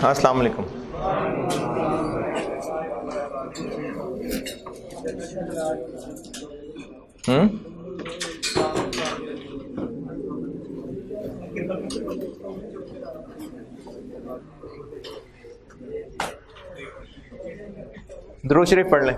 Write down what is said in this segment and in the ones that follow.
हाँ, अस्सलाम वालेकुम हम्म? द्रो शरीफ पढ़ लें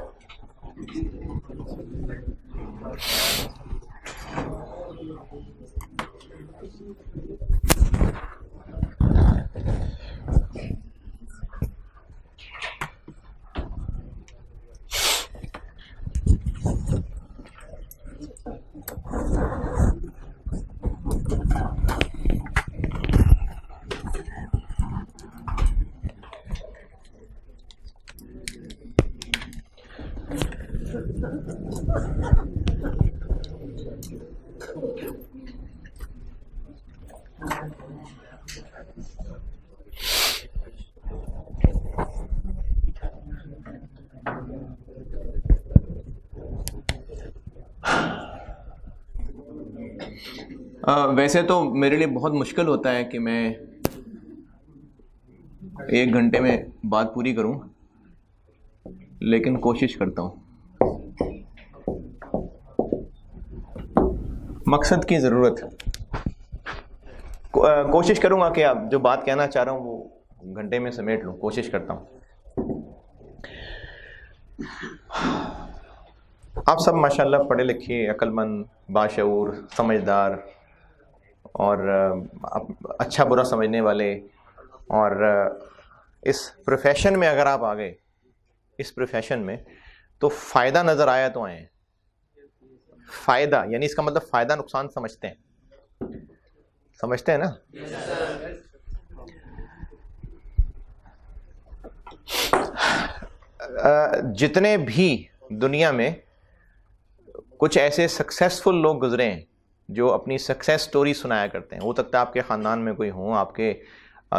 वैसे तो मेरे लिए बहुत मुश्किल होता है कि मैं एक घंटे में बात पूरी करूं लेकिन कोशिश करता हूं मकसद की ज़रूरत को, कोशिश करूंगा कि आप जो बात कहना चाह रहा हूं वो घंटे में समेट लूं कोशिश करता हूं आप सब माशाल्लाह पढ़े लिखे अक्लमंद बाशूर समझदार और अच्छा बुरा समझने वाले और इस प्रोफेशन में अगर आप आ गए इस प्रोफेशन में तो फ़ायदा नज़र आया तो आए फ़ायदा यानी इसका मतलब फ़ायदा नुकसान समझते हैं समझते हैं ना जितने भी दुनिया में कुछ ऐसे सक्सेसफुल लोग गुजरे हैं जो अपनी सक्सेस स्टोरी सुनाया करते हैं हो सकता है आपके ख़ानदान में कोई हो आपके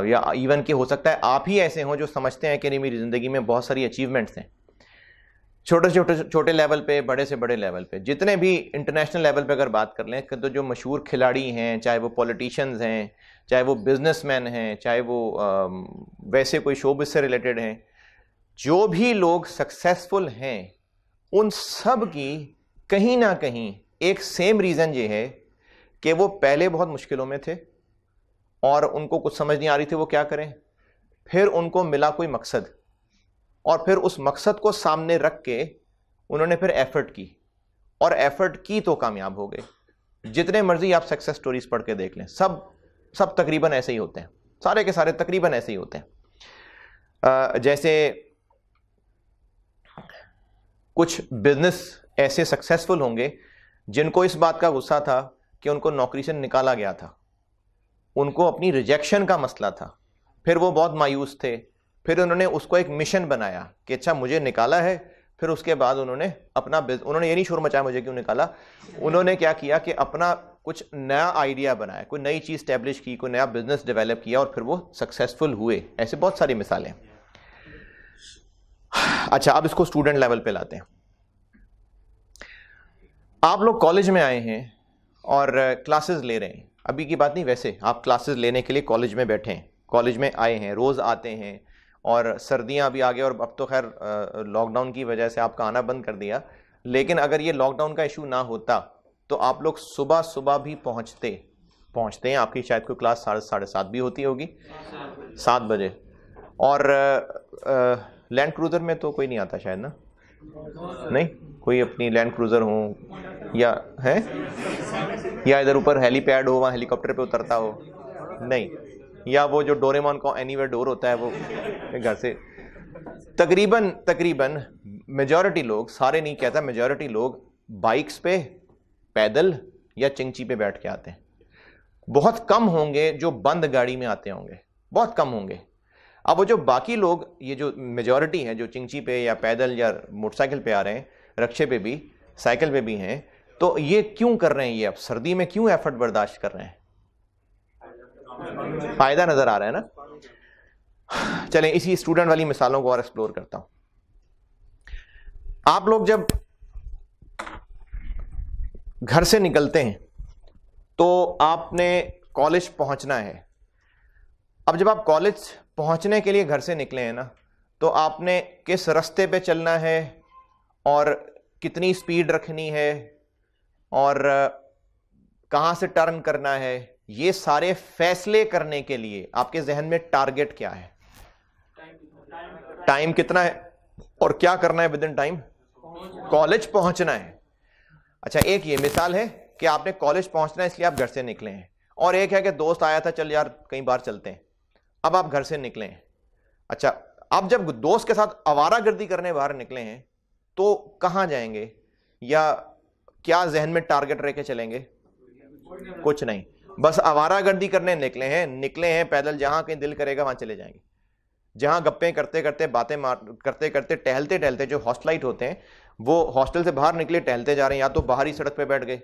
या इवन कि हो सकता है आप ही ऐसे हों जो समझते हैं कि नहीं मेरी ज़िंदगी में बहुत सारी अचीवमेंट्स हैं छोटे छोटे छोटे लेवल पे बड़े से बड़े लेवल पे जितने भी इंटरनेशनल लेवल पे अगर बात कर लें तो जो मशहूर खिलाड़ी हैं चाहे वो पॉलिटिशियंस हैं चाहे वो बिजनेसमैन हैं चाहे वो आ, वैसे कोई शोब से रिलेटेड हैं जो भी लोग सक्सेसफुल हैं उन सब की कहीं ना कहीं एक सेम रीज़न ये है कि वो पहले बहुत मुश्किलों में थे और उनको कुछ समझ नहीं आ रही थी वो क्या करें फिर उनको मिला कोई मकसद और फिर उस मकसद को सामने रख के उन्होंने फिर एफर्ट की और एफर्ट की तो कामयाब हो गए जितने मर्जी आप सक्सेस स्टोरीज पढ़ के देख लें सब सब तकरीबन ऐसे ही होते हैं सारे के सारे तकरीबन ऐसे ही होते हैं जैसे कुछ बिजनेस ऐसे सक्सेसफुल होंगे जिनको इस बात का गुस्सा था कि उनको नौकरी से निकाला गया था उनको अपनी रिजेक्शन का मसला था फिर वो बहुत मायूस थे फिर उन्होंने उसको एक मिशन बनाया कि अच्छा मुझे निकाला है फिर उसके बाद उन्होंने अपना उन्होंने ये नहीं शोर मचाया मुझे क्यों निकाला उन्होंने क्या किया कि अपना कुछ नया आइडिया बनाया कोई नई चीज़ स्टैब्लिश की कोई नया बिजनेस डेवलप किया और फिर वो सक्सेसफुल हुए ऐसे बहुत सारी मिसालें अच्छा अब इसको स्टूडेंट लेवल पे लाते हैं आप लोग कॉलेज में आए हैं और क्लासेस ले रहे हैं अभी की बात नहीं वैसे आप क्लासेस लेने के लिए कॉलेज में बैठे हैं कॉलेज में आए हैं रोज़ आते हैं और सर्दियां अभी आ गई और अब तो खैर लॉकडाउन की वजह से आपका आना बंद कर दिया लेकिन अगर ये लॉकडाउन का इशू ना होता तो आप लोग सुबह सुबह भी पहुँचते पहुँचते हैं आपकी शायद कोई क्लास साढ़े साढ़े सात भी होती होगी सात बजे और लैंड क्रूज़र में तो कोई नहीं आता शायद ना नहीं कोई अपनी लैंड क्रूज़र हो या है या इधर ऊपर हेलीपैड हो वहाँ हेलीकॉप्टर पे उतरता हो नहीं या वो जो डोरेमोन का एनी डोर होता है वो घर से तकरीबन तकरीबन मेजॉरिटी लोग सारे नहीं कहता मेजॉरिटी लोग बाइक्स पे पैदल या चिंगची पे बैठ के आते हैं बहुत कम होंगे जो बंद गाड़ी में आते होंगे बहुत कम होंगे अब वो जो बाकी लोग ये जो मेजोरिटी हैं जो चिंची पे या पैदल या मोटरसाइकिल पे आ रहे हैं रक्शे पे भी साइकिल पे भी हैं तो ये क्यों कर रहे हैं ये अब सर्दी में क्यों एफर्ट बर्दाश्त कर रहे हैं फायदा नज़र आ रहा है ना चलें इसी स्टूडेंट वाली मिसालों को और एक्सप्लोर करता हूं आप लोग जब घर से निकलते हैं तो आपने कॉलेज पहुंचना है अब जब आप कॉलेज पहुंचने के लिए घर से निकले हैं ना तो आपने किस रास्ते पे चलना है और कितनी स्पीड रखनी है और कहाँ से टर्न करना है ये सारे फैसले करने के लिए आपके जहन में टारगेट क्या है टाइम कितना है और क्या करना है विद इन टाइम कॉलेज पहुंचना है अच्छा एक ये मिसाल है कि आपने कॉलेज पहुंचना है इसलिए आप घर से निकले हैं और एक है कि दोस्त आया था चल यार कई बार चलते हैं अब आप घर से निकले हैं अच्छा आप जब दोस्त के साथ आवारा गर्दी करने बाहर निकले हैं तो कहाँ जाएंगे या क्या जहन में टारगेट रह के चलेंगे कुछ नहीं बस आवारा गर्दी करने निकले हैं निकले हैं पैदल जहां कहीं दिल करेगा वहां चले जाएंगे जहां गप्पे करते करते बातें मार करते करते टहलते टहलते जो हॉस्टलाइट होते हैं वो हॉस्टल से बाहर निकले टहलते जा रहे हैं या तो बाहरी सड़क पे बैठ गए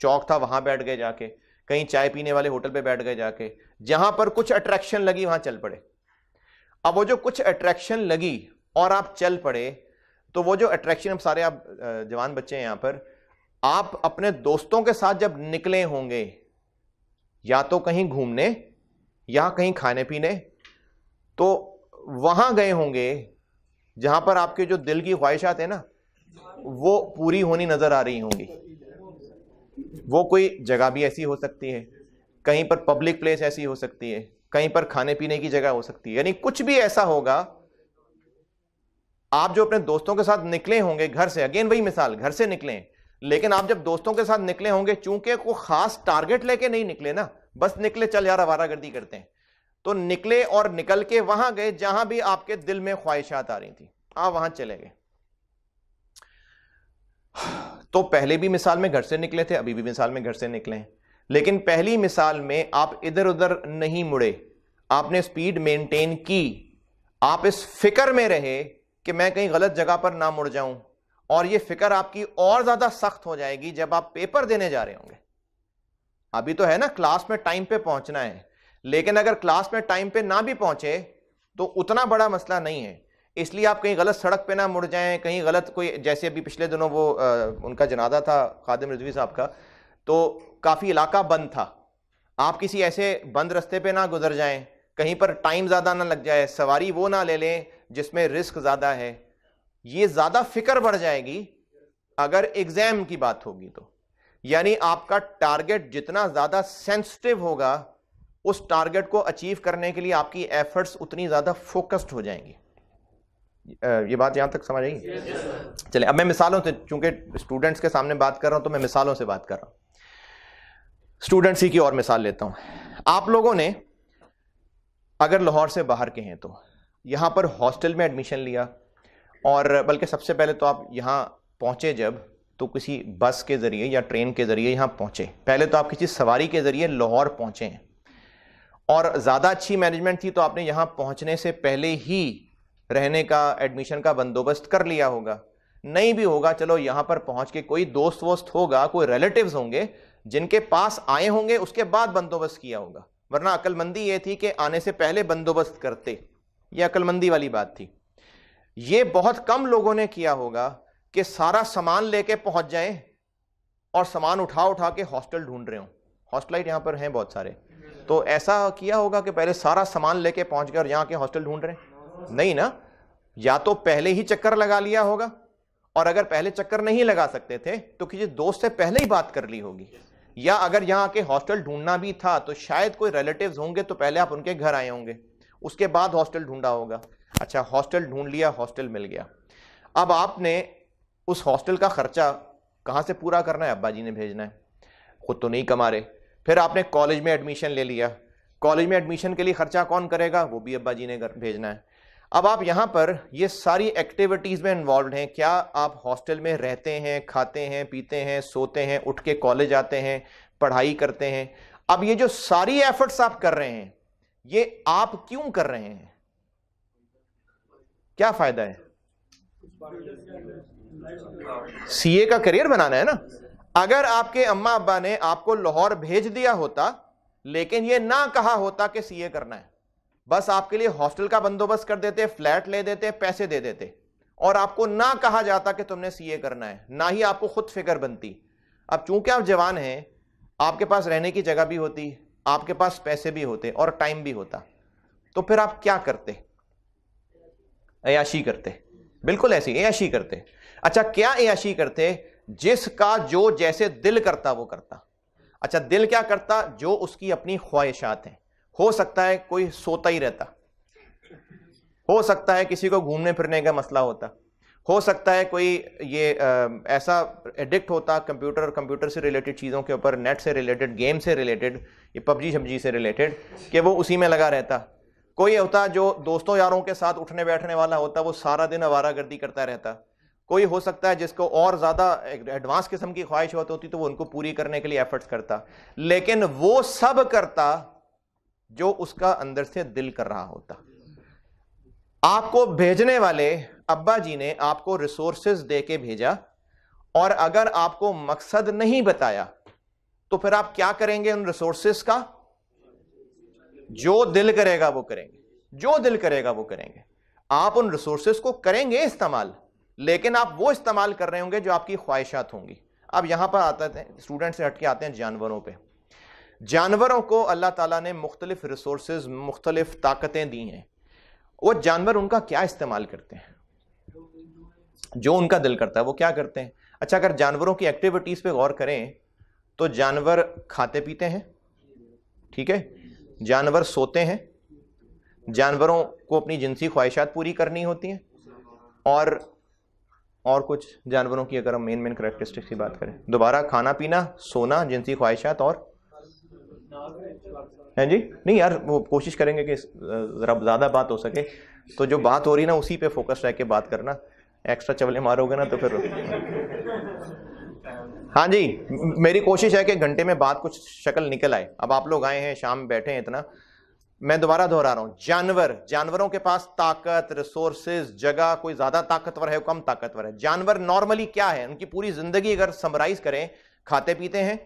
चौक था वहां बैठ गए जाके कहीं चाय पीने वाले होटल पे बैठ गए जाके जहां पर कुछ अट्रैक्शन लगी वहां चल पड़े अब वो जो कुछ अट्रैक्शन लगी और आप चल पड़े तो वो जो अट्रैक्शन सारे आप जवान बच्चे हैं यहां पर आप अपने दोस्तों के साथ जब निकले होंगे या तो कहीं घूमने या कहीं खाने पीने तो वहां गए होंगे जहां पर आपके जो दिल की ख्वाहिशात है ना वो पूरी होनी नजर आ रही होंगी वो कोई जगह भी ऐसी हो सकती है कहीं पर पब्लिक प्लेस ऐसी हो सकती है कहीं पर खाने पीने की जगह हो सकती है यानी कुछ भी ऐसा होगा आप जो अपने दोस्तों के साथ निकले होंगे घर से अगेन वही मिसाल घर से निकले लेकिन आप जब दोस्तों के साथ निकले होंगे चूंकि को खास टारगेट लेके नहीं निकले ना बस निकले चल यार आवारागर्दी करते हैं तो निकले और निकल के वहां गए जहां भी आपके दिल में ख्वाहिशात आ रही थी आप वहां चले गए तो पहले भी मिसाल में घर से निकले थे अभी भी मिसाल में घर से निकले हैं लेकिन पहली मिसाल में आप इधर उधर नहीं मुड़े आपने स्पीड मेंटेन की आप इस फिक्र में रहे कि मैं कहीं गलत जगह पर ना मुड़ जाऊं और ये फिक्र आपकी और ज्यादा सख्त हो जाएगी जब आप पेपर देने जा रहे होंगे अभी तो है ना क्लास में टाइम पे पहुंचना है लेकिन अगर क्लास में टाइम पे ना भी पहुंचे तो उतना बड़ा मसला नहीं है इसलिए आप कहीं गलत सड़क पे ना मुड़ जाएं कहीं गलत कोई जैसे अभी पिछले दिनों वो आ, उनका जनाजा था खादिम रिजवी साहब का तो काफ़ी इलाका बंद था आप किसी ऐसे बंद रास्ते पे ना गुजर जाएं कहीं पर टाइम ज़्यादा ना लग जाए सवारी वो ना ले लें जिसमें रिस्क ज़्यादा है ये ज़्यादा फिक्र बढ़ जाएगी अगर एग्ज़ाम की बात होगी तो यानी आपका टारगेट जितना ज़्यादा सेंसिटिव होगा उस टारगेट को अचीव करने के लिए आपकी एफर्ट्स उतनी ज़्यादा फोकस्ड हो जाएंगी ये बात यहाँ तक समझ आई yes, चले अब मैं मिसालों से चूंकि स्टूडेंट्स के सामने बात कर रहा हूँ तो मैं मिसालों से बात कर रहा हूँ स्टूडेंट्स ही की और मिसाल लेता हूं आप लोगों ने अगर लाहौर से बाहर के हैं तो यहाँ पर हॉस्टल में एडमिशन लिया और बल्कि सबसे पहले तो आप यहां पहुंचे जब तो किसी बस के ज़रिए या ट्रेन के ज़रिए यहाँ पहुंचे पहले तो आप किसी सवारी के ज़रिए लाहौर पहुंचे और ज़्यादा अच्छी मैनेजमेंट थी तो आपने यहाँ पहुंचने से पहले ही रहने का एडमिशन का बंदोबस्त कर लिया होगा नहीं भी होगा चलो यहां पर पहुंच के कोई दोस्त वोस्त होगा कोई रिलेटिव्स होंगे जिनके पास आए होंगे उसके बाद बंदोबस्त किया होगा वरना अक्लमंदी ये थी कि आने से पहले बंदोबस्त करते ये अक्लमंदी वाली बात थी ये बहुत कम लोगों ने किया होगा कि सारा सामान लेके पहुंच जाए और सामान उठा उठा के हॉस्टल ढूंढ रहे हों हॉस्टलाइट यहाँ पर हैं बहुत सारे तो ऐसा किया होगा कि पहले सारा सामान लेके पहुंच गए और यहाँ के हॉस्टल ढूंढ रहे नहीं ना या तो पहले ही चक्कर लगा लिया होगा और अगर पहले चक्कर नहीं लगा सकते थे तो किसी दोस्त से पहले ही बात कर ली होगी या अगर यहाँ के हॉस्टल ढूंढना भी था तो शायद कोई रिलेटिव्स होंगे तो पहले आप उनके घर आए होंगे उसके बाद हॉस्टल ढूंढा होगा अच्छा हॉस्टल ढूंढ लिया हॉस्टल मिल गया अब आपने उस हॉस्टल का खर्चा कहाँ से पूरा करना है अब्बा जी ने भेजना है खुद तो नहीं कमा रहे फिर आपने कॉलेज में एडमिशन ले लिया कॉलेज में एडमिशन के लिए खर्चा कौन करेगा वो भी अब्बा जी ने भेजना है अब आप यहां पर ये सारी एक्टिविटीज़ में इन्वॉल्व हैं क्या आप हॉस्टल में रहते हैं खाते हैं पीते हैं सोते हैं उठ के कॉलेज आते हैं पढ़ाई करते हैं अब ये जो सारी एफर्ट्स आप कर रहे हैं ये आप क्यों कर रहे हैं क्या फायदा है सीए का करियर बनाना है ना अगर आपके अम्मा अब्बा ने आपको लाहौर भेज दिया होता लेकिन ये ना कहा होता कि सीए करना है बस आपके लिए हॉस्टल का बंदोबस्त कर देते फ्लैट ले देते पैसे दे देते और आपको ना कहा जाता कि तुमने सीए करना है ना ही आपको खुद फिक्र बनती अब चूंकि आप जवान हैं आपके पास रहने की जगह भी होती आपके पास पैसे भी होते और टाइम भी होता तो फिर आप क्या करते अयाशी करते बिल्कुल ऐसी अयाशी करते अच्छा क्या अयाशी करते जिसका जो जैसे दिल करता वो करता अच्छा दिल क्या करता जो उसकी अपनी ख्वाहिशात हैं हो सकता है कोई सोता ही रहता हो सकता है किसी को घूमने फिरने का मसला होता हो सकता है कोई ये आ, ऐसा एडिक्ट होता कंप्यूटर कंप्यूटर से रिलेटेड चीज़ों के ऊपर नेट से रिलेटेड गेम से रिलेटेड ये पबजी शबजी से रिलेटेड कि वो उसी में लगा रहता कोई होता जो दोस्तों यारों के साथ उठने बैठने वाला होता वो सारा दिन आवारागर्दी करता रहता कोई हो सकता है जिसको और ज़्यादा एडवांस किस्म की ख्वाहिश होती होती तो वो उनको पूरी करने के लिए एफर्ट्स करता लेकिन वो सब करता जो उसका अंदर से दिल कर रहा होता आपको भेजने वाले अब्बा जी ने आपको रिसोर्सेज दे के भेजा और अगर आपको मकसद नहीं बताया तो फिर आप क्या करेंगे उन रिसोर्सेज का जो दिल करेगा वो करेंगे जो दिल करेगा वो करेंगे आप उन रिसोर्सेज को करेंगे इस्तेमाल लेकिन आप वो इस्तेमाल कर रहे होंगे जो आपकी ख्वाहिशात होंगी अब यहां पर आते हैं स्टूडेंट से हटके आते हैं जानवरों पर जानवरों को अल्लाह ताला ने मुख्तलिफ रिसोर्स मुख्तलिफ ताकतें दी हैं वो जानवर उनका क्या इस्तेमाल करते हैं जो उनका दिल करता है वो क्या करते हैं अच्छा अगर जानवरों की एक्टिविटीज़ पे गौर करें तो जानवर खाते पीते हैं ठीक है जानवर सोते हैं जानवरों को अपनी जिनसी ख्वाहिशात पूरी करनी होती हैं और और कुछ जानवरों की अगर हम मेन मेन करेक्टरिस्टिक्स की बात करें दोबारा खाना पीना सोना जिनसी ख्वाहिशात और हैं जी नहीं यार वो कोशिश करेंगे कि ज़रा ज़्यादा बात हो सके तो जो बात हो रही ना उसी पे फोकस रह के बात करना एक्स्ट्रा चवले मारोगे ना तो फिर हाँ जी मेरी कोशिश है कि घंटे में बात कुछ शक्ल निकल आए अब आप लोग आए हैं शाम बैठे हैं इतना मैं दोबारा दोहरा रहा हूँ जानवर जानवरों के पास ताकत रिसोर्सेज जगह कोई ज़्यादा ताकतवर है कम ताकतवर है जानवर नॉर्मली क्या है उनकी पूरी ज़िंदगी अगर समराइज करें खाते पीते हैं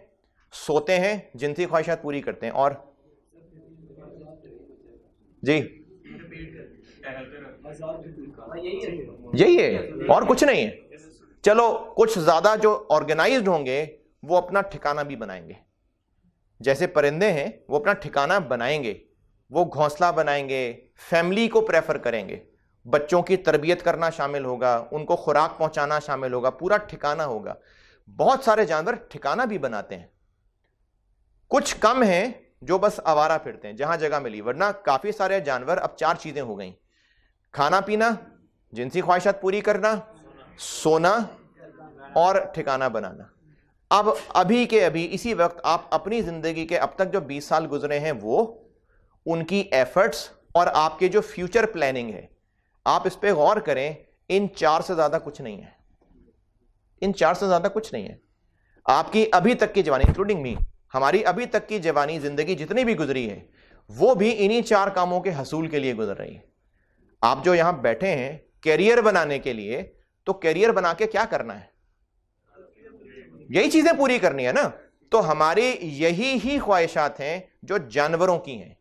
सोते हैं जिनसी ख्वाहिशात पूरी करते हैं और जी यही है और कुछ नहीं है चलो कुछ ज्यादा जो ऑर्गेनाइज्ड होंगे वो अपना ठिकाना भी बनाएंगे जैसे परिंदे हैं वो अपना ठिकाना बनाएंगे वो घोंसला बनाएंगे फैमिली को प्रेफर करेंगे बच्चों की तरबियत करना शामिल होगा उनको खुराक पहुंचाना शामिल होगा पूरा ठिकाना होगा बहुत सारे जानवर ठिकाना भी बनाते हैं कुछ कम हैं जो बस आवारा फिरते हैं जहां जगह मिली वरना काफी सारे जानवर अब चार चीजें हो गई खाना पीना जिनसी ख्वाहिशात पूरी करना सोना और ठिकाना बनाना अब अभी के अभी इसी वक्त आप अपनी ज़िंदगी के अब तक जो 20 साल गुजरे हैं वो उनकी एफर्ट्स और आपके जो फ्यूचर प्लानिंग है आप इस पर गौर करें इन चार से ज़्यादा कुछ नहीं है इन चार से ज़्यादा कुछ नहीं है आपकी अभी तक की जवानी इंक्लूडिंग मी हमारी अभी तक की जवानी जिंदगी जितनी भी गुजरी है वो भी इन्हीं चार कामों के हसूल के लिए गुजर रही है आप जो यहां बैठे हैं कैरियर बनाने के लिए तो कैरियर बना के क्या करना है यही चीजें पूरी करनी है ना तो हमारी यही ही ख्वाहिशात हैं जो जानवरों की हैं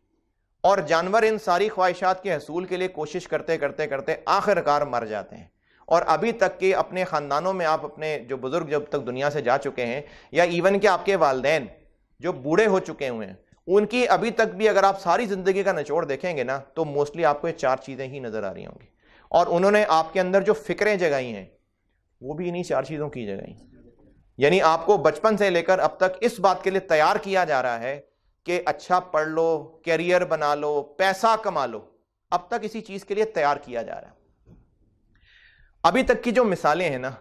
और जानवर इन सारी ख्वाहिशात के हसूल के लिए कोशिश करते करते करते आखिरकार मर जाते हैं और अभी तक के अपने ख़ानदानों में आप अपने जो बुज़ुर्ग जब तक दुनिया से जा चुके हैं या इवन के आपके वालदेन जो बूढ़े हो चुके हुए हैं उनकी अभी तक भी अगर आप सारी जिंदगी का निचोड़ देखेंगे ना तो मोस्टली आपको ये चार चीज़ें ही नज़र आ रही होंगी और उन्होंने आपके अंदर जो फिक्रें जगाई हैं वो भी इन्हीं चार चीज़ों की जगाई यानी आपको बचपन से लेकर अब तक इस बात के लिए तैयार किया जा रहा है कि अच्छा पढ़ लो कैरियर बना लो पैसा कमा लो अब तक इसी चीज़ के लिए तैयार किया जा रहा है अभी तक की जो मिसालें हैं ना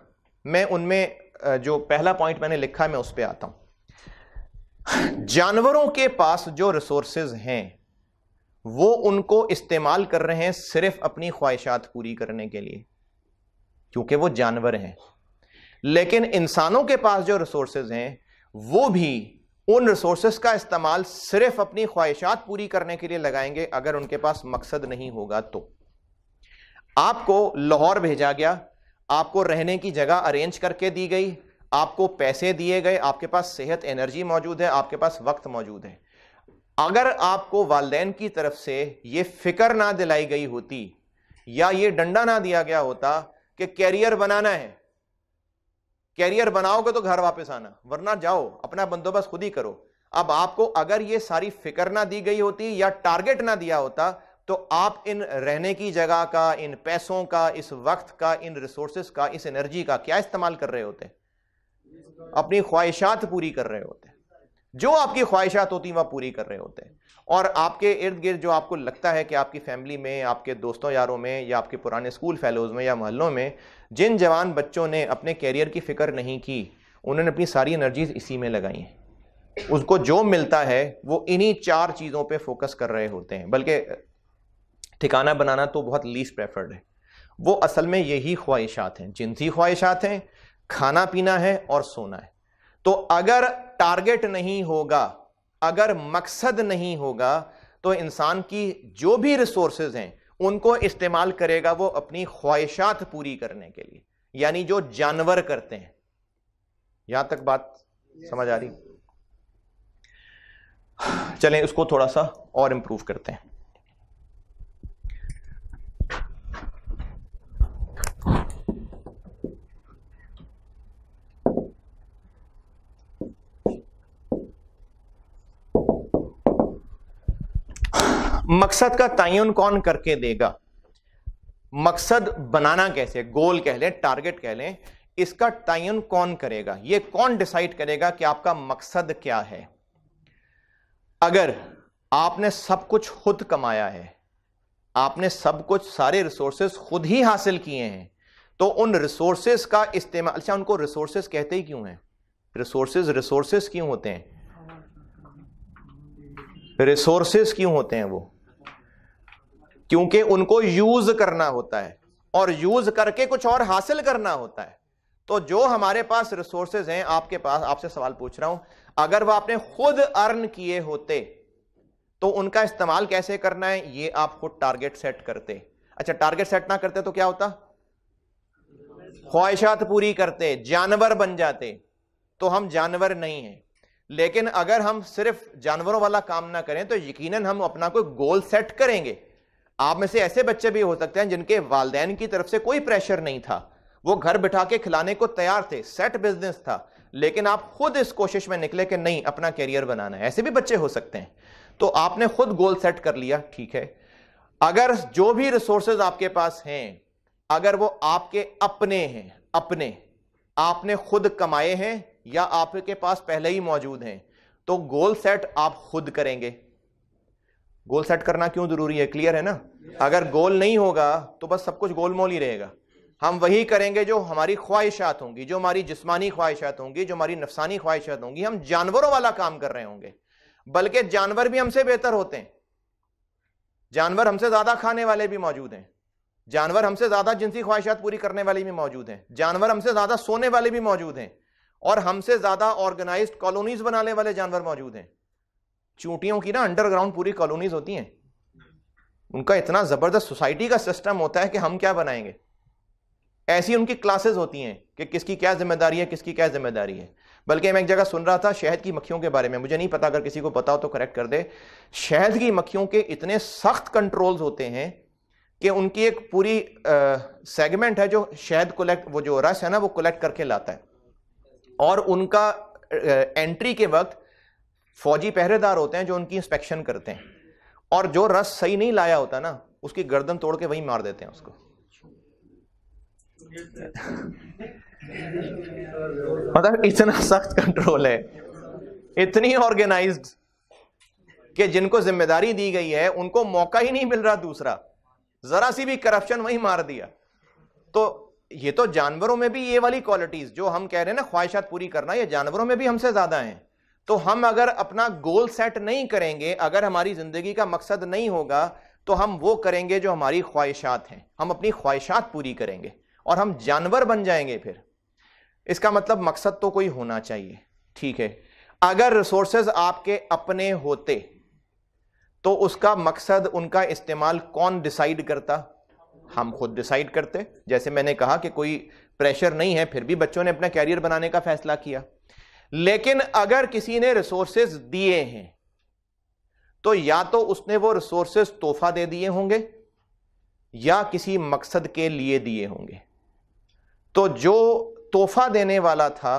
मैं उनमें जो पहला पॉइंट मैंने लिखा है मैं उस पर आता हूँ जानवरों के पास जो रिसोर्सेज हैं वो उनको इस्तेमाल कर रहे हैं सिर्फ अपनी ख्वाहिशात पूरी करने के लिए क्योंकि वो जानवर हैं लेकिन इंसानों के पास जो रिसोर्सेज हैं वो भी उन रिसोर्सेज का इस्तेमाल सिर्फ अपनी ख्वाहिशात पूरी करने के लिए लगाएंगे अगर उनके पास मकसद नहीं होगा तो आपको लाहौर भेजा गया आपको रहने की जगह अरेंज करके दी गई आपको पैसे दिए गए आपके पास सेहत एनर्जी मौजूद है आपके पास वक्त मौजूद है अगर आपको वालदेन की तरफ से ये फिक्र ना दिलाई गई होती या ये डंडा ना दिया गया होता कि कैरियर बनाना है कैरियर बनाओगे तो घर वापस आना वरना जाओ अपना बंदोबस्त खुद ही करो अब आपको अगर ये सारी फिक्र ना दी गई होती या टारगेट ना दिया होता तो आप इन रहने की जगह का इन पैसों का इस वक्त का इन रिसोर्सेस का इस एनर्जी का क्या इस्तेमाल कर रहे होते हैं अपनी ख्वाहिशात पूरी कर रहे होते हैं जो आपकी ख्वाहिशात होती हैं वह पूरी कर रहे होते हैं और आपके इर्द गिर्द जो आपको लगता है कि आपकी फैमिली में आपके दोस्तों यारों में या आपके पुराने स्कूल फेलोज़ में या मोहल्लों में जिन जवान बच्चों ने अपने कैरियर की फ़िक्र नहीं की उन्होंने अपनी सारी एनर्जीज इसी में लगाई हैं उसको जो मिलता है वो इन्हीं चार चीज़ों पर फोकस कर रहे होते हैं बल्कि ठिकाना बनाना तो बहुत लीस्ट प्रेफर्ड है वो असल में यही ख्वाहिशात हैं जिनसी ख्वाहिशात हैं खाना पीना है और सोना है तो अगर टारगेट नहीं होगा अगर मकसद नहीं होगा तो इंसान की जो भी रिसोर्सेज हैं उनको इस्तेमाल करेगा वो अपनी ख्वाहिशात पूरी करने के लिए यानी जो जानवर करते हैं यहां तक बात समझ आ रही चलें इसको थोड़ा सा और इंप्रूव करते हैं मकसद का तयन कौन करके देगा मकसद बनाना कैसे गोल कह लें टारगेट कह लें इसका तयन कौन करेगा ये कौन डिसाइड करेगा कि आपका मकसद क्या है अगर आपने सब कुछ खुद कमाया है आपने सब कुछ सारे रिसोर्सेज खुद ही हासिल किए हैं तो उन रिसोर्सेज का इस्तेमाल अच्छा उनको रिसोर्सेस कहते ही क्यों हैं रिसोर्सेस रिसोर्सेस क्यों होते हैं रिसोर्सेज क्यों होते हैं वो क्योंकि उनको यूज करना होता है और यूज करके कुछ और हासिल करना होता है तो जो हमारे पास रिसोर्सेज हैं आपके पास आपसे सवाल पूछ रहा हूं अगर वह आपने खुद अर्न किए होते तो उनका इस्तेमाल कैसे करना है ये आप खुद टारगेट सेट करते अच्छा टारगेट सेट ना करते तो क्या होता ख्वाहिशात पूरी करते जानवर बन जाते तो हम जानवर नहीं हैं लेकिन अगर हम सिर्फ जानवरों वाला काम ना करें तो यकीनन हम अपना कोई गोल सेट करेंगे आप में से ऐसे बच्चे भी हो सकते हैं जिनके वालदेन की तरफ से कोई प्रेशर नहीं था वो घर बिठा के खिलाने को तैयार थे सेट बिजनेस था लेकिन आप खुद इस कोशिश में निकले कि नहीं अपना करियर बनाना है ऐसे भी बच्चे हो सकते हैं तो आपने खुद गोल सेट कर लिया ठीक है अगर जो भी रिसोर्सेज आपके पास हैं अगर वो आपके अपने हैं अपने आपने खुद कमाए हैं या आपके पास पहले ही मौजूद हैं तो गोल सेट आप खुद करेंगे गोल सेट करना क्यों जरूरी है क्लियर है ना अगर गोल नहीं होगा तो बस सब कुछ गोलमोल ही रहेगा हम वही करेंगे जो हमारी ख्वाहिशात होंगी जो हमारी जिस्मानी ख्वाहिशात होंगी जो हमारी नफसानी ख्वाहिशात होंगी हम जानवरों वाला काम कर रहे होंगे बल्कि जानवर भी हमसे बेहतर होते हैं जानवर हमसे ज्यादा खाने वाले भी मौजूद हैं जानवर हमसे ज्यादा जिनसी ख्वाहिशात पूरी करने वाले भी मौजूद हैं जानवर हमसे ज्यादा सोने वाले भी मौजूद हैं और हमसे ज्यादा ऑर्गेनाइज कॉलोनीज बनाने वाले जानवर मौजूद हैं चूंटियों की ना अंडरग्राउंड पूरी कॉलोनीज होती हैं उनका इतना ज़बरदस्त सोसाइटी का सिस्टम होता है कि हम क्या बनाएंगे ऐसी उनकी क्लासेस होती हैं कि किसकी क्या जिम्मेदारी है किसकी क्या जिम्मेदारी है बल्कि मैं एक जगह सुन रहा था शहद की मक्खियों के बारे में मुझे नहीं पता अगर किसी को पता हो तो करेक्ट कर दे शहद की मक्खियों के इतने सख्त कंट्रोल्स होते हैं कि उनकी एक पूरी सेगमेंट है जो शहद कलेक्ट वो जो रस है ना वो कलेक्ट करके लाता है और उनका एंट्री के वक्त फौजी पहरेदार होते हैं जो उनकी इंस्पेक्शन करते हैं और जो रस सही नहीं लाया होता ना उसकी गर्दन तोड़ के वहीं मार देते हैं उसको मतलब इतना सख्त कंट्रोल है इतनी ऑर्गेनाइज्ड कि जिनको जिम्मेदारी दी गई है उनको मौका ही नहीं मिल रहा दूसरा जरा सी भी करप्शन वहीं मार दिया तो ये तो जानवरों में भी ये वाली क्वालिटीज जो हम कह रहे हैं ना ख्वाहिशात पूरी करना ये जानवरों में भी हमसे ज्यादा हैं तो हम अगर अपना गोल सेट नहीं करेंगे अगर हमारी ज़िंदगी का मकसद नहीं होगा तो हम वो करेंगे जो हमारी ख्वाहिशात हैं हम अपनी ख्वाहिशात पूरी करेंगे और हम जानवर बन जाएंगे फिर इसका मतलब मकसद तो कोई होना चाहिए ठीक है अगर रिसोर्सेज आपके अपने होते तो उसका मकसद उनका इस्तेमाल कौन डिसाइड करता हम खुद डिसाइड करते जैसे मैंने कहा कि कोई प्रेशर नहीं है फिर भी बच्चों ने अपना कैरियर बनाने का फैसला किया लेकिन अगर किसी ने रिसोर्सेज दिए हैं तो या तो उसने वो रिसोर्सेज तोहफा दे दिए होंगे या किसी मकसद के लिए दिए होंगे तो जो तोहफा देने वाला था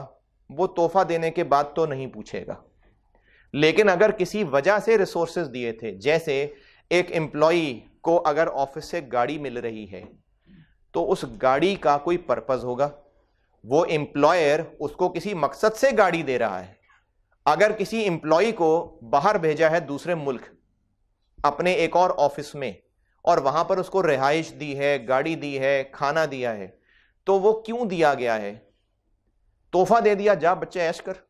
वो तोहफा देने के बाद तो नहीं पूछेगा लेकिन अगर किसी वजह से रिसोर्सेज दिए थे जैसे एक एम्प्लॉई को अगर ऑफिस से गाड़ी मिल रही है तो उस गाड़ी का कोई पर्पज़ होगा वो एम्प्लॉयर उसको किसी मकसद से गाड़ी दे रहा है अगर किसी एम्प्लॉय को बाहर भेजा है दूसरे मुल्क अपने एक और ऑफिस में और वहां पर उसको रिहाइश दी है गाड़ी दी है खाना दिया है तो वो क्यों दिया गया है तोहफा दे दिया जा बच्चे ऐश कर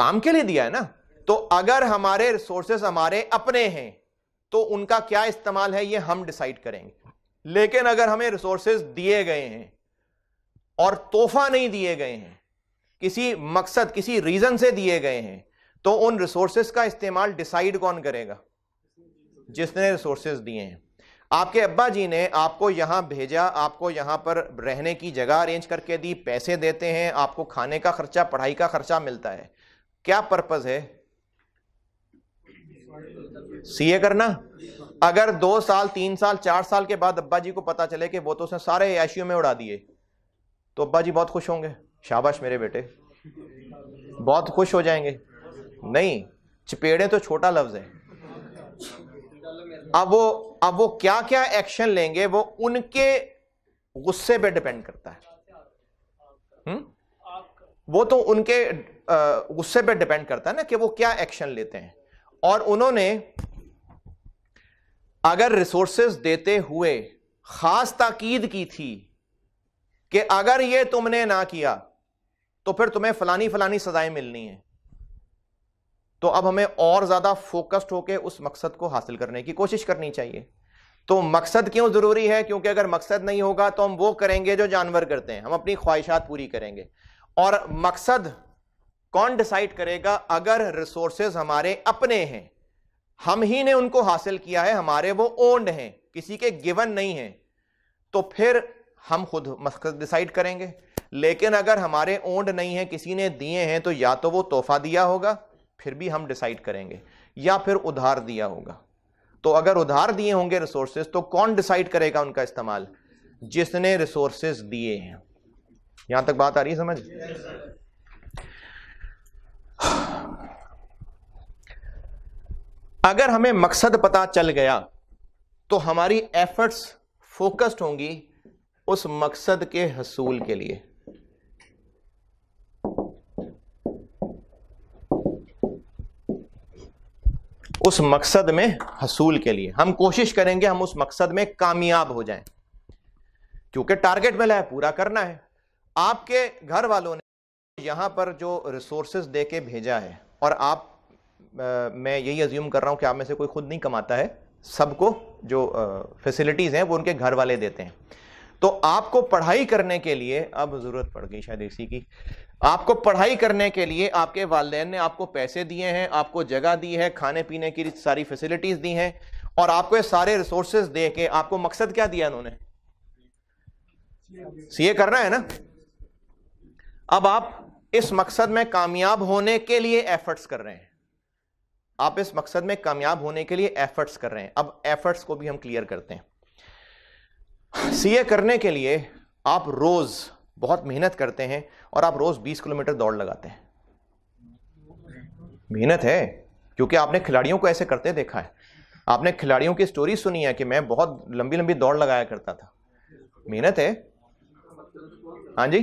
काम के लिए दिया है ना तो अगर हमारे रिसोर्सेस हमारे अपने हैं तो उनका क्या इस्तेमाल है ये हम डिसाइड करेंगे लेकिन अगर हमें रिसोर्सेज दिए गए हैं और तोहफा नहीं दिए गए हैं किसी मकसद किसी रीजन से दिए गए हैं तो उन रिसोर्सेज का इस्तेमाल डिसाइड कौन करेगा जिसने रिसोर्सेज दिए हैं आपके अब्बा जी ने आपको यहां भेजा आपको यहां पर रहने की जगह अरेंज करके दी पैसे देते हैं आपको खाने का खर्चा पढ़ाई का खर्चा मिलता है क्या पर्पज है सीए करना अगर दो साल तीन साल चार साल के बाद अब्बा जी को पता चले कि वो तो उसने सारे एशियो में उड़ा दिए तो अब्बा जी बहुत खुश होंगे शाबाश मेरे बेटे बहुत खुश हो जाएंगे नहीं चपेड़े तो छोटा लफ्ज है अब वो अब वो क्या क्या एक्शन लेंगे वो उनके गुस्से पे डिपेंड करता है हुँ? हम्म? वो तो उनके गुस्से पे डिपेंड करता है ना कि वो क्या एक्शन लेते हैं और उन्होंने अगर रिसोर्सेस देते हुए खास ताकीद की थी कि अगर ये तुमने ना किया तो फिर तुम्हें फलानी फलानी सजाएं मिलनी है तो अब हमें और ज्यादा फोकस्ड होकर उस मकसद को हासिल करने की कोशिश करनी चाहिए तो मकसद क्यों जरूरी है क्योंकि अगर मकसद नहीं होगा तो हम वो करेंगे जो जानवर करते हैं हम अपनी ख्वाहिशात पूरी करेंगे और मकसद कौन डिसाइड करेगा अगर रिसोर्सेज हमारे अपने हैं हम ही ने उनको हासिल किया है हमारे वो ओन्ड हैं किसी के गिवन नहीं है तो फिर हम खुद मकसद डिसाइड करेंगे लेकिन अगर हमारे ओंड नहीं है किसी ने दिए हैं तो या तो वो तोहफा दिया होगा फिर भी हम डिसाइड करेंगे या फिर उधार दिया होगा तो अगर उधार दिए होंगे रिसोर्सेज तो कौन डिसाइड करेगा उनका इस्तेमाल जिसने रिसोर्सेज दिए हैं यहां तक बात आ रही है समझ अगर हमें मकसद पता चल गया तो हमारी एफर्ट्स फोकस्ड होंगी उस मकसद के हसूल के लिए उस मकसद में हसूल के लिए हम कोशिश करेंगे हम उस मकसद में कामयाब हो जाएं क्योंकि टारगेट मिला है पूरा करना है आपके घर वालों ने यहां पर जो रिसोर्सेज दे के भेजा है और आप आ, मैं यही अज्यूम कर रहा हूं कि आप में से कोई खुद नहीं कमाता है सबको जो फैसिलिटीज़ हैं वो उनके घर वाले देते हैं तो आपको पढ़ाई करने के लिए अब जरूरत पड़ गई शायद इसी की आपको पढ़ाई करने के लिए आपके वालदेन ने आपको पैसे दिए हैं आपको जगह दी है खाने पीने की सारी फैसिलिटीज दी हैं और आपको ये सारे रिसोर्सेज दे के आपको मकसद क्या दिया उन्होंने सीए करना है ना अब आप इस मकसद में कामयाब होने के लिए एफर्ट्स कर रहे हैं आप इस मकसद में कामयाब होने के लिए एफर्ट्स कर रहे हैं अब एफर्ट्स को भी हम क्लियर करते हैं सीए करने के लिए आप रोज़ बहुत मेहनत करते हैं और आप रोज़ 20 किलोमीटर दौड़ लगाते हैं मेहनत है क्योंकि आपने खिलाड़ियों को ऐसे करते देखा है आपने खिलाड़ियों की स्टोरी सुनी है कि मैं बहुत लंबी लंबी दौड़ लगाया करता था मेहनत है हाँ जी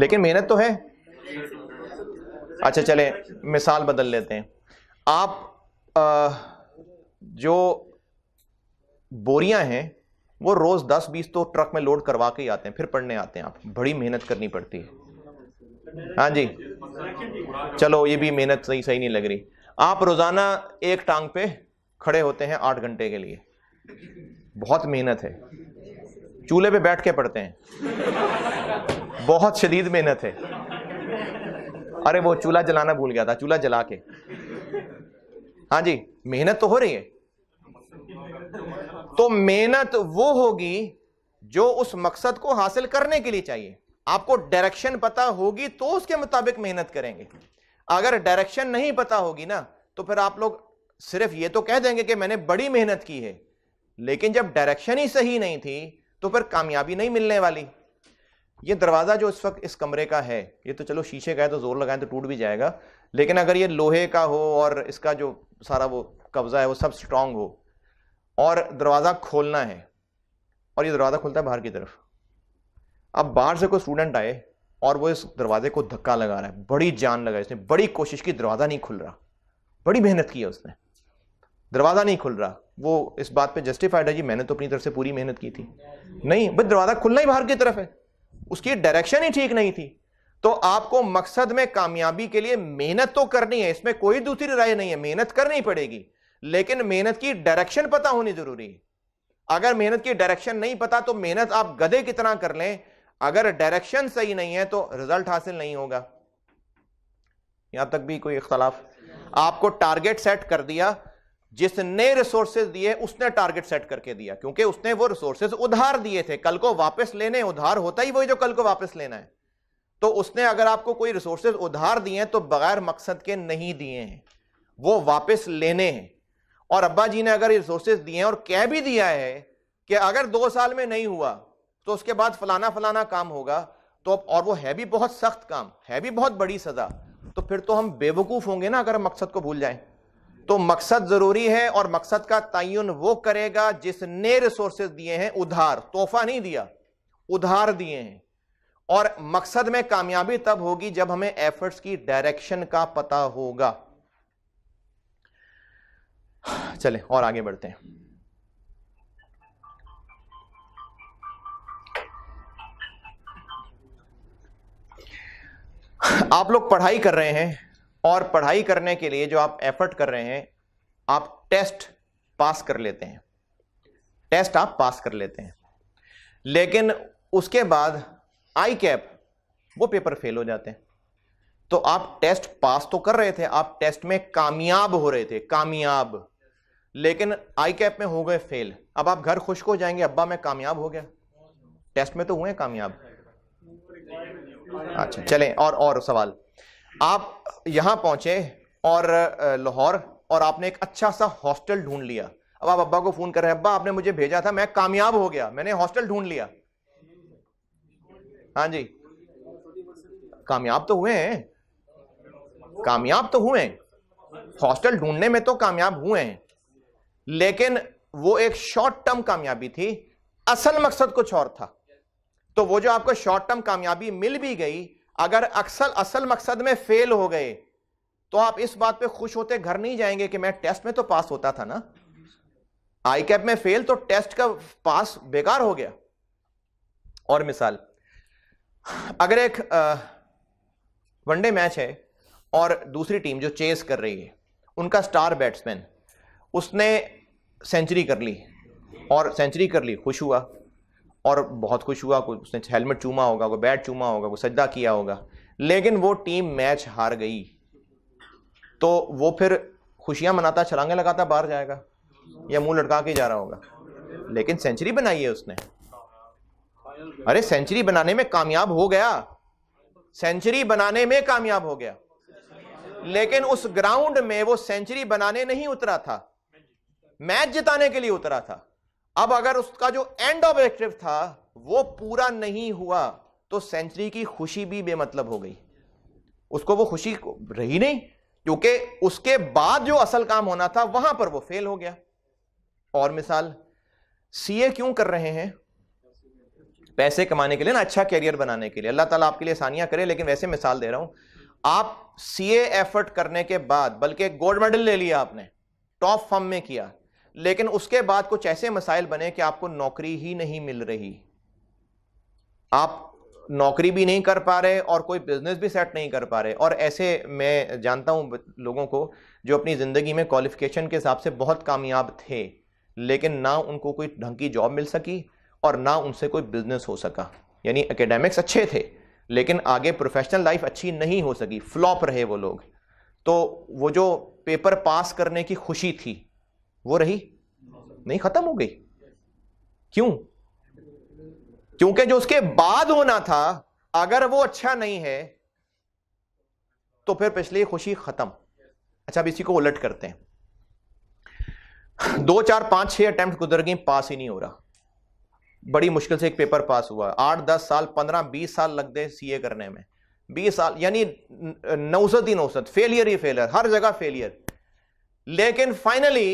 लेकिन मेहनत तो है अच्छा चले मिसाल बदल लेते हैं आप आ, जो बोरियां हैं वो रोज दस बीस तो ट्रक में लोड करवा के ही आते हैं फिर पढ़ने आते हैं आप बड़ी मेहनत करनी पड़ती है हाँ जी चलो ये भी मेहनत सही सही नहीं लग रही आप रोजाना एक टांग पे खड़े होते हैं आठ घंटे के लिए बहुत मेहनत है चूल्हे पे बैठ के पढ़ते हैं बहुत शदीद मेहनत है अरे वो चूल्हा जलाना भूल गया था चूल्हा जला के हाँ जी मेहनत तो हो रही है तो मेहनत वो होगी जो उस मकसद को हासिल करने के लिए चाहिए आपको डायरेक्शन पता होगी तो उसके मुताबिक मेहनत करेंगे अगर डायरेक्शन नहीं पता होगी ना तो फिर आप लोग सिर्फ ये तो कह देंगे कि मैंने बड़ी मेहनत की है लेकिन जब डायरेक्शन ही सही नहीं थी तो फिर कामयाबी नहीं मिलने वाली ये दरवाज़ा जो इस वक्त इस कमरे का है ये तो चलो शीशे का है तो ज़ोर लगाएं तो टूट भी जाएगा लेकिन अगर ये लोहे का हो और इसका जो सारा वो कब्ज़ा है वो सब स्ट्रांग हो और दरवाज़ा खोलना है और ये दरवाज़ा खुलता है बाहर की तरफ अब बाहर से कोई स्टूडेंट आए और वो इस दरवाजे को धक्का लगा रहा है बड़ी जान लगा उसने बड़ी कोशिश की दरवाज़ा नहीं खुल रहा बड़ी मेहनत की है उसने दरवाज़ा नहीं खुल रहा वो इस बात पे जस्टिफाइड है जी मैंने तो अपनी तरफ से पूरी मेहनत की थी नहीं बस दरवाज़ा खुलना ही बाहर की तरफ है उसकी डायरेक्शन ही ठीक नहीं थी तो आपको मकसद में कामयाबी के लिए मेहनत तो करनी है इसमें कोई दूसरी राय नहीं है मेहनत करनी पड़ेगी लेकिन मेहनत की डायरेक्शन पता होनी जरूरी है अगर मेहनत की डायरेक्शन नहीं पता तो मेहनत आप गधे कितना कर लें अगर डायरेक्शन सही नहीं है तो रिजल्ट हासिल नहीं होगा यहां तक भी कोई इख्तलाफ आपको टारगेट सेट कर दिया जिसने रिसोर्सेज दिए उसने टारगेट सेट करके दिया क्योंकि उसने वो रिसोर्सेज उधार दिए थे कल को वापस लेने उधार होता ही वही जो कल को वापस लेना है तो उसने अगर आपको कोई रिसोर्सेज उधार दिए हैं तो बगैर मकसद के नहीं दिए हैं वो वापस लेने हैं और अब्बा जी ने अगर रिसोर्सेज दिए हैं और कह भी दिया है कि अगर दो साल में नहीं हुआ तो उसके बाद फलाना फलाना काम होगा तो और वो है भी बहुत सख्त काम है भी बहुत बड़ी सजा तो फिर तो हम बेवकूफ होंगे ना अगर हम मकसद को भूल जाएं तो मकसद जरूरी है और मकसद का तयन वो करेगा जिसने रिसोर्सेज दिए हैं उधार तोहफा नहीं दिया उधार दिए हैं और मकसद में कामयाबी तब होगी जब हमें एफर्ट्स की डायरेक्शन का पता होगा चले और आगे बढ़ते हैं आप लोग पढ़ाई कर रहे हैं और पढ़ाई करने के लिए जो आप एफर्ट कर रहे हैं आप टेस्ट पास कर लेते हैं टेस्ट आप पास कर लेते हैं लेकिन उसके बाद आई कैप वो पेपर फेल हो जाते हैं तो आप टेस्ट पास तो कर रहे थे आप टेस्ट में कामयाब हो रहे थे कामयाब लेकिन आई कैप में हो गए फेल अब आप घर खुश हो जाएंगे अब्बा मैं कामयाब हो गया टेस्ट में तो हुए कामयाब अच्छा चलें और और सवाल आप यहां पहुंचे और लाहौर और आपने एक अच्छा सा हॉस्टल ढूंढ लिया अब आप अब्बा को फोन कर रहे हैं अब्बा आपने मुझे भेजा था मैं कामयाब हो गया मैंने हॉस्टल ढूंढ लिया हाँ जी कामयाब तो हुए हैं कामयाब तो हुए हॉस्टल ढूंढने में तो कामयाब हुए हैं लेकिन वो एक शॉर्ट टर्म कामयाबी थी असल मकसद कुछ और था तो वो जो आपको शॉर्ट टर्म कामयाबी मिल भी गई अगर अक्सर असल मकसद में फेल हो गए तो आप इस बात पे खुश होते घर नहीं जाएंगे कि मैं टेस्ट में तो पास होता था ना आई कैप में फेल तो टेस्ट का पास बेकार हो गया और मिसाल अगर एक वनडे मैच है और दूसरी टीम जो चेस कर रही है उनका स्टार बैट्समैन उसने सेंचुरी कर ली और सेंचुरी कर ली खुश हुआ और बहुत खुश हुआ कोई उसने हेलमेट चूमा होगा कोई बैट चूमा होगा कोई सजदा किया होगा लेकिन वो टीम मैच हार गई तो वो फिर खुशियां मनाता छलांगे लगाता बाहर जाएगा या मुंह लटका के जा रहा होगा लेकिन सेंचुरी बनाई है उसने अरे सेंचुरी बनाने में कामयाब हो गया सेंचुरी बनाने में कामयाब हो गया लेकिन उस ग्राउंड में वो सेंचुरी बनाने नहीं उतरा था मैच जिताने के लिए उतरा था अब अगर उसका जो एंड ऑब्जेक्टिव था वो पूरा नहीं हुआ तो सेंचुरी की खुशी भी बेमतलब हो गई उसको वो खुशी रही नहीं क्योंकि उसके बाद जो असल काम होना था वहां पर वो फेल हो गया और मिसाल सीए क्यों कर रहे हैं पैसे कमाने के लिए ना अच्छा करियर बनाने के लिए अल्लाह ताला आपके लिए आसानियां करे लेकिन वैसे मिसाल दे रहा हूं आप सी एफर्ट करने के बाद बल्कि गोल्ड मेडल ले लिया आपने टॉप फॉर्म में किया लेकिन उसके बाद कुछ ऐसे मसाइल बने कि आपको नौकरी ही नहीं मिल रही आप नौकरी भी नहीं कर पा रहे और कोई बिजनेस भी सेट नहीं कर पा रहे और ऐसे मैं जानता हूं लोगों को जो अपनी ज़िंदगी में क्वालिफिकेशन के हिसाब से बहुत कामयाब थे लेकिन ना उनको कोई ढंग की जॉब मिल सकी और ना उनसे कोई बिजनेस हो सका यानी एकेडमिक्स अच्छे थे लेकिन आगे प्रोफेशनल लाइफ अच्छी नहीं हो सकी फ्लॉप रहे वो लोग तो वो जो पेपर पास करने की खुशी थी वो रही नहीं खत्म हो गई क्यों क्योंकि जो उसके बाद होना था अगर वो अच्छा नहीं है तो फिर पिछली खुशी खत्म अच्छा अब इसी को उलट करते हैं दो चार पांच छह अटेम्प्ट गुजर गई पास ही नहीं हो रहा बड़ी मुश्किल से एक पेपर पास हुआ आठ दस साल पंद्रह बीस साल लग गए सी करने में बीस साल यानी नौसत ही नौसत फेलियर ही फेलियर हर जगह फेलियर लेकिन फाइनली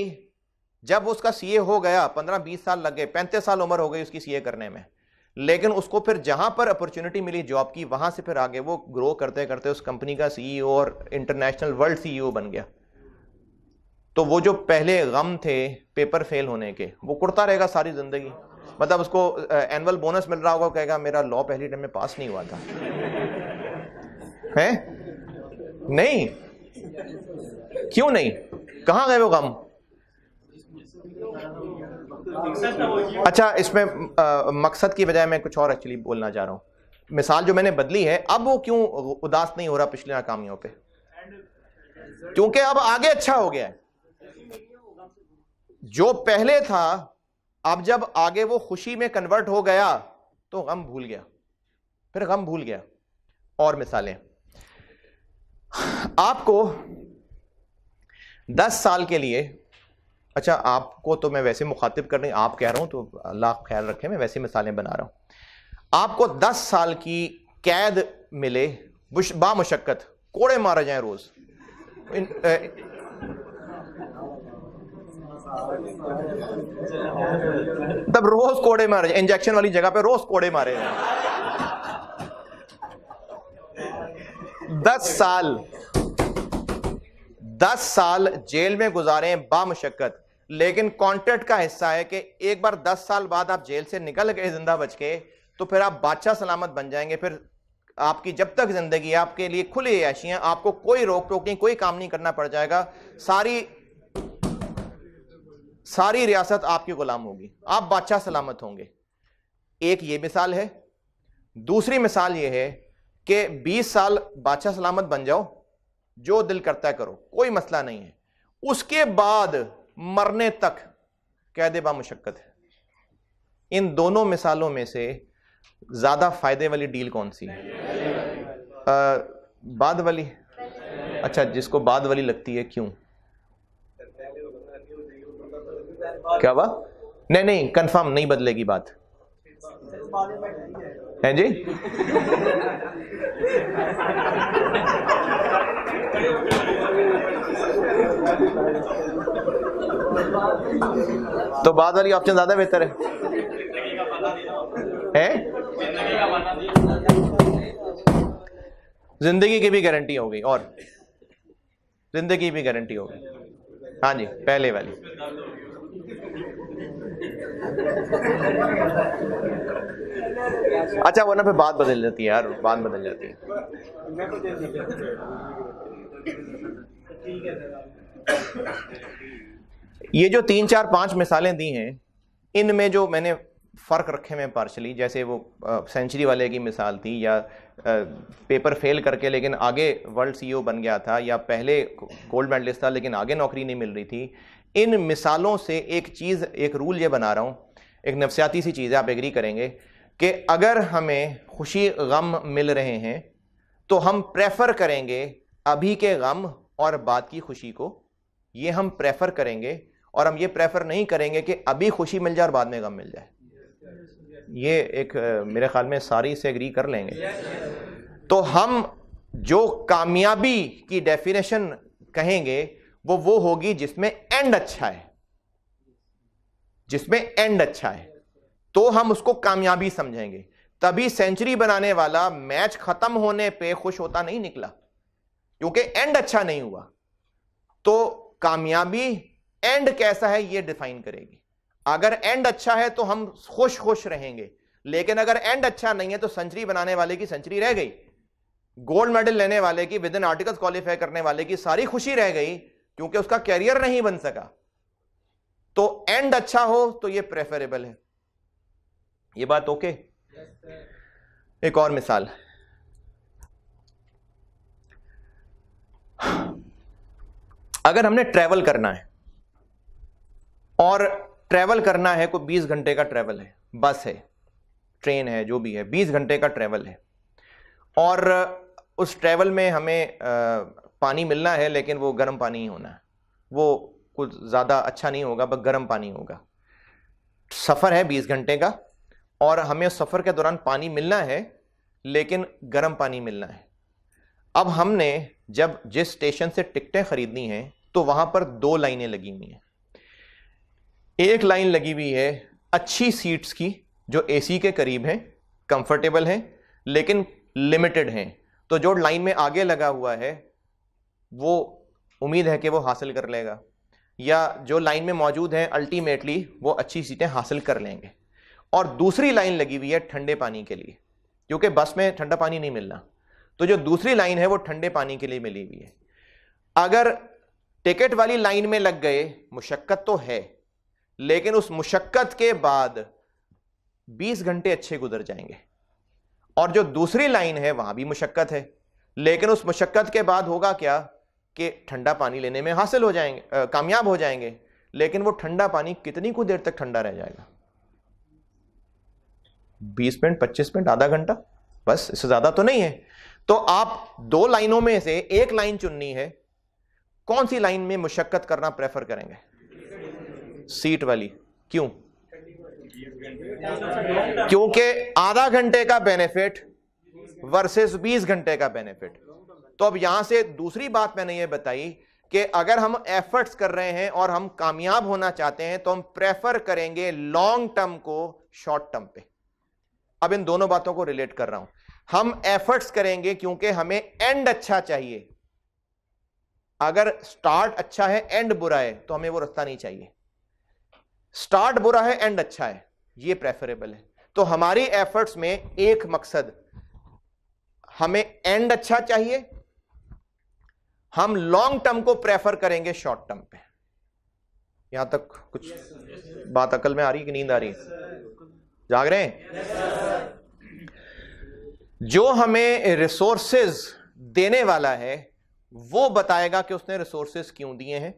जब उसका सीए हो गया पंद्रह बीस साल लग गए पैंतीस साल उम्र हो गई उसकी सीए करने में लेकिन उसको फिर जहां पर अपॉर्चुनिटी मिली जॉब की वहां से फिर आगे वो ग्रो करते करते उस कंपनी का सीईओ e और इंटरनेशनल वर्ल्ड सीईओ बन गया तो वो जो पहले गम थे पेपर फेल होने के वो कुड़ता रहेगा सारी जिंदगी मतलब उसको एनुअल बोनस मिल रहा होगा कहेगा मेरा लॉ पहली टाइम में पास नहीं हुआ था है नहीं क्यों नहीं कहां गए वो गम अच्छा इसमें आ, मकसद की बजाय मैं कुछ और एक्चुअली बोलना चाह रहा हूं मिसाल जो मैंने बदली है अब वो क्यों उदास नहीं हो रहा पिछले नाकामियों पे क्योंकि अब आगे अच्छा हो गया है जो पहले था अब जब आगे वो खुशी में कन्वर्ट हो गया तो गम भूल गया फिर गम भूल गया और मिसालें आपको दस साल के लिए अच्छा आपको तो मैं वैसे मुखातिब कर रही आप कह रहा हूं तो अल्लाह ख्याल रखे मैं वैसे मिसालें बना रहा हूं आपको दस साल की कैद मिले बामशक्कत कोड़े मारे जाए रोज इन, तब रोज कोड़े मारे इंजेक्शन वाली जगह पे रोज कोड़े मारे दस साल दस साल जेल में गुजारे बामशक्कत लेकिन कॉन्ट्रैक्ट का हिस्सा है कि एक बार दस साल बाद आप जेल से निकल गए जिंदा बच के तो फिर आप बादशाह सलामत बन जाएंगे फिर आपकी जब तक जिंदगी आपके लिए खुली ऐशियां आपको कोई रोक टोक नहीं कोई काम नहीं करना पड़ जाएगा सारी सारी रियासत आपके गुलाम होगी आप बादशाह सलामत होंगे एक ये मिसाल है दूसरी मिसाल ये है कि 20 साल बादशाह सलामत बन जाओ जो दिल करता है करो कोई मसला नहीं है उसके बाद मरने तक कह बा मुशक्कत है इन दोनों मिसालों में से ज्यादा फायदे वाली डील कौन सी है आ, बाद वाली अच्छा जिसको बाद वाली लगती है क्यों क्या हुआ नहीं नहीं कंफर्म नहीं बदलेगी बात हैं जी तो बाद वाली ऑप्शन ज्यादा बेहतर है हैं जिंदगी की भी गारंटी हो गई और जिंदगी भी गारंटी हो गई हाँ जी पहले वाली अच्छा वरना फिर बात बदल जाती है यार बात बदल जाती है ये जो तीन चार पांच मिसालें दी हैं इनमें जो मैंने फ़र्क रखे हुए पार्शली जैसे वो सेंचुरी वाले की मिसाल थी या पेपर फेल करके लेकिन आगे वर्ल्ड सीईओ e बन गया था या पहले गोल्ड मेडलिस्ट था लेकिन आगे नौकरी नहीं मिल रही थी इन मिसालों से एक चीज़ एक रूल ये बना रहा हूँ एक नफसियाती सी चीज़ है आप एग्री करेंगे कि अगर हमें खुशी गम मिल रहे हैं तो हम प्रेफर करेंगे अभी के गम और बाद की खुशी को ये हम प्रेफर करेंगे और हम ये प्रेफर नहीं करेंगे कि अभी खुशी मिल जाए और बाद में गम मिल जाए ये एक मेरे ख्याल में सारी से एग्री कर लेंगे तो हम जो कामयाबी की डेफिनेशन कहेंगे वो वो होगी जिसमें एंड अच्छा है जिसमें एंड अच्छा है तो हम उसको कामयाबी समझेंगे तभी सेंचुरी बनाने वाला मैच खत्म होने पे खुश होता नहीं निकला क्योंकि एंड अच्छा नहीं हुआ तो कामयाबी एंड कैसा है ये डिफाइन करेगी अगर एंड अच्छा है तो हम खुश खुश रहेंगे लेकिन अगर एंड अच्छा नहीं है तो सेंचुरी बनाने वाले की सेंचुरी रह गई गोल्ड मेडल लेने वाले की विद इन आर्टिकल्स क्वालिफाई करने वाले की सारी खुशी रह गई क्योंकि उसका कैरियर नहीं बन सका तो एंड अच्छा हो तो ये प्रेफरेबल है ये बात ओके okay? एक और मिसाल अगर हमने ट्रैवल करना है और ट्रैवल करना है कोई 20 घंटे का ट्रैवल है बस है ट्रेन है जो भी है 20 घंटे का ट्रैवल है और उस ट्रैवल में हमें पानी मिलना है लेकिन वो गर्म पानी ही होना है वो कुछ ज़्यादा अच्छा नहीं होगा बस गर्म पानी होगा सफ़र है बीस घंटे का और हमें उस सफ़र के दौरान पानी मिलना है लेकिन गर्म पानी मिलना है अब हमने जब जिस स्टेशन से टिकटें ख़रीदनी हैं तो वहाँ पर दो लाइनें लगी हुई हैं एक लाइन लगी हुई है अच्छी सीट्स की जो एसी के करीब हैं कंफर्टेबल हैं लेकिन लिमिटेड हैं तो जो लाइन में आगे लगा हुआ है वो उम्मीद है कि वो हासिल कर लेगा या जो लाइन में मौजूद हैं अल्टीमेटली वो अच्छी सीटें हासिल कर लेंगे और दूसरी लाइन लगी हुई है ठंडे पानी के लिए क्योंकि बस में ठंडा पानी नहीं मिलना तो जो दूसरी लाइन है वो ठंडे पानी के लिए मिली हुई है अगर टिकट वाली लाइन में लग गए मुशक्क़त तो है लेकिन उस मुशक्क़त के बाद 20 घंटे अच्छे गुजर जाएंगे और जो दूसरी लाइन है वहां भी मुशक्क़त है लेकिन उस मुशक्क़त के बाद होगा क्या कि ठंडा पानी लेने में हासिल हो जाएंगे कामयाब हो जाएंगे लेकिन वो ठंडा पानी कितनी को देर तक ठंडा रह जाएगा बीस मिनट पच्चीस मिनट आधा घंटा बस इससे ज़्यादा तो नहीं है तो आप दो लाइनों में से एक लाइन चुननी है कौन सी लाइन में मुशक्क़त करना प्रेफर करेंगे सीट वाली क्यों क्योंकि आधा घंटे का बेनिफिट वर्सेस 20 घंटे का बेनिफिट तो अब यहां से दूसरी बात मैंने ये बताई कि अगर हम एफर्ट्स कर रहे हैं और हम कामयाब होना चाहते हैं तो हम प्रेफर करेंगे लॉन्ग टर्म को शॉर्ट टर्म पे अब इन दोनों बातों को रिलेट कर रहा हूं हम एफर्ट्स करेंगे क्योंकि हमें एंड अच्छा चाहिए अगर स्टार्ट अच्छा है एंड बुरा है तो हमें वो रास्ता नहीं चाहिए स्टार्ट बुरा है एंड अच्छा है ये प्रेफरेबल है तो हमारी एफर्ट्स में एक मकसद हमें एंड अच्छा चाहिए हम लॉन्ग टर्म को प्रेफर करेंगे शॉर्ट टर्म पे यहां तक कुछ yes, बात अकल में आ रही कि नींद आ रही yes, जाग रहे हैं yes, जो हमें रिसोर्सेज देने वाला है वो बताएगा कि उसने रिसोर्सेज क्यों दिए हैं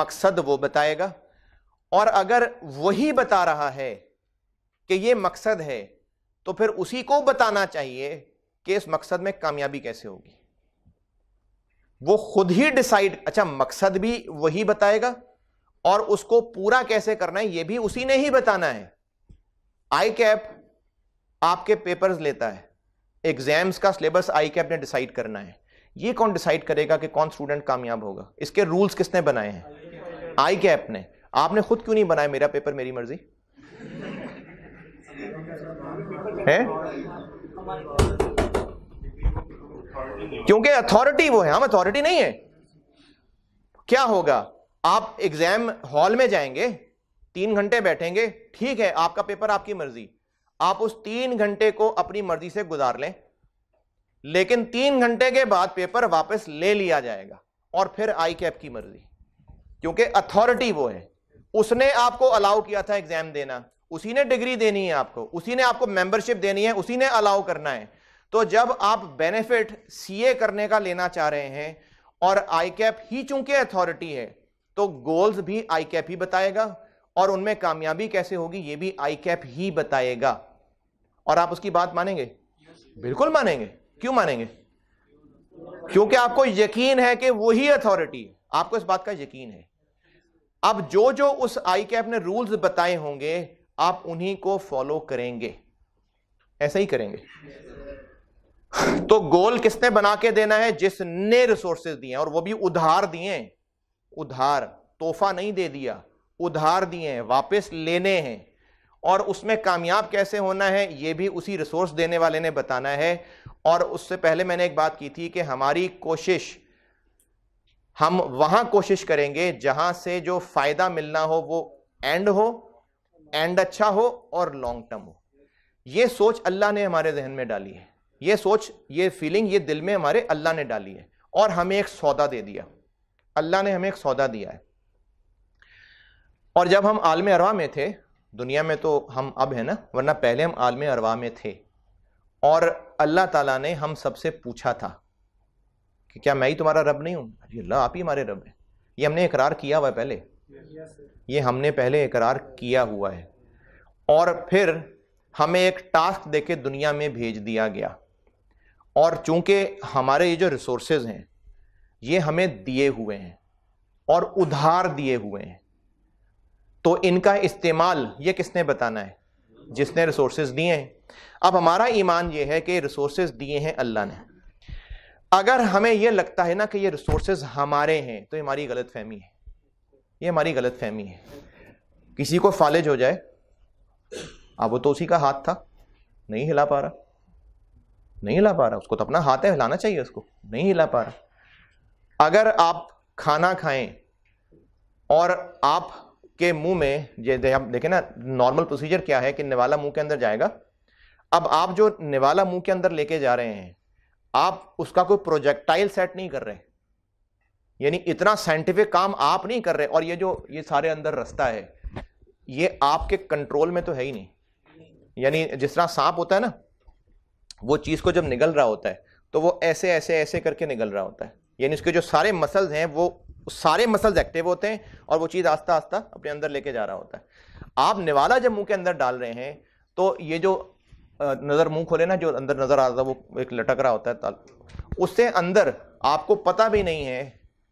मकसद वो बताएगा और अगर वही बता रहा है कि ये मकसद है तो फिर उसी को बताना चाहिए कि इस मकसद में कामयाबी कैसे होगी वो खुद ही डिसाइड अच्छा मकसद भी वही बताएगा और उसको पूरा कैसे करना है ये भी उसी ने ही बताना है आई कैप आपके पेपर्स लेता है एग्जाम्स का सिलेबस आई कैप ने डिसाइड करना है ये कौन डिसाइड करेगा कि कौन स्टूडेंट कामयाब होगा इसके रूल्स किसने बनाए हैं आई कैप ने आपने खुद क्यों नहीं बनाया मेरा पेपर मेरी मर्जी है क्योंकि अथॉरिटी वो है हम अथॉरिटी नहीं है क्या होगा आप एग्जाम हॉल में जाएंगे तीन घंटे बैठेंगे ठीक है आपका पेपर आपकी मर्जी आप उस तीन घंटे को अपनी मर्जी से गुजार लें लेकिन तीन घंटे के बाद पेपर वापस ले लिया जाएगा और फिर आई कैप की मर्जी क्योंकि अथॉरिटी वो है उसने आपको अलाउ किया था एग्जाम देना उसी ने डिग्री देनी है आपको उसी ने आपको मेंबरशिप देनी है उसी ने अलाउ करना है तो जब आप बेनिफिट सीए करने का लेना चाह रहे हैं और आई कैप ही चूंकि अथॉरिटी है तो गोल्स भी आई कैप ही बताएगा और उनमें कामयाबी कैसे होगी ये भी आई कैप ही बताएगा और आप उसकी बात मानेंगे बिल्कुल मानेंगे क्यों मानेंगे क्योंकि आपको यकीन है कि वही अथॉरिटी है आपको इस बात का यकीन है अब जो जो उस आई कैप ने रूल्स बताए होंगे आप उन्हीं को फॉलो करेंगे ऐसा ही करेंगे तो गोल किसने बना के देना है जिसने रिसोर्सेज दिए और वो भी उधार दिए उधार तोहफा नहीं दे दिया उधार दिए हैं वापस लेने हैं और उसमें कामयाब कैसे होना है ये भी उसी रिसोर्स देने वाले ने बताना है और उससे पहले मैंने एक बात की थी कि हमारी कोशिश हम वहां कोशिश करेंगे जहां से जो फायदा मिलना हो वो एंड हो एंड अच्छा हो और लॉन्ग टर्म हो ये सोच अल्लाह ने हमारे जहन में डाली है ये सोच ये फीलिंग ये दिल में हमारे अल्लाह ने डाली है और हमें एक सौदा दे दिया अल्लाह ने हमें एक सौदा दिया है और जब हम आलम अरवा में थे दुनिया में तो हम अब है ना वरना पहले हम आलम अरवा में थे और अल्लाह ताला ने हम सबसे पूछा था कि क्या मैं ही तुम्हारा रब नहीं हूँ अरे अल्लाह आप ही हमारे रब हैं ये हमने इकरार किया हुआ है पहले ये हमने पहले इकरार किया हुआ है और फिर हमें एक टास्क देके दुनिया में भेज दिया गया और चूंकि हमारे ये जो रिसोर्सेज हैं ये हमें दिए हुए हैं और उधार दिए हुए हैं तो इनका इस्तेमाल ये किसने बताना है जिसने रिसोर्सेज दिए हैं अब हमारा ईमान ये है कि रिसोर्सेज दिए हैं अल्लाह ने अगर हमें यह लगता है ना कि ये रिसोर्सेज हमारे हैं तो हमारी गलत फहमी है ये हमारी गलत फहमी है किसी को फालिज हो जाए अब वो तो उसी का हाथ था नहीं हिला पा रहा नहीं हिला पा रहा उसको तो अपना हाथ है हिलाना चाहिए उसको नहीं हिला पा रहा अगर आप खाना खाएं और आप के मुंह में जैसे आप देखें ना नॉर्मल प्रोसीजर क्या है कि निवाला मुंह के अंदर जाएगा अब आप जो निवाला मुंह के अंदर लेके जा रहे हैं आप उसका कोई प्रोजेक्टाइल सेट नहीं कर रहे यानी इतना साइंटिफिक काम आप नहीं कर रहे और ये जो ये सारे अंदर रास्ता है ये आपके कंट्रोल में तो है ही नहीं यानी जिस तरह सांप होता है ना वो चीज़ को जब निगल रहा होता है तो वो ऐसे ऐसे ऐसे करके निगल रहा होता है यानी उसके जो सारे मसल्स हैं वो सारे मसल्स एक्टिव होते हैं और वो चीज़ आस्ता आस्ता अपने अंदर लेके जा रहा होता है आप निवाला जब मुंह के अंदर डाल रहे हैं तो ये जो नज़र मुंह खोले ना जो अंदर नज़र आ रहा वो एक लटक रहा होता है उससे अंदर आपको पता भी नहीं है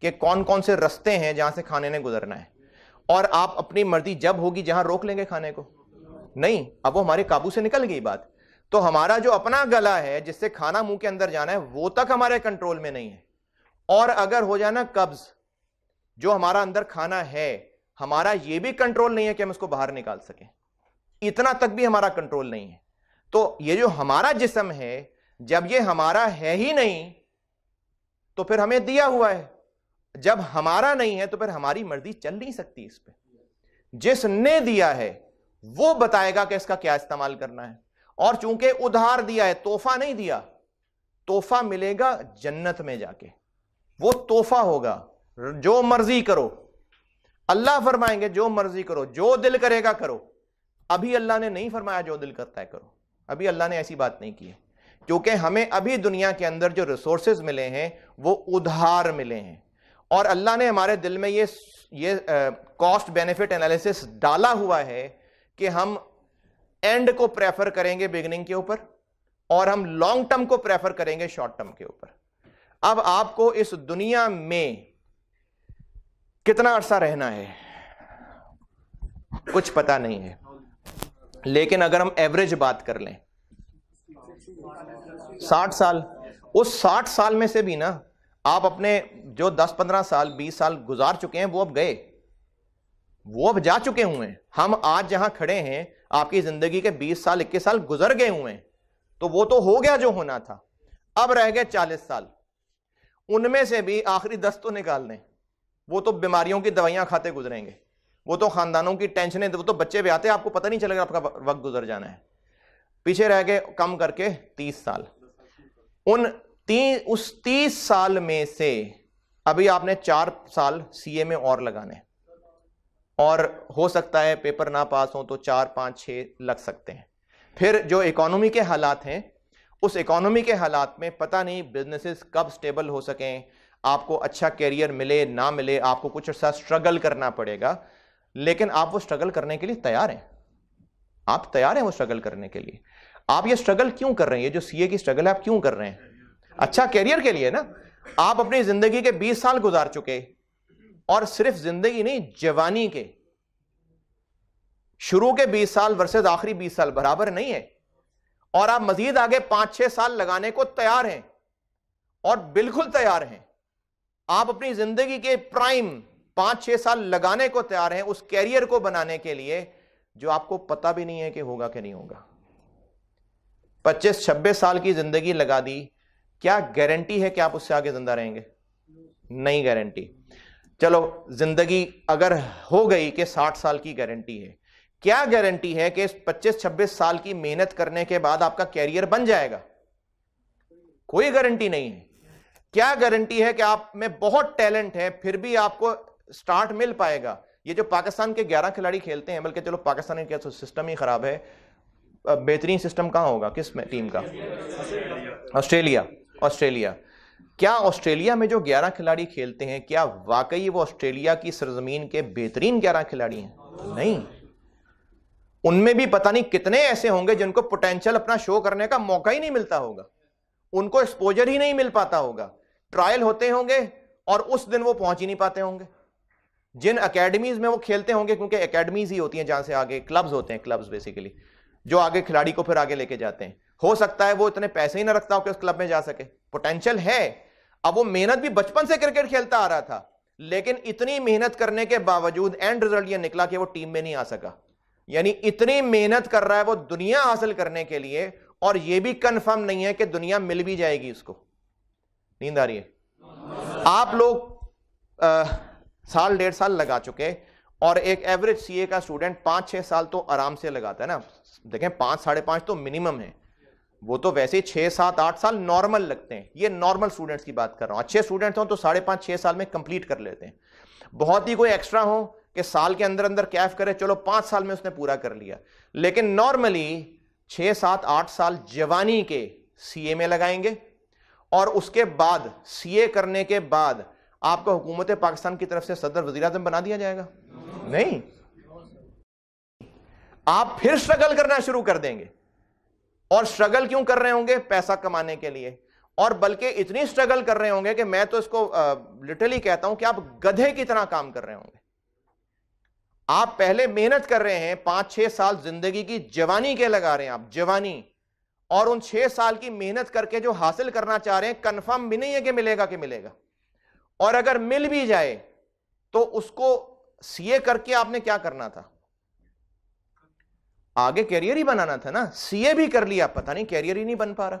कि कौन कौन से रस्ते हैं जहाँ से खाने ने गुजरना है और आप अपनी मर्जी जब होगी जहाँ रोक लेंगे खाने को नहीं अब वो हमारे काबू से निकल गई बात तो हमारा जो अपना गला है जिससे खाना मुंह के अंदर जाना है वो तक हमारे कंट्रोल में नहीं है और अगर हो जाना कब्ज जो हमारा अंदर खाना है हमारा ये भी कंट्रोल नहीं है कि हम इसको बाहर निकाल सकें इतना तक भी हमारा कंट्रोल नहीं है तो ये जो हमारा जिसम है जब ये हमारा है ही नहीं तो फिर हमें दिया हुआ है जब हमारा नहीं है तो फिर हमारी मर्जी चल नहीं सकती इस पर जिसने दिया है वो बताएगा कि इसका क्या इस्तेमाल करना है और चूंकि उधार दिया है तोहफा नहीं दिया तोहफा मिलेगा जन्नत में जाके वो तोहफा होगा जो मर्जी करो अल्लाह फरमाएंगे जो मर्जी करो जो दिल करेगा करो अभी अल्लाह ने नहीं फरमाया जो दिल करता है करो अभी अल्लाह ने ऐसी बात नहीं की है क्योंकि हमें अभी दुनिया के अंदर जो रिसोर्सेज मिले हैं वो उधार मिले हैं और अल्लाह ने हमारे दिल में ये ये कॉस्ट बेनिफिट एनालिसिस डाला हुआ है कि हम एंड को प्रेफर करेंगे बिगनिंग के ऊपर और हम लॉन्ग टर्म को प्रेफर करेंगे शॉर्ट टर्म के ऊपर अब आपको इस दुनिया में कितना अरसा रहना है कुछ पता नहीं है लेकिन अगर हम एवरेज बात कर लें साठ साल उस साठ साल में से भी ना आप अपने जो दस पंद्रह साल बीस साल गुजार चुके हैं वो अब गए वो अब जा चुके हुए हैं हम आज जहां खड़े हैं आपकी जिंदगी के 20 साल 21 साल गुजर गए हुए हैं तो वो तो हो गया जो होना था अब रह गए 40 साल उनमें से भी आखिरी दस तो निकाल दें वो तो बीमारियों की दवाइयां खाते गुजरेंगे वो तो खानदानों की टेंशनें वो तो बच्चे भी आते आपको पता नहीं चलेगा आपका वक्त गुजर जाना है पीछे रह गए कम करके तीस साल उन ती, उस तीस साल में से अभी आपने चार साल सीए में और लगाने और हो सकता है पेपर ना पास हो तो चार पाँच छः लग सकते हैं फिर जो इकोनॉमी के हालात हैं उस इकोनॉमी के हालात में पता नहीं बिजनेसेस कब स्टेबल हो सकें आपको अच्छा कैरियर मिले ना मिले आपको कुछ ऐसा स्ट्रगल करना पड़ेगा लेकिन आप वो स्ट्रगल करने के लिए तैयार हैं आप तैयार हैं वो स्ट्रगल करने के लिए आप ये स्ट्रगल क्यों कर रहे हैं ये जो सीए की स्ट्रगल है आप क्यों कर रहे हैं अच्छा कैरियर के लिए ना आप अपनी जिंदगी के 20 साल गुजार चुके और सिर्फ जिंदगी नहीं जवानी के शुरू के 20 साल वर्सेस आखिरी 20 साल बराबर नहीं है और आप मजीद आगे पांच छह साल लगाने को तैयार हैं और बिल्कुल तैयार हैं आप अपनी जिंदगी के प्राइम पांच छह साल लगाने को तैयार हैं उस कैरियर को बनाने के लिए जो आपको पता भी नहीं है कि होगा कि नहीं होगा पच्चीस छब्बीस साल की जिंदगी लगा दी क्या गारंटी है कि आप उससे आगे जिंदा रहेंगे नहीं गारंटी चलो जिंदगी अगर हो गई कि 60 साल की गारंटी है क्या गारंटी है कि 25-26 साल की मेहनत करने के बाद आपका कैरियर बन जाएगा कोई गारंटी नहीं है क्या गारंटी है कि आप में बहुत टैलेंट है फिर भी आपको स्टार्ट मिल पाएगा ये जो पाकिस्तान के 11 खिलाड़ी खेलते हैं बल्कि चलो पाकिस्तान के तो सिस्टम ही खराब है बेहतरीन सिस्टम कहाँ होगा किस में टीम का ऑस्ट्रेलिया ऑस्ट्रेलिया क्या ऑस्ट्रेलिया में जो 11 खिलाड़ी खेलते हैं क्या वाकई वो ऑस्ट्रेलिया की सरजमीन के बेहतरीन 11 खिलाड़ी हैं नहीं उनमें भी पता नहीं कितने ऐसे होंगे जिनको पोटेंशियल अपना शो करने का मौका ही नहीं मिलता होगा उनको एक्सपोजर ही नहीं मिल पाता होगा ट्रायल होते होंगे और उस दिन वो पहुंच ही नहीं पाते होंगे जिन अकेडमीज में वो खेलते होंगे क्योंकि अकेडमीज ही होती हैं जहां से आगे क्लब्स होते हैं क्लब्स बेसिकली जो आगे खिलाड़ी को फिर आगे लेके जाते हैं हो सकता है वो इतने पैसे ही ना रखता हो कि उस क्लब में जा सके पोटेंशियल है अब वो मेहनत भी बचपन से क्रिकेट खेलता आ रहा था लेकिन इतनी मेहनत करने के बावजूद एंड रिजल्ट ये निकला कि वो टीम में नहीं आ सका यानी इतनी मेहनत कर रहा है वो दुनिया हासिल करने के लिए और ये भी कंफर्म नहीं है कि दुनिया मिल भी जाएगी उसको नींद आ रही है आप लोग आ, साल डेढ़ साल लगा चुके और एक एवरेज सीए का स्टूडेंट पांच छह साल तो आराम से लगाता है ना देखें पांच साढ़े पांच तो मिनिमम है वो तो वैसे छह छः सात आठ साल नॉर्मल लगते हैं ये नॉर्मल स्टूडेंट्स की बात कर रहा हूँ अच्छे स्टूडेंट्स हों तो साढ़े पाँच छः साल में कंप्लीट कर लेते हैं बहुत ही कोई एक्स्ट्रा हो कि साल के अंदर अंदर कैफ करे चलो पाँच साल में उसने पूरा कर लिया लेकिन नॉर्मली छः सात आठ साल जवानी के सी में लगाएंगे और उसके बाद सी करने के बाद आपको हुकूमत पाकिस्तान की तरफ से सदर वजी बना दिया जाएगा नहीं आप फिर स्ट्रगल करना शुरू कर देंगे और स्ट्रगल क्यों कर रहे होंगे पैसा कमाने के लिए और बल्कि इतनी स्ट्रगल कर रहे होंगे कि मैं तो इसको लिटरली कहता हूं कि आप गधे की तरह काम कर रहे होंगे आप पहले मेहनत कर रहे हैं पांच छह साल जिंदगी की जवानी के लगा रहे हैं आप जवानी और उन छह साल की मेहनत करके जो हासिल करना चाह रहे हैं कंफर्म भी नहीं है कि मिलेगा कि मिलेगा और अगर मिल भी जाए तो उसको सीए करके आपने क्या करना था आगे कैरियर ही बनाना था ना सीए भी कर लिया पता नहीं कैरियर ही नहीं बन पा रहा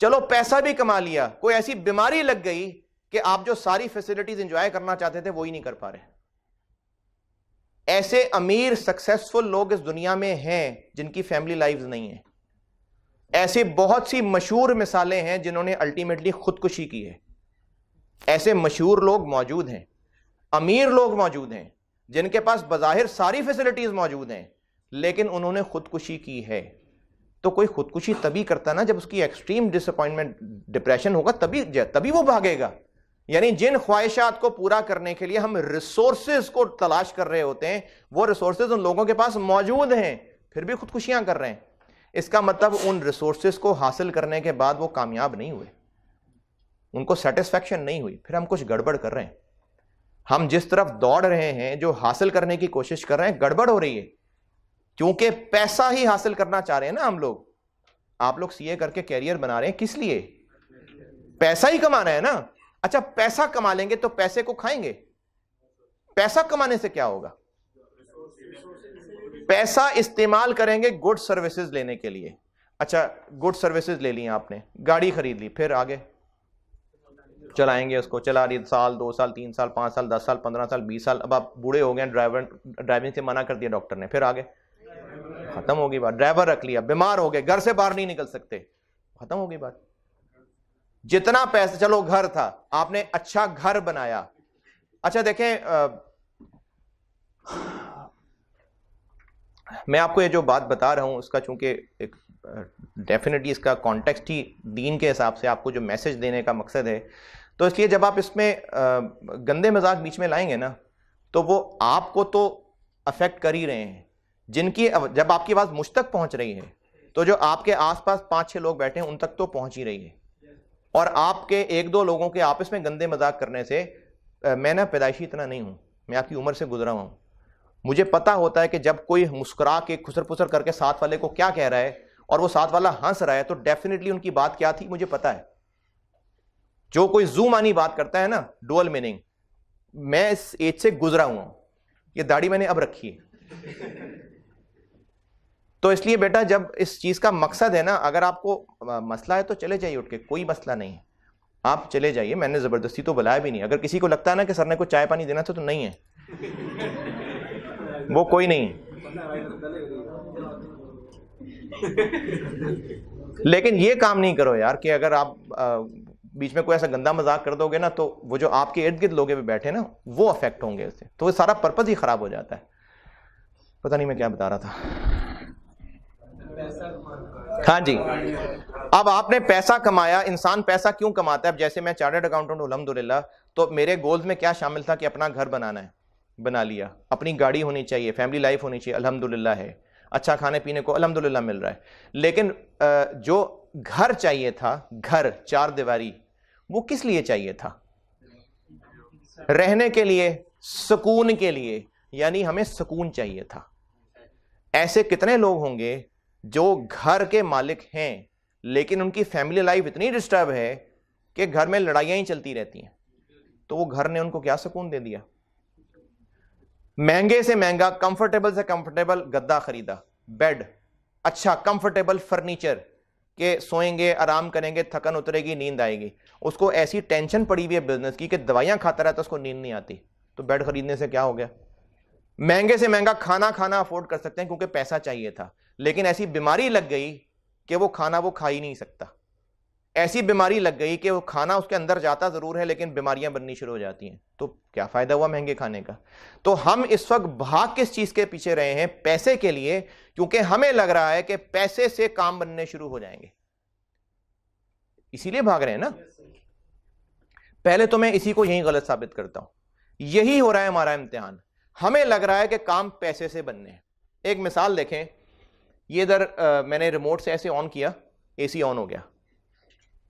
चलो पैसा भी कमा लिया कोई ऐसी बीमारी लग गई कि आप जो सारी फैसिलिटीज एंजॉय करना चाहते थे वो ही नहीं कर पा रहे ऐसे अमीर सक्सेसफुल लोग इस दुनिया में हैं जिनकी फैमिली लाइफ नहीं है ऐसी बहुत सी मशहूर मिसालें हैं जिन्होंने अल्टीमेटली खुदकुशी की है ऐसे मशहूर लोग मौजूद हैं अमीर लोग मौजूद हैं जिनके पास बाहिर सारी फैसिलिटीज़ मौजूद हैं लेकिन उन्होंने खुदकुशी की है तो कोई खुदकुशी तभी करता ना जब उसकी एक्सट्रीम डिसअपॉइंटमेंट डिप्रेशन होगा तभी तभी वो भागेगा यानी जिन ख्वाहिशात को पूरा करने के लिए हम रिसोर्सेज को तलाश कर रहे होते हैं वो रिसोर्सेज उन लोगों के पास मौजूद हैं फिर भी खुदकुशियां कर रहे हैं इसका मतलब उन रिसोर्सेज को हासिल करने के बाद वो कामयाब नहीं हुए उनको सेटिस्फेक्शन नहीं हुई फिर हम कुछ गड़बड़ कर रहे हैं हम जिस तरफ दौड़ रहे हैं जो हासिल करने की कोशिश कर रहे हैं गड़बड़ हो रही है क्योंकि पैसा ही हासिल करना चाह रहे हैं ना हम लोग आप लोग सीए करके कैरियर बना रहे हैं किस लिए पैसा ही कमाना है ना अच्छा पैसा कमा लेंगे तो पैसे को खाएंगे पैसा कमाने से क्या होगा पैसा इस्तेमाल करेंगे गुड सर्विसेज लेने के लिए अच्छा गुड सर्विसेज ले ली आपने गाड़ी खरीद ली फिर आगे चलाएंगे उसको चला रही साल दो साल तीन साल पांच साल दस साल पंद्रह साल बीस साल अब आप बूढ़े हो गए ड्राइवर ड्राइविंग से मना कर दिया डॉक्टर ने फिर आगे खत्म होगी बात ड्राइवर रख लिया बीमार हो गए घर से बाहर नहीं निकल सकते खत्म होगी बात जितना पैसा चलो घर था आपने अच्छा घर बनाया अच्छा देखें आ, मैं आपको ये जो बात बता रहा हूं उसका चूंकि एक डेफिनेटली इसका कॉन्टेक्स्ट ही दीन के हिसाब से आपको जो मैसेज देने का मकसद है तो इसलिए जब आप इसमें गंदे मजाक बीच में लाएंगे ना तो वो आपको तो अफेक्ट कर ही रहे हैं जिनकी जब आपकी आवाज़ मुझ तक पहुंच रही है तो जो आपके आसपास पांच छह लोग बैठे हैं उन तक तो पहुंच ही रही है और आपके एक दो लोगों के आपस में गंदे मजाक करने से मैं ना पैदाइशी इतना नहीं हूं मैं आपकी उम्र से गुजरा हुआ हूं मुझे पता होता है कि जब कोई मुस्कुरा के खुसर पुसर करके साथ वाले को क्या कह रहा है और वो साथ वाला हंस रहा है तो डेफिनेटली उनकी बात क्या थी मुझे पता है जो कोई जू मानी बात करता है ना डुअल मीनिंग मैं इस एज से गुजरा हुआ हूं ये दाढ़ी मैंने अब रखी है तो इसलिए बेटा जब इस चीज़ का मकसद है ना अगर आपको मसला है तो चले जाइए उठ के कोई मसला नहीं है आप चले जाइए मैंने ज़बरदस्ती तो बुलाया भी नहीं अगर किसी को लगता है ना कि सर ने को चाय पानी देना था तो नहीं है वो कोई नहीं लेकिन ये काम नहीं करो यार कि अगर आप आ, बीच में कोई ऐसा गंदा मजाक कर दोगे ना तो वो जो आपके इर्द गिर्द लोग बैठे ना वो अफेक्ट होंगे उससे तो वो सारा पर्पज़ ही ख़राब हो जाता है पता नहीं मैं क्या बता रहा था हाँ जी अब आपने पैसा कमाया इंसान पैसा क्यों कमाता है अब जैसे मैं चार्टर्ड अकाउंटेंट हूं अलहमदुल्ला तो मेरे गोल्स में क्या शामिल था कि अपना घर बनाना है बना लिया अपनी गाड़ी होनी चाहिए फैमिली लाइफ होनी चाहिए अलहमदुल्ला है अच्छा खाने पीने को अलहमदुल्ला मिल रहा है लेकिन जो घर चाहिए था घर चार दीवारी वो किस लिए चाहिए था रहने के लिए सुकून के लिए यानी हमें सुकून चाहिए था ऐसे कितने लोग होंगे जो घर के मालिक हैं लेकिन उनकी फैमिली लाइफ इतनी डिस्टर्ब है कि घर में लड़ाइयाँ ही चलती रहती हैं तो वो घर ने उनको क्या सुकून दे दिया महंगे से महंगा कंफर्टेबल से कंफर्टेबल गद्दा खरीदा बेड अच्छा कंफर्टेबल फर्नीचर के सोएंगे आराम करेंगे थकन उतरेगी नींद आएगी उसको ऐसी टेंशन पड़ी हुई है बिजनेस की कि दवाइयां खाता रहता तो उसको नींद नहीं आती तो बेड खरीदने से क्या हो गया महंगे से महंगा खाना खाना अफोर्ड कर सकते हैं क्योंकि पैसा चाहिए था लेकिन ऐसी बीमारी लग गई कि वो खाना वो खा ही नहीं सकता ऐसी बीमारी लग गई कि वो खाना उसके अंदर जाता ज़रूर है लेकिन बीमारियां बननी शुरू हो जाती हैं तो क्या फ़ायदा हुआ महंगे खाने का तो हम इस वक्त भाग किस चीज़ के पीछे रहे हैं पैसे के लिए क्योंकि हमें लग रहा है कि पैसे से काम बनने शुरू हो जाएंगे इसीलिए भाग रहे हैं ना पहले तो मैं इसी को यही गलत साबित करता हूं यही हो रहा है हमारा इम्तिहान हमें लग रहा है कि काम पैसे से बनने हैं एक मिसाल देखें ये इधर मैंने रिमोट से ऐसे ऑन किया एसी ऑन हो गया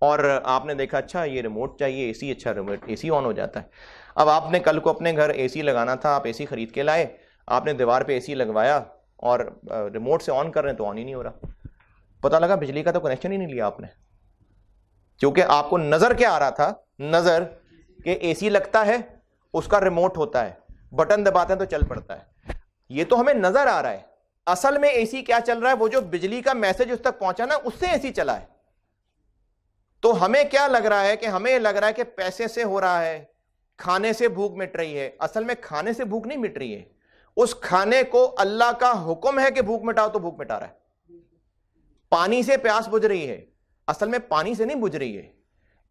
और आपने देखा अच्छा ये रिमोट चाहिए एसी अच्छा रिमोट एसी ऑन हो जाता है अब आपने कल को अपने घर एसी लगाना था आप एसी खरीद के लाए आपने दीवार पे एसी लगवाया और रिमोट से ऑन कर रहे हैं तो ऑन ही नहीं हो रहा पता लगा बिजली का तो कनेक्शन ही नहीं लिया आपने क्योंकि आपको नज़र क्या आ रहा था नज़र कि ए लगता है उसका रिमोट होता है बटन दबाते हैं तो चल पड़ता है ये तो हमें नज़र आ रहा है असल में एसी क्या चल रहा है वो जो बिजली का मैसेज उस तक पहुंचा ना उससे एसी चला है तो हमें क्या लग रहा है कि हमें लग रहा है कि पैसे से हो रहा है खाने से भूख मिट रही है असल में खाने से भूख नहीं मिट रही है उस खाने को अल्लाह का हुक्म है कि भूख मिटाओ तो भूख मिटा रहा है पानी से प्यास बुझ रही है असल में पानी से नहीं बुझ रही है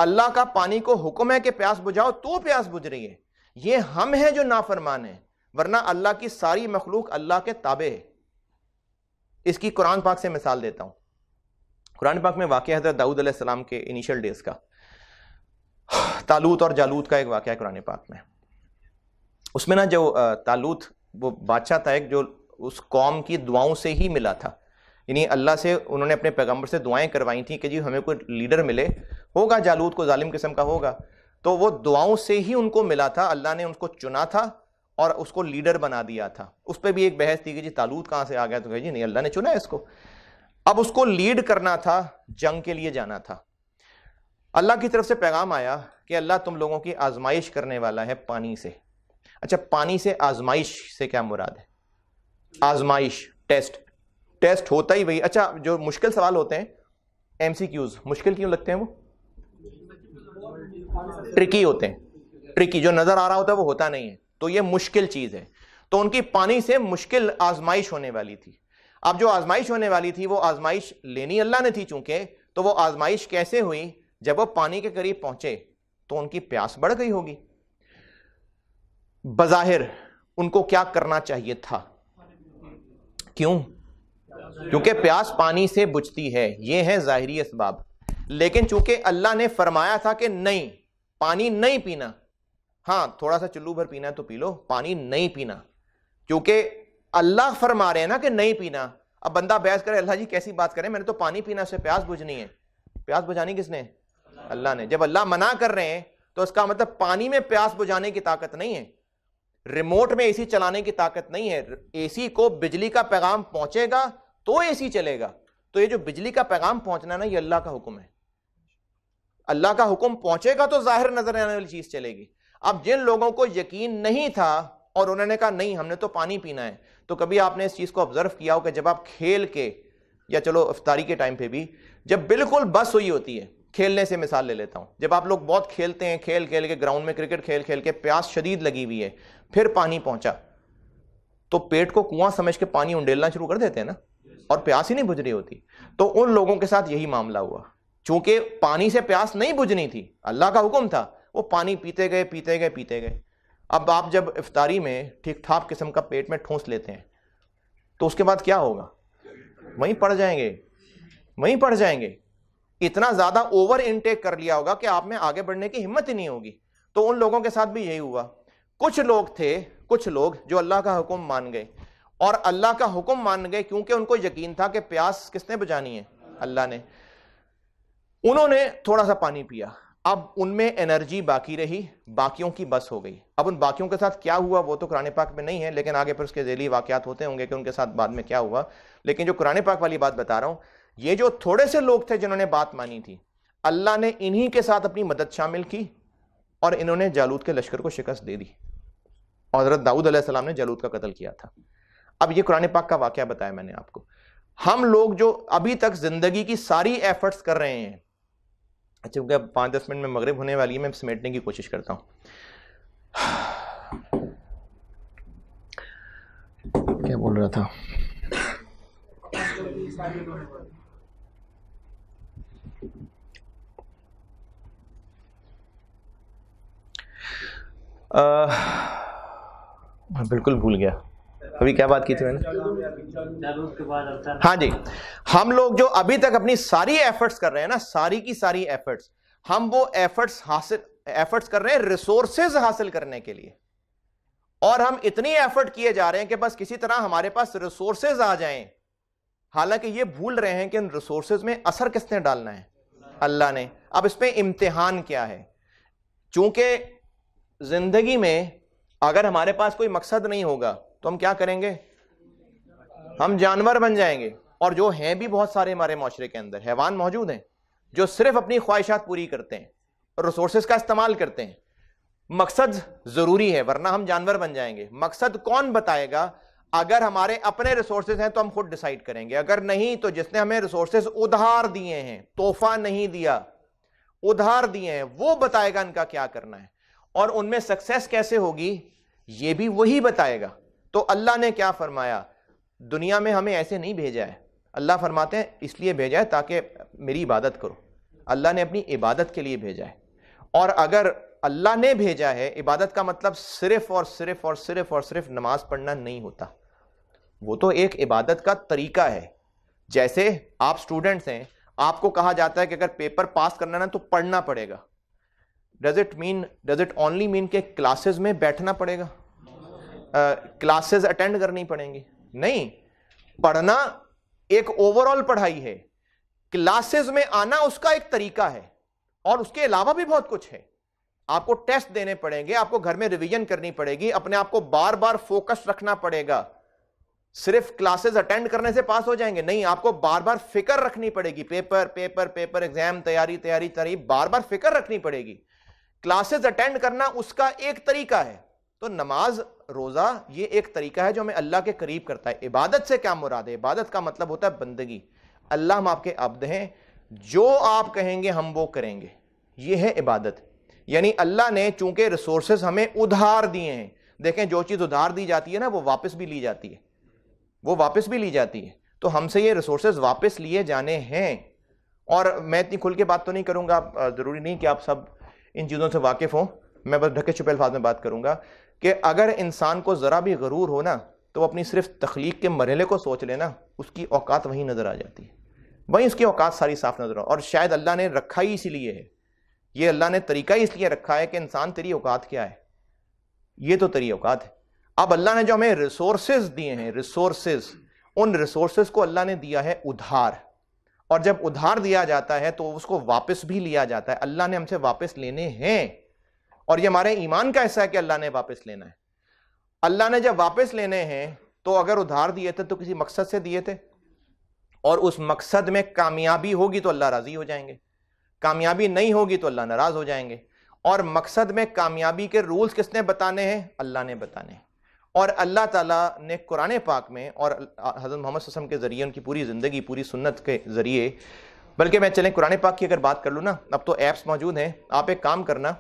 अल्लाह का पानी को हुक्म है कि प्यास बुझाओ तो प्यास बुझ रही है ये हम हैं जो नाफरमान है वरना अल्लाह की सारी मखलूक अल्लाह के ताबे है इसकी कुरान पाक से मिसाल देता हूँ कुरान पाक में वाक़ हज़रत दाऊद सलाम के इनिशियल डेज़ का तालूत और जालूत का एक वाक़ है कुरान पाक में उसमें ना जो तालूत वो बादशाह था एक जो उस कौम की दुआओं से ही मिला था यानी अल्लाह से उन्होंने अपने पैगम्बर से दुआएं करवाई थी कि जी हमें कोई लीडर मिले होगा जालूद को जालिम किस्म का होगा तो वो दुआओं से ही उनको मिला था अल्लाह ने उनको चुना था और उसको लीडर बना दिया था उस पर भी एक बहस थी कि जी तालूद कहाँ से आ गया तो कहे जी नहीं अल्लाह ने चुना है इसको अब उसको लीड करना था जंग के लिए जाना था अल्लाह की तरफ से पैगाम आया कि अल्लाह तुम लोगों की आजमाइश करने वाला है पानी से अच्छा पानी से आजमाइश से क्या मुराद है आजमाइश टेस्ट टेस्ट होता ही वही अच्छा जो मुश्किल सवाल होते हैं एम सी क्यूज मुश्किल क्यों लगते हैं वो ट्रिकी होते हैं ट्रिकी जो नज़र आ रहा होता है वो होता नहीं है तो ये मुश्किल चीज है तो उनकी पानी से मुश्किल आजमाइश होने वाली थी अब जो आजमाइश होने वाली थी वो आजमाइश लेनी अल्लाह ने थी चूंकि तो वो आजमाइश कैसे हुई जब वो पानी के करीब पहुंचे तो उनकी प्यास बढ़ गई होगी बज़ाहिर उनको क्या करना चाहिए था क्यों क्योंकि प्यास पानी से बुझती है ये है जाहिरी इसबाब लेकिन चूंकि अल्लाह ने फरमाया था कि नहीं पानी नहीं पीना हाँ थोड़ा सा चुल्लू भर पीना है तो पी लो पानी नहीं पीना क्योंकि अल्लाह फरमा रहे हैं ना कि नहीं पीना अब बंदा बहस करे अल्लाह जी कैसी बात करें मैंने तो पानी पीना उससे प्यास बुझनी है प्यास बुझानी किसने अल्लाह ने जब अल्लाह मना कर रहे हैं तो उसका मतलब पानी में प्यास बुझाने की ताकत नहीं है रिमोट में एसी चलाने की ताकत नहीं है एसी को बिजली का पैगाम पहुंचेगा तो एसी चलेगा तो ये जो बिजली का पैगाम पहुंचना ना ये अल्लाह का हुक्म है अल्लाह का हुक्म पहुंचेगा तो जाहिर नजर आने वाली चीज चलेगी अब जिन लोगों को यकीन नहीं था और उन्होंने कहा नहीं हमने तो पानी पीना है तो कभी आपने इस चीज़ को ऑब्जर्व किया हो कि जब आप खेल के या चलो अफ्तारी के टाइम पे भी जब बिल्कुल बस हुई होती है खेलने से मिसाल ले लेता हूं जब आप लोग बहुत खेलते हैं खेल खेल के ग्राउंड में क्रिकेट खेल खेल के प्यास शदीद लगी हुई है फिर पानी पहुंचा तो पेट को कुआं समझ के पानी उंडेलना शुरू कर देते हैं ना और प्यास ही नहीं बुझ रही होती तो उन लोगों के साथ यही मामला हुआ चूंकि पानी से प्यास नहीं बुझनी थी अल्लाह का हुक्म था वो पानी पीते गए पीते गए पीते गए अब आप जब इफ्तारी में ठीक ठाक किस्म का पेट में ठोंस लेते हैं तो उसके बाद क्या होगा वहीं पड़ जाएंगे वहीं पड़ जाएंगे इतना ज़्यादा ओवर इनटेक कर लिया होगा कि आप में आगे बढ़ने की हिम्मत ही नहीं होगी तो उन लोगों के साथ भी यही हुआ कुछ लोग थे कुछ लोग जो अल्लाह का हुक्म मान गए और अल्लाह का हुक्म मान गए क्योंकि उनको यकीन था कि प्यास किसने बजानी है अल्लाह ने उन्होंने थोड़ा सा पानी पिया अब उनमें एनर्जी बाकी रही बाकियों की बस हो गई अब उन बाकियों के साथ क्या हुआ वो तो कुरने पाक में नहीं है लेकिन आगे पर उसके जैली वाक़ात होते होंगे कि उनके साथ बाद में क्या हुआ लेकिन जो कुरने पाक वाली बात बता रहा हूँ ये जो थोड़े से लोग थे जिन्होंने बात मानी थी अल्लाह ने इन्हीं के साथ अपनी मदद शामिल की और इन्होंने जालूद के लश्कर को शिकस्त दे दी और हज़रत दाऊद आसमाम ने जालूद का कत्ल किया था अब ये कुरने पाक का वाक़ बताया मैंने आपको हम लोग जो अभी तक ज़िंदगी की सारी एफर्ट्स कर रहे हैं अच्छा क्योंकि अब पाँच दस मिनट में मगरब होने वाली है मैं समेटने की कोशिश करता हूँ क्या बोल रहा था आ, बिल्कुल भूल गया अभी क्या बात की थी मैंने हाँ जी हम लोग जो अभी तक अपनी सारी एफर्ट्स कर रहे हैं ना सारी की सारी एफर्ट्स हम वो एफर्ट्स हासिल एफर्ट्स कर रहे हैं रिसोर्सेज हासिल करने के लिए और हम इतनी एफर्ट किए जा रहे हैं कि बस किसी तरह हमारे पास रिसोर्सेज आ जाएं हालांकि ये भूल रहे हैं कि इन रिसोर्सेज में असर किसने डालना है अल्लाह ने अब इसमें इम्तिहान क्या है चूंकि जिंदगी में अगर हमारे पास कोई मकसद नहीं होगा तो हम क्या करेंगे हम जानवर बन जाएंगे और जो हैं भी बहुत सारे हमारे माशरे के अंदर हैवान मौजूद हैं जो सिर्फ अपनी ख्वाहिशात पूरी करते हैं रिसोर्सेस रिसोर्सेज का इस्तेमाल करते हैं मकसद ज़रूरी है वरना हम जानवर बन जाएंगे मकसद कौन बताएगा अगर हमारे अपने रिसोर्सेज हैं तो हम खुद डिसाइड करेंगे अगर नहीं तो जिसने हमें रिसोर्सेज उधार दिए हैं तोहफा नहीं दिया उधार दिए हैं वो बताएगा इनका क्या करना है और उनमें सक्सेस कैसे होगी ये भी वही बताएगा तो अल्लाह ने क्या फरमाया दुनिया में हमें ऐसे नहीं भेजा है अल्लाह फरमाते हैं इसलिए भेजा है ताकि मेरी इबादत करो अल्लाह ने अपनी इबादत के लिए भेजा है और अगर अल्लाह ने भेजा है इबादत का मतलब सिर्फ और सिर्फ और सिर्फ और सिर्फ नमाज पढ़ना नहीं होता वो तो एक इबादत का तरीका है जैसे आप स्टूडेंट्स हैं आपको कहा जाता है कि अगर पेपर पास करना ना तो पढ़ना पड़ेगा does it mean does it only mean के क्लासेस में बैठना पड़ेगा क्लासेस अटेंड करनी पड़ेंगी नहीं पढ़ना एक ओवरऑल पढ़ाई है क्लासेस में आना उसका एक तरीका है और उसके अलावा भी बहुत कुछ है आपको टेस्ट देने पड़ेंगे आपको घर में रिवीजन करनी पड़ेगी अपने आप को बार बार फोकस रखना पड़ेगा सिर्फ क्लासेस अटेंड करने से पास हो जाएंगे नहीं आपको बार बार फिक्र रखनी पड़ेगी पेपर पेपर पेपर एग्जाम तैयारी तैयारी तैयारी बार बार फिक्र रखनी पड़ेगी क्लासेस अटेंड करना उसका एक तरीका है तो नमाज रोज़ा ये एक तरीका है जो हमें अल्लाह के करीब करता है इबादत से क्या मुराद है इबादत का मतलब होता है बंदगी अल्लाह हम आपके अब्द हैं जो आप कहेंगे हम वो करेंगे ये है इबादत यानी अल्लाह ने चूंकि रिसोर्स हमें उधार दिए हैं देखें जो चीज़ उधार दी जाती है ना वो वापस भी ली जाती है वो वापस भी ली जाती है तो हमसे ये रिसोर्स वापस लिए जाने हैं और मैं इतनी खुल के बात तो नहीं करूंगा ज़रूरी नहीं कि आप सब इन चीज़ों से वाकिफ़ हों मैं बस ढके छुपे अल्फाज में बात करूंगा कि अगर इंसान को ज़रा भी गरूर हो ना तो अपनी सिर्फ तख्लीक के मरहले को सोच लेना उसकी औकात वहीं नज़र आ जाती है वहीं उसकी औकात सारी साफ नज़र आ और शायद अल्लाह ने रखा ही इसीलिए है ये अल्लाह ने तरीका ही इसलिए रखा है कि इंसान तेरी औकात क्या है ये तो तेरी औकात है अब अल्लाह ने जो हमें रिसोर्स दिए हैं रिसोर्स उन रिसोर्स को अल्लाह ने दिया है उधार और जब उधार दिया जाता है तो उसको वापस भी लिया जाता है अल्लाह ने हमसे वापस लेने हैं और ये हमारे ईमान का हिस्सा है कि अल्लाह ने वापस लेना है अल्लाह ने जब वापस लेने हैं तो अगर उधार दिए थे तो किसी मकसद से दिए थे और उस मकसद में कामयाबी होगी तो अल्लाह राज़ी हो जाएंगे कामयाबी नहीं होगी तो अल्लाह नाराज़ हो जाएंगे और मकसद में कामयाबी के रूल्स किसने बताने हैं अल्लाह ने बताने हैं और अल्लाह ताला ने कुरान पाक में और हज़रत मोहम्मद वसम के ज़रिए उनकी पूरी ज़िंदगी पूरी सुन्नत के ज़रिए बल्कि मैं चलें कुरान पाक की अगर बात कर लूँ ना अब तो ऐप्स मौजूद हैं आप एक काम करना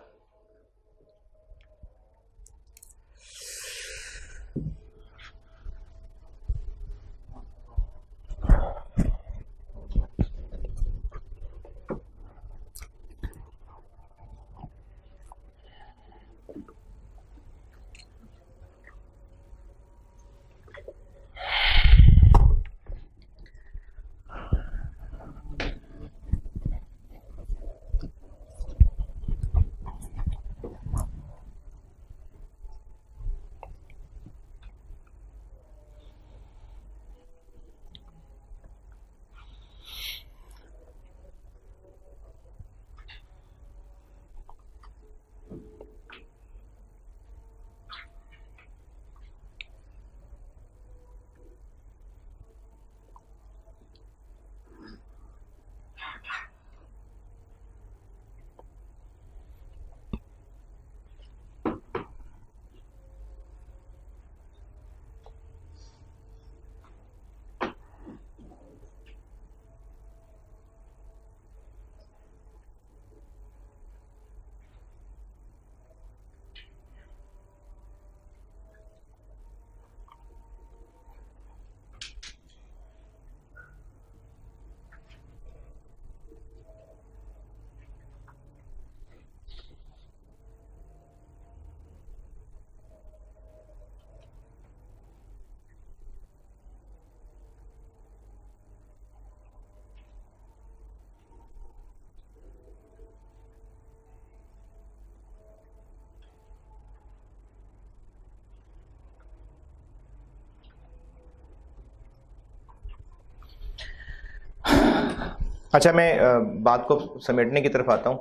अच्छा मैं बात को समेटने की तरफ आता हूँ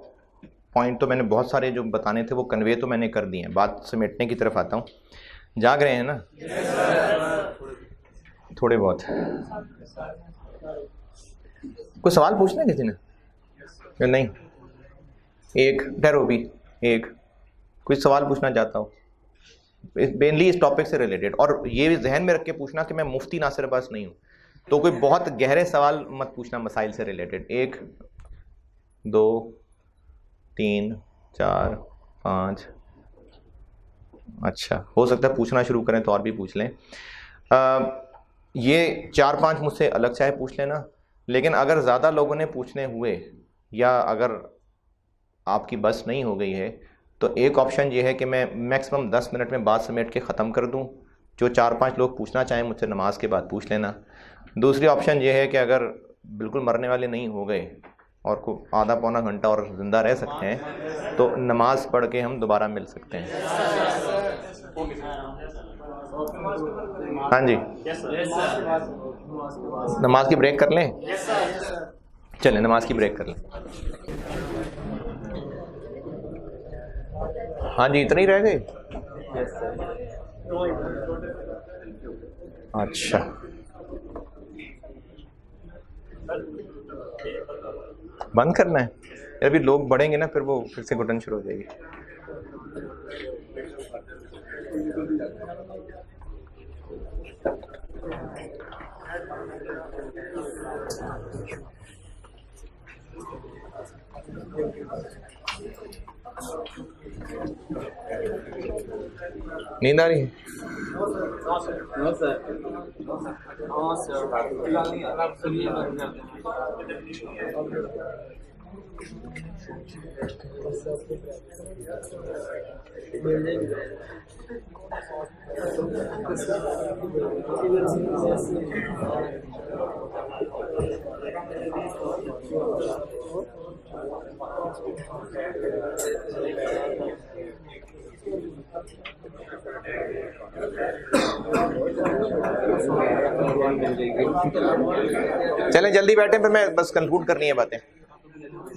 पॉइंट तो मैंने बहुत सारे जो बताने थे वो कन्वे तो मैंने कर दिए हैं बात समेटने की तरफ आता हूँ जाग रहे हैं ना थोड़े बहुत कोई सवाल पूछना है किसी ने नहीं एक ठहरो भी एक कुछ सवाल पूछना चाहता हूँ मेनली इस टॉपिक से रिलेटेड और ये भी जहन में रख के पूछना कि मैं मुफ्ती नासिर अब्बास नहीं हूँ तो कोई बहुत गहरे सवाल मत पूछना मसाइल से रिलेटेड एक दो तीन चार पाँच अच्छा हो सकता है पूछना शुरू करें तो और भी पूछ लें आ, ये चार पांच मुझसे अलग चाहे पूछ लेना लेकिन अगर ज़्यादा लोगों ने पूछने हुए या अगर आपकी बस नहीं हो गई है तो एक ऑप्शन ये है कि मैं मैक्सिमम दस मिनट में बात समेट के ख़त्म कर दूं जो चार पांच लोग पूछना चाहें मुझसे नमाज के बाद पूछ लेना दूसरी ऑप्शन ये है कि अगर बिल्कुल मरने वाले नहीं हो गए और को आधा पौना घंटा और ज़िंदा रह सकते हैं तो नमाज़ पढ़ के हम दोबारा मिल सकते हैं हाँ जी नमाज की ब्रेक कर लें चलें नमाज की ब्रेक कर लें हाँ जी इतना ही रह गए अच्छा बंद करना है यार अभी लोग बढ़ेंगे ना फिर वो फिर से घुटन शुरू हो जाएगी Thank you. नींद आ रही है no, sir. No, sir. चलें जल्दी बैठे फिर मैं बस कंक्लूड करनी है बातें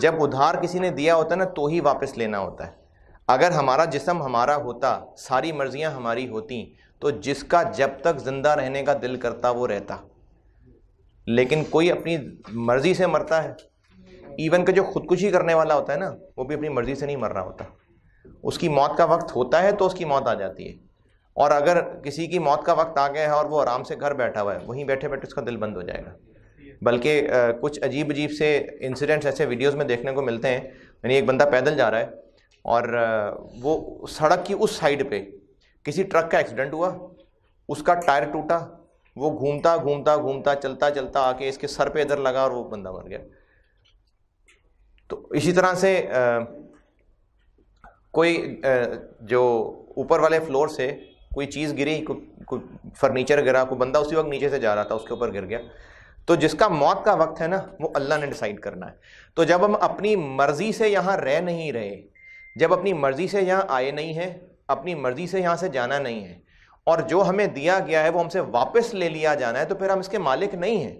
जब उधार किसी ने दिया होता है ना तो ही वापस लेना होता है अगर हमारा जिसम हमारा होता सारी मर्जियाँ हमारी होती तो जिसका जब तक ज़िंदा रहने का दिल करता वो रहता लेकिन कोई अपनी मर्ज़ी से मरता है इवन का जो खुदकुशी करने वाला होता है ना वो भी अपनी मर्ज़ी से नहीं मर रहा होता उसकी मौत का वक्त होता है तो उसकी मौत आ जाती है और अगर किसी की मौत का वक्त आ गया है और वो आराम से घर बैठा हुआ है वहीं बैठे बैठे उसका दिल बंद हो जाएगा बल्कि कुछ अजीब अजीब से इंसिडेंट्स ऐसे वीडियोस में देखने को मिलते हैं यानी एक बंदा पैदल जा रहा है और वो सड़क की उस साइड पे किसी ट्रक का एक्सीडेंट हुआ उसका टायर टूटा वो घूमता घूमता घूमता चलता चलता आके इसके सर पे इधर लगा और वो बंदा मर गया तो इसी तरह से आ, कोई आ, जो ऊपर वाले फ्लोर से कोई चीज़ गिरी कोई को फर्नीचर गिरा कोई बंदा उसी वक्त नीचे से जा रहा था उसके ऊपर गिर गया तो जिसका मौत का वक्त है ना वो अल्लाह ने डिसाइड करना है तो जब हम अपनी मर्ज़ी से यहाँ रह नहीं रहे जब अपनी मर्ज़ी से यहाँ आए नहीं हैं अपनी मर्ज़ी से यहाँ से जाना नहीं है और जो हमें दिया गया है वो हमसे वापस ले लिया जाना है तो फिर हम इसके मालिक नहीं हैं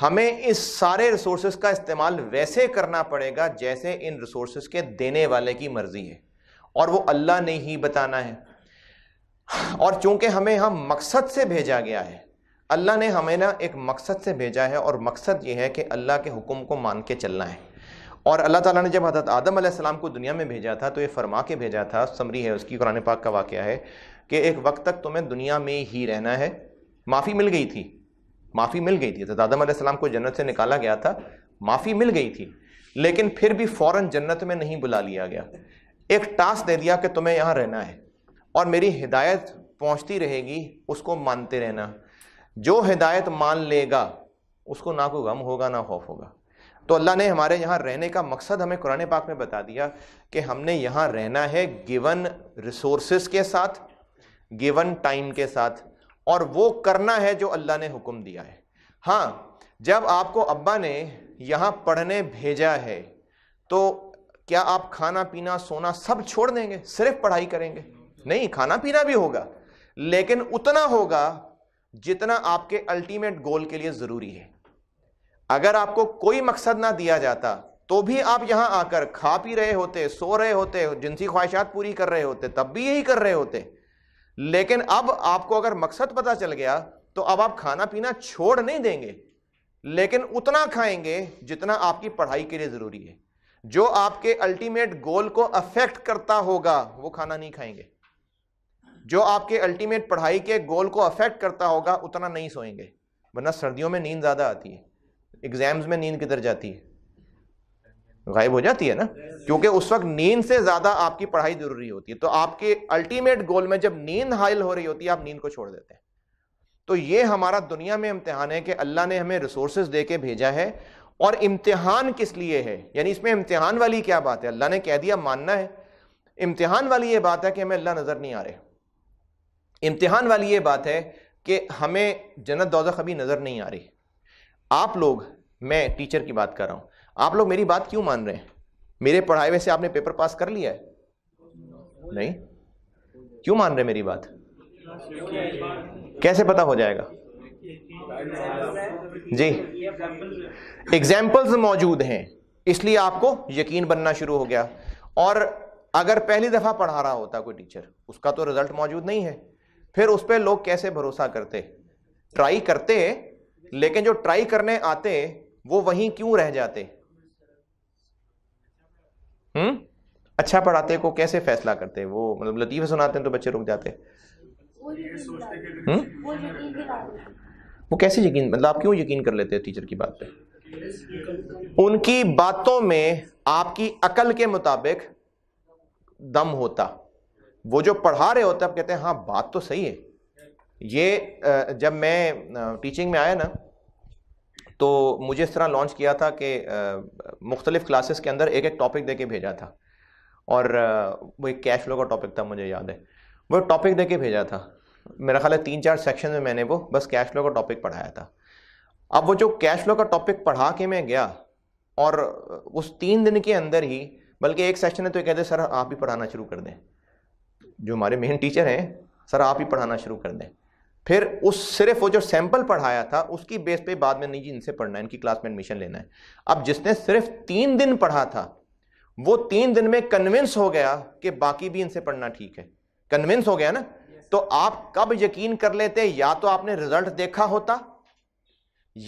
हमें इस सारे रिसोर्स का इस्तेमाल वैसे करना पड़ेगा जैसे इन रिसोर्स के देने वाले की मर्ज़ी है और वो अल्लाह ने ही बताना है और चूंकि हमें यहाँ मकसद से भेजा गया है अल्लाह ने हमें ना एक मकसद से भेजा है और मकसद ये है कि अल्लाह के हुक्म को मान के चलना है और अल्लाह ताला ने जब हज़रत आदम आसमाम को दुनिया में भेजा था तो ये फरमा के भेजा था समरी है उसकी कुरान पाक का वाक़ है कि एक वक्त तक तुम्हें दुनिया में ही रहना है माफ़ी मिल गई थी माफ़ी मिल गई थी हज़रत आदम आसमाम को जन्नत से निकाला गया था माफ़ी मिल गई थी लेकिन फिर भी फ़ौर जन्नत में नहीं बुला लिया गया एक टास्क दे दिया कि तुम्हें यहाँ रहना है और मेरी हिदायत पहुँचती रहेगी उसको मानते रहना जो हिदायत मान लेगा उसको ना कोई गम होगा ना खौफ होगा तो अल्लाह ने हमारे यहाँ रहने का मकसद हमें कुरान पाक में बता दिया कि हमने यहाँ रहना है गिवन रिसोर्स के साथ गिवन टाइम के साथ और वो करना है जो अल्लाह ने हुक्म दिया है हाँ जब आपको अब्बा ने यहाँ पढ़ने भेजा है तो क्या आप खाना पीना सोना सब छोड़ देंगे सिर्फ पढ़ाई करेंगे नहीं खाना पीना भी होगा लेकिन उतना होगा जितना आपके अल्टीमेट गोल के लिए जरूरी है अगर आपको कोई मकसद ना दिया जाता तो भी आप यहां आकर खा पी रहे होते सो रहे होते जिनसी ख्वाहिशात पूरी कर रहे होते तब भी यही कर रहे होते लेकिन अब आपको अगर मकसद पता चल गया तो अब आप खाना पीना छोड़ नहीं देंगे लेकिन उतना खाएंगे जितना आपकी पढ़ाई के लिए ज़रूरी है जो आपके अल्टीमेट गोल को अफेक्ट करता होगा वो खाना नहीं खाएंगे जो आपके अल्टीमेट पढ़ाई के गोल को अफेक्ट करता होगा उतना नहीं सोएंगे वरना सर्दियों में नींद ज़्यादा आती है एग्ज़ाम्स में नींद किधर जाती है गायब हो जाती है ना क्योंकि उस वक्त नींद से ज़्यादा आपकी पढ़ाई ज़रूरी होती है तो आपके अल्टीमेट गोल में जब नींद हायल हो रही होती है आप नींद को छोड़ देते हैं तो ये हमारा दुनिया में इम्तहान है कि अल्लाह ने हमें रिसोर्स दे के भेजा है और इम्तहान किस लिए है यानी इसमें इम्तहान वाली क्या बात है अल्लाह ने कह दिया मानना है इम्तहान वाली ये बात है कि हमें अल्लाह नज़र नहीं आ रहे इम्तिहान वाली ये बात है कि हमें जन्नत दौजा अभी नज़र नहीं आ रही आप लोग मैं टीचर की बात कर रहा हूँ आप लोग मेरी बात क्यों मान रहे हैं मेरे पढ़ाए हुए से आपने पेपर पास कर लिया है नहीं क्यों मान रहे मेरी बात कैसे पता हो जाएगा जी एग्जाम्पल्स मौजूद हैं इसलिए आपको यकीन बनना शुरू हो गया और अगर पहली दफ़ा पढ़ा रहा होता कोई टीचर उसका तो रिजल्ट मौजूद नहीं है फिर उस पर लोग कैसे भरोसा करते ट्राई करते लेकिन जो ट्राई करने आते वो वहीं क्यों रह जाते हम्म अच्छा पढ़ाते को कैसे फैसला करते वो मतलब लतीफे सुनाते हैं तो बच्चे रुक जाते हम्म वो कैसे यकीन मतलब आप क्यों यकीन कर लेते हैं टीचर की बात पे उनकी बातों में आपकी अकल के मुताबिक दम होता वो जो पढ़ा रहे होते हैं आप कहते हैं हाँ बात तो सही है ये जब मैं टीचिंग में आया ना तो मुझे इस तरह लॉन्च किया था कि मुख्तलिफ़ क्लासेस के अंदर एक एक टॉपिक दे के भेजा था और वो एक कैश फ्लो का टॉपिक था मुझे याद है वो टॉपिक दे के भेजा था मेरा ख्याल है तीन चार सेक्शन में मैंने वो बस कैश फ्लो का टॉपिक पढ़ाया था अब वो जो कैश फ्लो का टॉपिक पढ़ा के मैं गया और उस तीन दिन के अंदर ही बल्कि एक सेक्शन है तो कहते सर आप ही पढ़ाना शुरू कर दें जो हमारे मेन टीचर हैं सर आप ही पढ़ाना शुरू कर दें फिर उस सिर्फ वो जो सैंपल पढ़ाया था उसकी बेस पे बाद में नहीं जी इनसे पढ़ना है इनकी क्लास में एडमिशन लेना है अब जिसने सिर्फ तीन दिन पढ़ा था वो तीन दिन में कन्विंस हो गया कि बाकी भी इनसे पढ़ना ठीक है कन्विंस हो गया ना तो आप कब यकीन कर लेते या तो आपने रिजल्ट देखा होता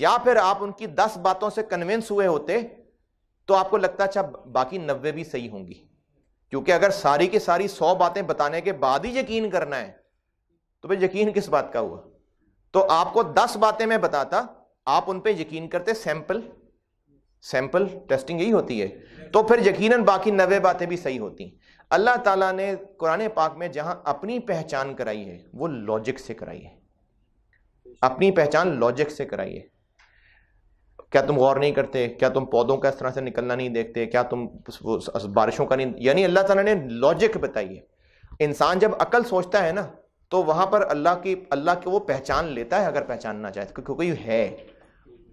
या फिर आप उनकी दस बातों से कन्विंस हुए होते तो आपको लगता अच्छा बाकी नब्बे भी सही होंगी क्योंकि अगर सारी की सारी सौ बातें बताने के बाद ही यकीन करना है तो भाई यकीन किस बात का हुआ तो आपको दस बातें मैं बताता आप उन पर यकीन करते सैंपल सैंपल टेस्टिंग यही होती है तो फिर यकीनन बाकी नवे बातें भी सही होती अल्लाह ताला ने कुरान पाक में जहां अपनी पहचान कराई है वो लॉजिक से कराई है अपनी पहचान लॉजिक से कराई है क्या तुम गौर नहीं करते क्या तुम पौधों का इस तरह से निकलना नहीं देखते क्या तुम बारिशों का नहीं यानी अल्लाह ताला ने लॉजिक बताई है इंसान जब अकल सोचता है ना तो वहाँ पर अल्लाह की अल्लाह की वो पहचान लेता है अगर पहचानना चाहे क्योंकि कोई है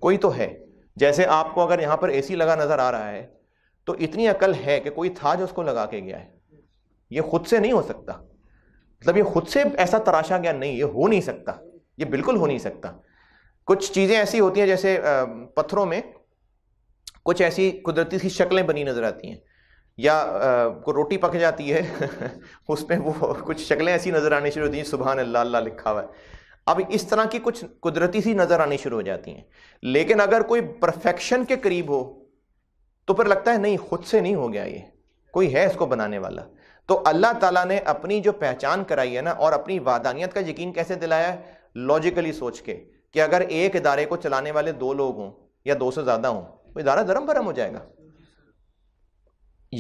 कोई तो है जैसे आपको अगर यहाँ पर सी लगा नज़र आ रहा है तो इतनी अकल है कि कोई था जो उसको लगा के गया है ये खुद से नहीं हो सकता मतलब ये खुद से ऐसा तराशा गया नहीं ये हो नहीं सकता ये बिल्कुल हो नहीं सकता कुछ चीज़ें ऐसी होती हैं जैसे पत्थरों में कुछ ऐसी कुदरती सी शक्लें बनी नज़र आती हैं या को रोटी पक जाती है उसमें वो कुछ शक्लें ऐसी नज़र आनी शुरू होती हैं सुबह अल्लाह अल्लाह लिखा हुआ है अब इस तरह की कुछ कुदरती सी नज़र आनी शुरू हो जाती हैं लेकिन अगर कोई परफेक्शन के करीब हो तो फिर लगता है नहीं खुद से नहीं हो गया ये कोई है इसको बनाने वाला तो अल्लाह ताला ने अपनी जो पहचान कराई है ना और अपनी वादानियत का यकीन कैसे दिलाया लॉजिकली सोच के कि अगर एक इदारे को चलाने वाले दो लोग हों या दो से ज्यादा हों तो इदारा धर्म भरम हो जाएगा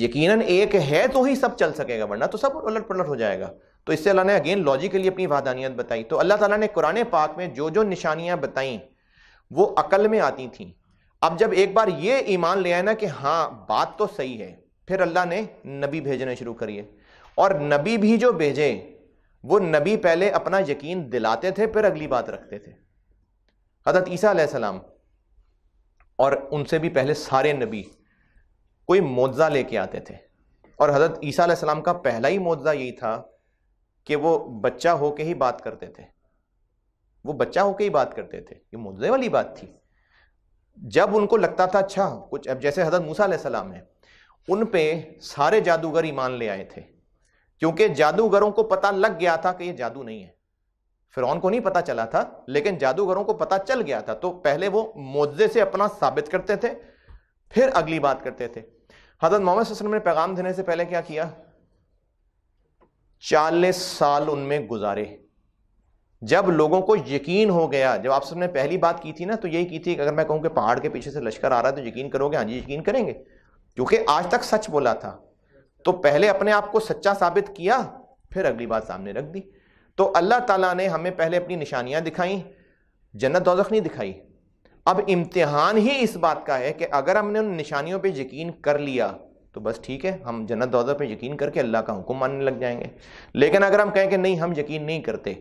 यकीनन एक है तो ही सब चल सकेगा वरना तो सब उलट पलट हो जाएगा तो इससे अल्लाह ने अगेन लॉजिकली अपनी वादानियत बताई तो अल्लाह ताला ने कुरान पाक में जो जो निशानियां बताई वो अकल में आती थी अब जब एक बार ये ईमान ले आए ना कि हाँ बात तो सही है फिर अल्लाह ने नबी भेजने शुरू करिए और नबी भी जो भेजे वो नबी पहले अपना यकीन दिलाते थे फिर अगली बात रखते थे हजरत ईसा और उनसे भी पहले सारे नबी कोई मुआवजा लेके आते थे और हज़रत ईसा का पहला ही मुआवजा यही था कि वो बच्चा होके ही बात करते थे वो बच्चा होके ही बात करते थे ये मुआवजे वाली बात थी जब उनको लगता था अच्छा कुछ अब जैसे हजरत मूसा सलाम है उन पे सारे जादूगर ईमान ले आए थे क्योंकि जादूगरों को पता लग गया था कि ये जादू नहीं है फिरौन को नहीं पता चला था लेकिन जादूगरों को पता चल गया था तो पहले वो मोजे से अपना साबित करते थे फिर अगली बात करते थे हजरत मोहम्मद ने पैगाम देने से पहले क्या किया चालीस साल उनमें गुजारे जब लोगों को यकीन हो गया जब आप सबने पहली बात की थी ना तो यही की थी कि अगर मैं कहूँ कि पहाड़ के पीछे से लश्कर आ रहा है तो यकीन करोगे हाँ जी यकीन करेंगे क्योंकि आज तक सच बोला था तो पहले अपने आप को सच्चा साबित किया फिर अगली बात सामने रख दी तो अल्लाह ताला ने हमें पहले अपनी निशानियां दिखाई जन्नत दौजख नहीं दिखाई अब इम्तिहान ही इस बात का है कि अगर हमने उन निशानियों पे यकीन कर लिया तो बस ठीक है हम जन्नत दौजख पे यकीन करके अल्लाह का हुक्म मानने लग जाएंगे लेकिन अगर हम कहें कि नहीं हम यकीन नहीं करते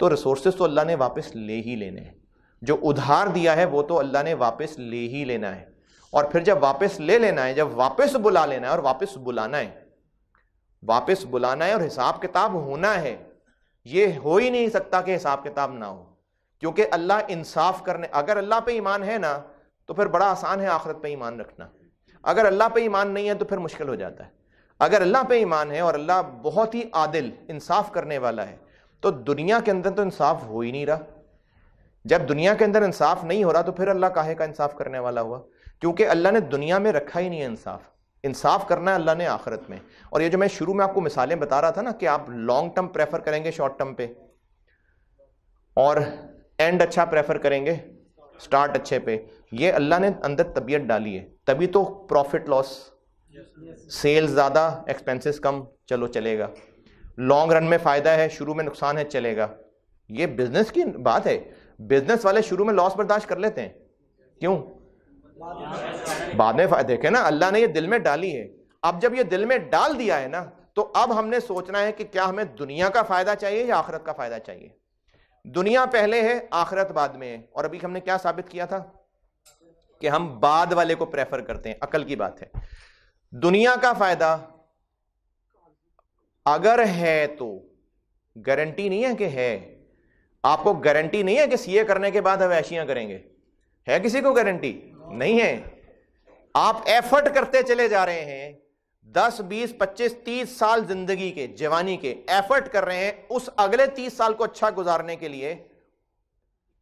तो रिसोर्सेस तो अल्लाह ने वापस ले ही लेने हैं जो उधार दिया है वो तो अल्लाह ने वापस ले ही लेना है और फिर जब वापस ले लेना है जब वापस बुला लेना है और वापस बुलाना है वापस बुलाना है और हिसाब किताब होना है ये हो ही नहीं सकता कि हिसाब किताब ना हो क्योंकि अल्लाह इंसाफ करने अगर अल्लाह पे ईमान है ना तो फिर बड़ा आसान है आखिरत पे ईमान रखना अगर अल्लाह पे ईमान नहीं है तो फिर मुश्किल हो जाता है अगर अल्लाह पे ईमान है और अल्लाह बहुत ही आदिल इंसाफ करने वाला है तो दुनिया के अंदर तो इंसाफ हो ही नहीं रहा जब दुनिया के अंदर इंसाफ नहीं हो रहा तो फिर अल्लाह काहे का इंसाफ करने वाला हुआ क्योंकि अल्लाह ने दुनिया में रखा ही नहीं है इंसाफ इंसाफ करना है अल्लाह ने आखिरत में और ये जो मैं शुरू में आपको मिसालें बता रहा था ना कि आप लॉन्ग टर्म प्रेफर करेंगे शॉर्ट टर्म पे और एंड अच्छा प्रेफर करेंगे स्टार्ट अच्छे पे ये अल्लाह ने अंदर तबीयत डाली है तभी तो प्रॉफिट लॉस सेल्स ज़्यादा एक्सपेंसेस कम चलो चलेगा लॉन्ग रन में फ़ायदा है शुरू में नुकसान है चलेगा ये बिजनेस की बात है बिजनेस वाले शुरू में लॉस बर्दाश्त कर लेते हैं क्यों बाद में फायदे देखे ना अल्लाह ने ये दिल में डाली है अब जब ये दिल में डाल दिया है ना तो अब हमने सोचना है कि क्या हमें दुनिया का फायदा चाहिए या आखरत का फायदा चाहिए दुनिया पहले है आखरत बाद में है और अभी हमने क्या साबित किया था कि हम बाद वाले को प्रेफर करते हैं अकल की बात है दुनिया का फायदा अगर है तो गारंटी नहीं है कि है आपको गारंटी नहीं है कि सीए करने के बाद ऐशियां करेंगे है किसी को गारंटी नहीं है आप एफर्ट करते चले जा रहे हैं दस बीस पच्चीस तीस साल जिंदगी के जवानी के एफर्ट कर रहे हैं उस अगले तीस साल को अच्छा गुजारने के लिए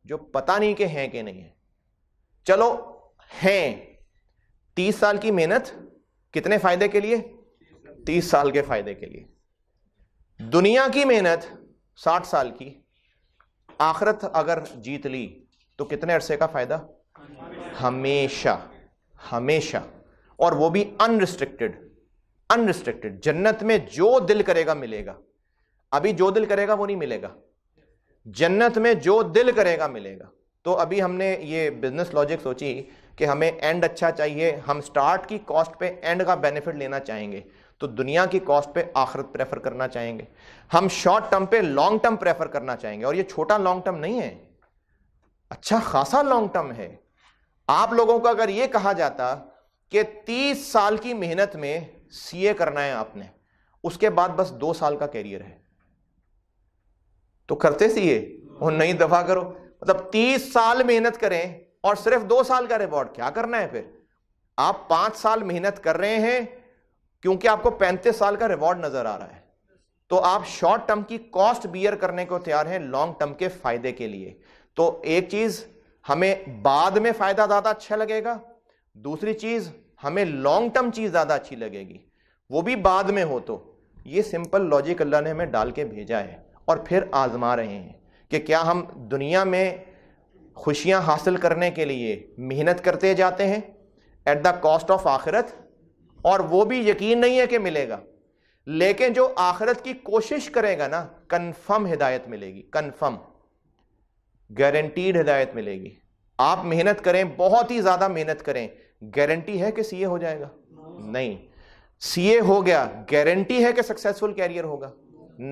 जो पता नहीं के हैं कि नहीं है चलो हैं तीस साल की मेहनत कितने फायदे के लिए तीस साल के फायदे के लिए दुनिया की मेहनत साठ साल की आखरत अगर जीत ली तो कितने अरसे का फायदा हमेशा हमेशा और वो भी अनरिस्ट्रिक्टेड अनरिस्ट्रिक्टेड जन्नत में जो दिल करेगा मिलेगा अभी जो दिल करेगा वो नहीं मिलेगा जन्नत में जो दिल करेगा मिलेगा तो अभी हमने ये बिजनेस लॉजिक सोची कि हमें एंड अच्छा चाहिए हम स्टार्ट की कॉस्ट पे एंड का बेनिफिट लेना चाहेंगे तो दुनिया की कॉस्ट पे आखिरत प्रेफर करना चाहेंगे हम शॉर्ट टर्म पे लॉन्ग टर्म प्रेफर करना चाहेंगे और ये छोटा लॉन्ग टर्म नहीं है अच्छा खासा लॉन्ग टर्म है आप लोगों को अगर यह कहा जाता कि 30 साल की मेहनत में सीए करना है आपने उसके बाद बस दो साल का कैरियर है तो करते सीए और नहीं दफा करो मतलब 30 साल मेहनत करें और सिर्फ दो साल का रिवॉर्ड क्या करना है फिर आप पांच साल मेहनत कर रहे हैं क्योंकि आपको पैंतीस साल का रिवॉर्ड नजर आ रहा है तो आप शॉर्ट टर्म की कॉस्ट बियर करने को तैयार हैं लॉन्ग टर्म के फायदे के लिए तो एक चीज हमें बाद में फायदा ज्यादा अच्छा लगेगा दूसरी चीज हमें लॉन्ग टर्म चीज ज्यादा अच्छी लगेगी वो भी बाद में हो तो ये सिंपल लॉजिक अल्लाह ने हमें डाल के भेजा है और फिर आजमा रहे हैं कि क्या हम दुनिया में खुशियां हासिल करने के लिए मेहनत करते जाते हैं एट द कॉस्ट ऑफ आखिरत और वो भी यकीन नहीं है कि मिलेगा लेकिन जो आखिरत की कोशिश करेगा ना कन्फर्म हिदायत मिलेगी कन्फर्म गारंटीड हिदायत मिलेगी आप मेहनत करें बहुत ही ज्यादा मेहनत करें गारंटी है कि सीए हो जाएगा नहीं सीए हो गया गारंटी है कि सक्सेसफुल कैरियर होगा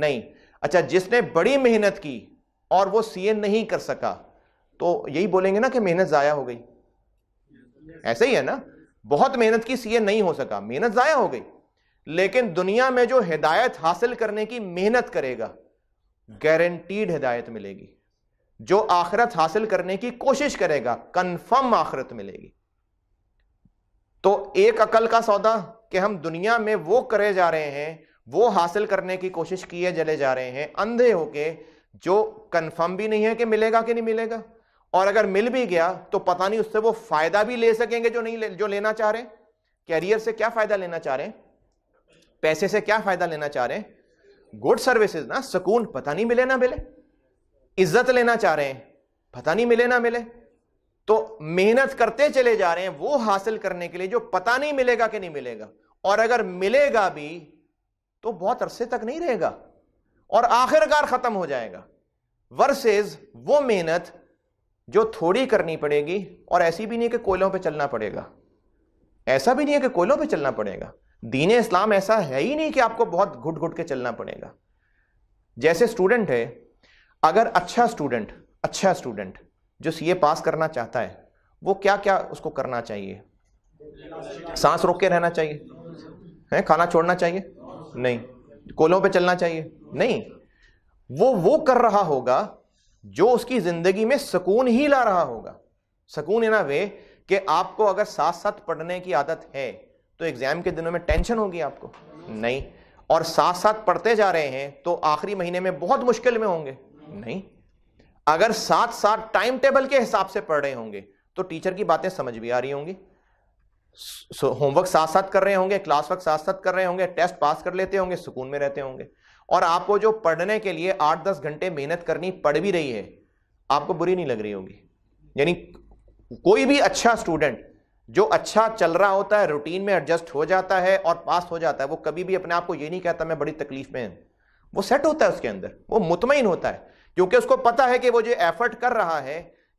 नहीं अच्छा जिसने बड़ी मेहनत की और वो सीए नहीं कर सका तो यही बोलेंगे ना कि मेहनत जाया हो गई ऐसे ही है ना बहुत मेहनत की सीए नहीं हो सका मेहनत जाया हो गई लेकिन दुनिया में जो हिदायत हासिल करने की मेहनत करेगा गारंटीड हिदायत मिलेगी जो आखरत हासिल करने की कोशिश करेगा कन्फर्म आखरत मिलेगी तो एक अकल का सौदा कि हम दुनिया में वो करे जा रहे हैं वो हासिल करने की कोशिश किए चले जा रहे हैं अंधे होके जो कन्फर्म भी नहीं है कि मिलेगा कि नहीं मिलेगा और अगर मिल भी गया तो पता नहीं उससे वो फायदा भी ले सकेंगे जो नहीं ले, जो लेना चाह रहे कैरियर से क्या फायदा लेना चाह रहे हैं पैसे से क्या फायदा लेना चाह रहे हैं गुड सर्विसेज ना सुकून पता नहीं मिले ना मिले इज्जत लेना चाह रहे हैं पता नहीं मिले ना मिले तो मेहनत करते चले जा रहे हैं वो हासिल करने के लिए जो पता नहीं मिलेगा कि नहीं मिलेगा और अगर मिलेगा भी तो बहुत अरसे तक नहीं रहेगा और आखिरकार खत्म हो जाएगा वर्सेस वो मेहनत जो थोड़ी करनी पड़ेगी और ऐसी भी नहीं है कि कोयलों पे चलना पड़ेगा ऐसा भी नहीं है कि कोयलों पे चलना पड़ेगा दीन इस्लाम ऐसा है ही नहीं कि आपको बहुत घुट घुट के चलना पड़ेगा जैसे स्टूडेंट है अगर अच्छा स्टूडेंट अच्छा स्टूडेंट जो सीए पास करना चाहता है वो क्या क्या उसको करना चाहिए सांस रोक के रहना चाहिए है खाना छोड़ना चाहिए नहीं कोलों पे चलना चाहिए नहीं वो वो कर रहा होगा जो उसकी जिंदगी में सुकून ही ला रहा होगा सुकून इन अ वे कि आपको अगर साथ साथ पढ़ने की आदत है तो एग्जाम के दिनों में टेंशन होगी आपको नहीं और साथ साथ पढ़ते जा रहे हैं तो आखिरी महीने में बहुत मुश्किल में होंगे नहीं अगर साथ साथ टाइम टेबल के हिसाब से पढ़ रहे होंगे तो टीचर की बातें समझ भी आ रही होंगी होमवर्क साथ साथ कर रहे होंगे क्लास वर्क साथ साथ कर रहे होंगे टेस्ट पास कर लेते होंगे सुकून में रहते होंगे और आपको जो पढ़ने के लिए आठ दस घंटे मेहनत करनी पड़ भी रही है आपको बुरी नहीं लग रही होगी यानी कोई भी अच्छा स्टूडेंट जो अच्छा चल रहा होता है रूटीन में एडजस्ट हो जाता है और पास हो जाता है वो कभी भी अपने आप को ये नहीं कहता मैं बड़ी तकलीफ में हूं वो सेट होता है उसके अंदर वो मुतमिन होता है क्योंकि उसको पता है कि वो जो एफर्ट कर रहा है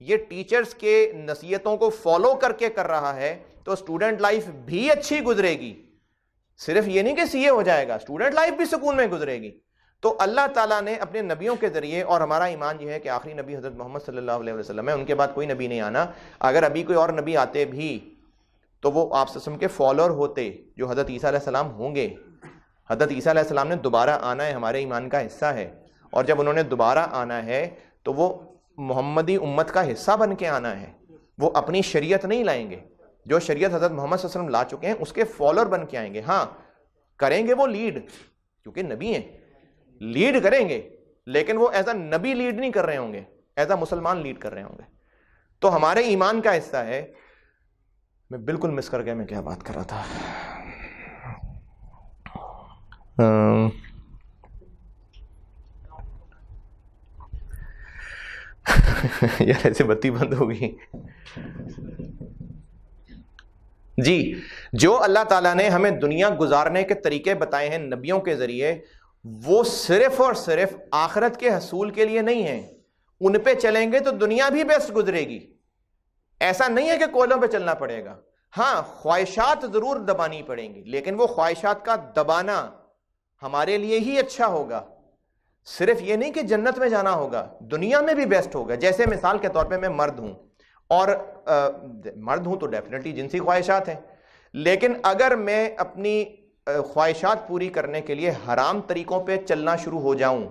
ये टीचर्स के नसीहतों को फॉलो करके कर रहा है तो स्टूडेंट लाइफ भी अच्छी गुजरेगी सिर्फ ये नहीं कि सीए हो जाएगा स्टूडेंट लाइफ भी सुकून में गुजरेगी तो अल्लाह ताला ने अपने नबियों के ज़रिए और हमारा ईमान ये है कि आखिरी नबी हज़रत मोहम्मद सल्लल्लाहु अलैहि वसल्लम है उनके बाद कोई नबी नहीं आना अगर अभी कोई और नबी आते भी तो वो आप ससम के फॉलोअर होते जो हज़रत ईसा सलाम होंगे हज़रत ईसा सलाम ने दोबारा आना है हमारे ईमान का हिस्सा है और जब उन्होंने दोबारा आना है तो वो मोहम्मदी उम्मत का हिस्सा बन के आना है वो अपनी शरीयत नहीं लाएंगे जो शरीयत हज़रत मोहम्मद वसल्लम ला चुके हैं उसके फॉलोअर बन के आएंगे हाँ करेंगे वो लीड क्योंकि नबी हैं लीड करेंगे लेकिन वो एज अ नबी लीड नहीं कर रहे होंगे एज अ मुसलमान लीड कर रहे होंगे तो हमारे ईमान का हिस्सा है मैं बिल्कुल मिस कर गया मैं क्या बात कर रहा था यार ऐसे बत्ती बंद होगी जी जो अल्लाह ताला ने हमें दुनिया गुजारने के तरीके बताए हैं नबियों के जरिए वो सिर्फ और सिर्फ आखरत के हसूल के लिए नहीं है उन पे चलेंगे तो दुनिया भी बेस्ट गुजरेगी ऐसा नहीं है कि कोलों पे चलना पड़ेगा हाँ ख्वाहिशात जरूर दबानी पड़ेंगी लेकिन वो ख्वाहिशात का दबाना हमारे लिए ही अच्छा होगा सिर्फ ये नहीं कि जन्नत में जाना होगा दुनिया में भी बेस्ट होगा जैसे मिसाल के तौर पे मैं मर्द हूं और आ, मर्द हूं तो डेफिनेटली जिनसी ख्वाहिशात हैं लेकिन अगर मैं अपनी ख्वाहिशात पूरी करने के लिए हराम तरीकों पे चलना शुरू हो जाऊं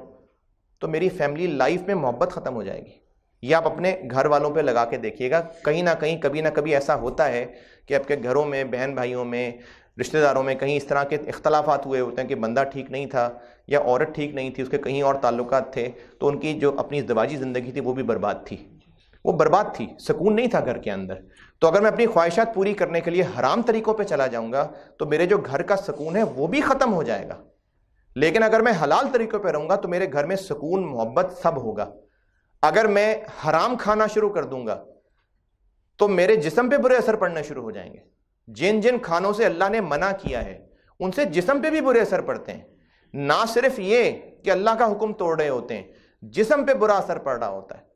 तो मेरी फैमिली लाइफ में मोहब्बत ख़त्म हो जाएगी ये आप अपने घर वालों पे लगा के देखिएगा कहीं ना कहीं कभी ना कभी ऐसा होता है कि आपके घरों में बहन भाइयों में रिश्तेदारों में कहीं इस तरह के इख्तलाफात हुए होते हैं कि बंदा ठीक नहीं था या औरत ठीक नहीं थी उसके कहीं और ताल्लुक थे तो उनकी जो अपनी दवाजी ज़िंदगी थी वो भी बर्बाद थी वो बर्बाद थी सुकून नहीं था घर के अंदर तो अगर मैं अपनी ख्वाहिशात पूरी करने के लिए हराम तरीक़ों पर चला जाऊँगा तो मेरे जो घर का सुकून है वो भी ख़त्म हो जाएगा लेकिन अगर मैं हलाल तरीक़ों पर रहूँगा तो मेरे घर में सुकून मोहब्बत सब होगा अगर मैं हराम खाना शुरू कर दूँगा तो मेरे जिसम पे बुरे असर पड़ने शुरू हो जाएंगे जिन जिन खानों से अल्लाह ने मना किया है उनसे जिसम पे भी बुरे असर पड़ते हैं ना सिर्फ ये कि अल्लाह का हुक्म तोड़ रहे होते हैं जिसम पे बुरा असर पड़ रहा होता है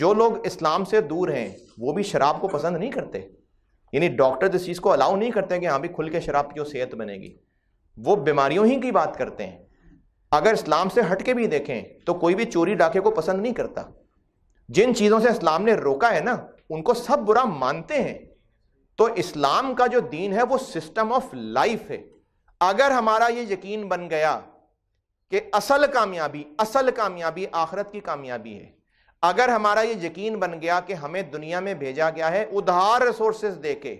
जो लोग इस्लाम से दूर हैं वो भी शराब को पसंद नहीं करते यानी डॉक्टर इस चीज़ को अलाउ नहीं करते कि हाँ भी खुल के शराब पियो सेहत बनेगी वो बीमारियों ही की बात करते हैं अगर इस्लाम से हट के भी देखें तो कोई भी चोरी डाके को पसंद नहीं करता जिन चीज़ों से इस्लाम ने रोका है ना उनको सब बुरा मानते हैं तो इस्लाम का जो दीन है वो सिस्टम ऑफ लाइफ है अगर हमारा ये यकीन बन गया कि असल कामयाबी असल कामयाबी आखरत की कामयाबी है अगर हमारा ये यकीन बन गया कि हमें दुनिया में भेजा गया है उधार रिसोर्सेज देके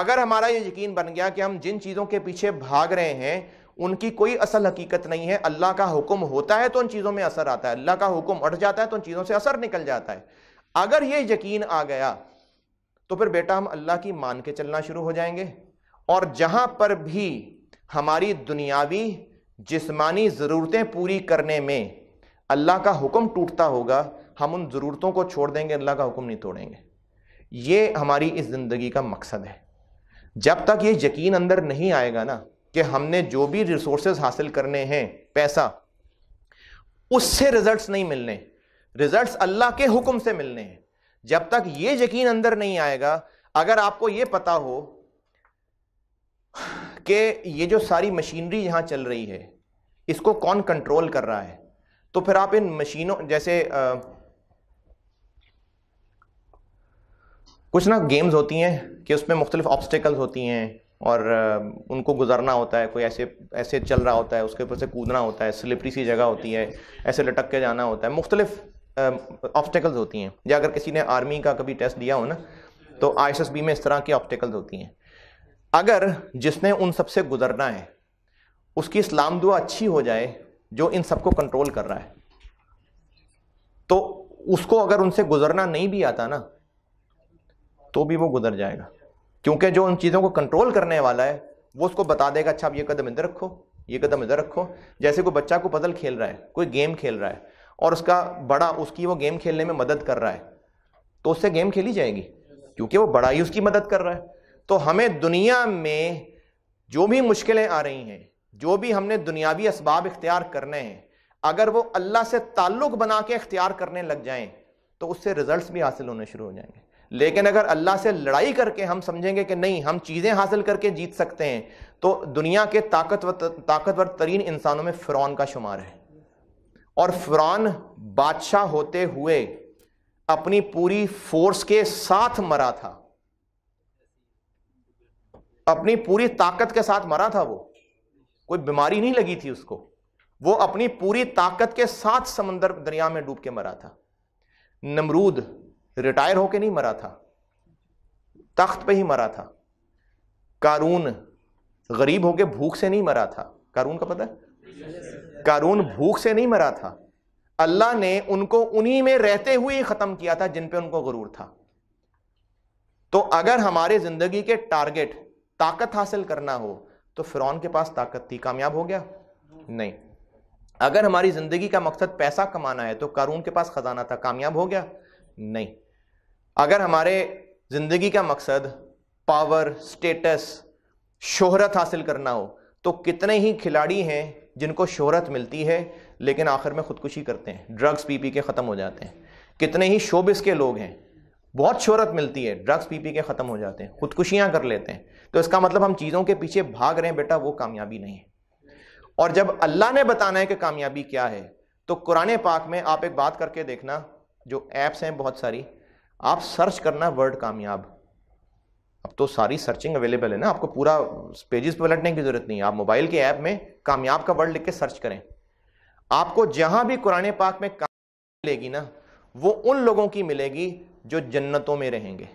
अगर हमारा ये यकीन बन गया कि हम जिन चीज़ों के पीछे भाग रहे हैं उनकी कोई असल हकीकत नहीं है अल्लाह का हुक्म होता है तो उन चीज़ों में असर आता है अल्लाह का हुक्म हट जाता है तो उन चीज़ों से असर निकल जाता है अगर ये यकीन आ गया तो फिर बेटा हम अल्लाह की मान के चलना शुरू हो जाएंगे और जहाँ पर भी हमारी दुनियावी जिस्मानी ज़रूरतें पूरी करने में अल्लाह का हुक्म टूटता होगा हम उन ज़रूरतों को छोड़ देंगे अल्लाह का हुक्म नहीं तोड़ेंगे ये हमारी इस ज़िंदगी का मकसद है जब तक ये यकीन अंदर नहीं आएगा ना कि हमने जो भी रिसोर्सेज हासिल करने हैं पैसा उससे रिजल्ट्स नहीं मिलने रिजल्ट्स अल्लाह के हुक्म से मिलने हैं जब तक ये यकीन अंदर नहीं आएगा अगर आपको ये पता हो कि ये जो सारी मशीनरी यहां चल रही है इसको कौन कंट्रोल कर रहा है तो फिर आप इन मशीनों जैसे आ, कुछ ना गेम्स होती हैं कि उसमें मुख्तलिफ ऑब्स्टेकल्स होती हैं और उनको गुजरना होता है कोई ऐसे ऐसे चल रहा होता है उसके ऊपर से कूदना होता है स्लिपरी सी जगह होती है ऐसे लटक के जाना होता है मुख्तलिफ ऑब्स्टेकल्स होती हैं या अगर किसी ने आर्मी का कभी टेस्ट दिया हो ना तो आई में इस तरह की ऑब्स्टेकल्स होती हैं अगर जिसने उन सबसे गुजरना है उसकी इस्लाम दुआ अच्छी हो जाए जो इन सबको कंट्रोल कर रहा है तो उसको अगर उनसे गुजरना नहीं भी आता ना तो भी वो गुजर जाएगा क्योंकि जो उन चीज़ों को कंट्रोल करने वाला है वो उसको बता देगा अच्छा आप ये कदम इधर रखो ये कदम इधर रखो जैसे कोई बच्चा को पजल खेल रहा है कोई गेम खेल रहा है और उसका बड़ा उसकी वो गेम खेलने में मदद कर रहा है तो उससे गेम खेली जाएगी क्योंकि वो बड़ा ही उसकी मदद कर रहा है तो हमें दुनिया में जो भी मुश्किलें आ रही हैं जो भी हमने दुनियावी इसबाब इख्तियार करने हैं अगर वो अल्लाह से ताल्लुक बना के इख्तियार करने लग जाएं तो उससे रिजल्ट्स भी हासिल होने शुरू हो जाएंगे लेकिन अगर अल्लाह से लड़ाई करके हम समझेंगे कि नहीं हम चीज़ें हासिल करके जीत सकते हैं तो दुनिया के ताकतवर ताकतवर तरीन इंसानों में फ़िरौन का शुमार है और फुरान बादशाह होते हुए अपनी पूरी फोर्स के साथ मरा था अपनी पूरी ताकत के साथ मरा था वो कोई बीमारी नहीं लगी थी उसको वो अपनी पूरी ताकत के साथ समंदर दरिया में डूब के मरा था नमरूद रिटायर होके नहीं मरा था तख्त पे ही मरा था कारून गरीब होके भूख से नहीं मरा था कारून का पता है कारून भूख से नहीं मरा था अल्लाह ने उनको उन्हीं में रहते हुए ही ख़त्म किया था जिन पे उनको गुरूर था तो अगर हमारे ज़िंदगी के टारगेट ताकत हासिल करना हो तो फ़िरौन के पास ताकत थी कामयाब हो गया नहीं अगर हमारी ज़िंदगी का मकसद पैसा कमाना है तो कारून के पास ख़जाना था कामयाब हो गया नहीं अगर हमारे ज़िंदगी का मकसद पावर स्टेटस शोहरत हासिल करना हो तो कितने ही खिलाड़ी हैं जिनको शोहरत मिलती है लेकिन आखिर में ख़ुदकुशी करते हैं ड्रग्स पी पी के ख़त्म हो जाते हैं कितने ही शोबिस के लोग हैं बहुत शोहरत मिलती है ड्रग्स पी पी के ख़त्म हो जाते हैं ख़ुदकुशियाँ कर लेते हैं तो इसका मतलब हम चीज़ों के पीछे भाग रहे हैं बेटा वो कामयाबी नहीं है और जब अल्लाह ने बताना है कि कामयाबी क्या है तो कुरान पाक में आप एक बात करके देखना जो ऐप्स हैं बहुत सारी आप सर्च करना वर्ड कामयाब अब तो सारी सर्चिंग अवेलेबल है ना आपको पूरा पेजेस पलटने की जरूरत नहीं है आप मोबाइल के ऐप में कामयाब का वर्ड लिख के सर्च करें आपको जहां भी कुरान पाक में मिलेगी ना वो उन लोगों की मिलेगी जो जन्नतों में रहेंगे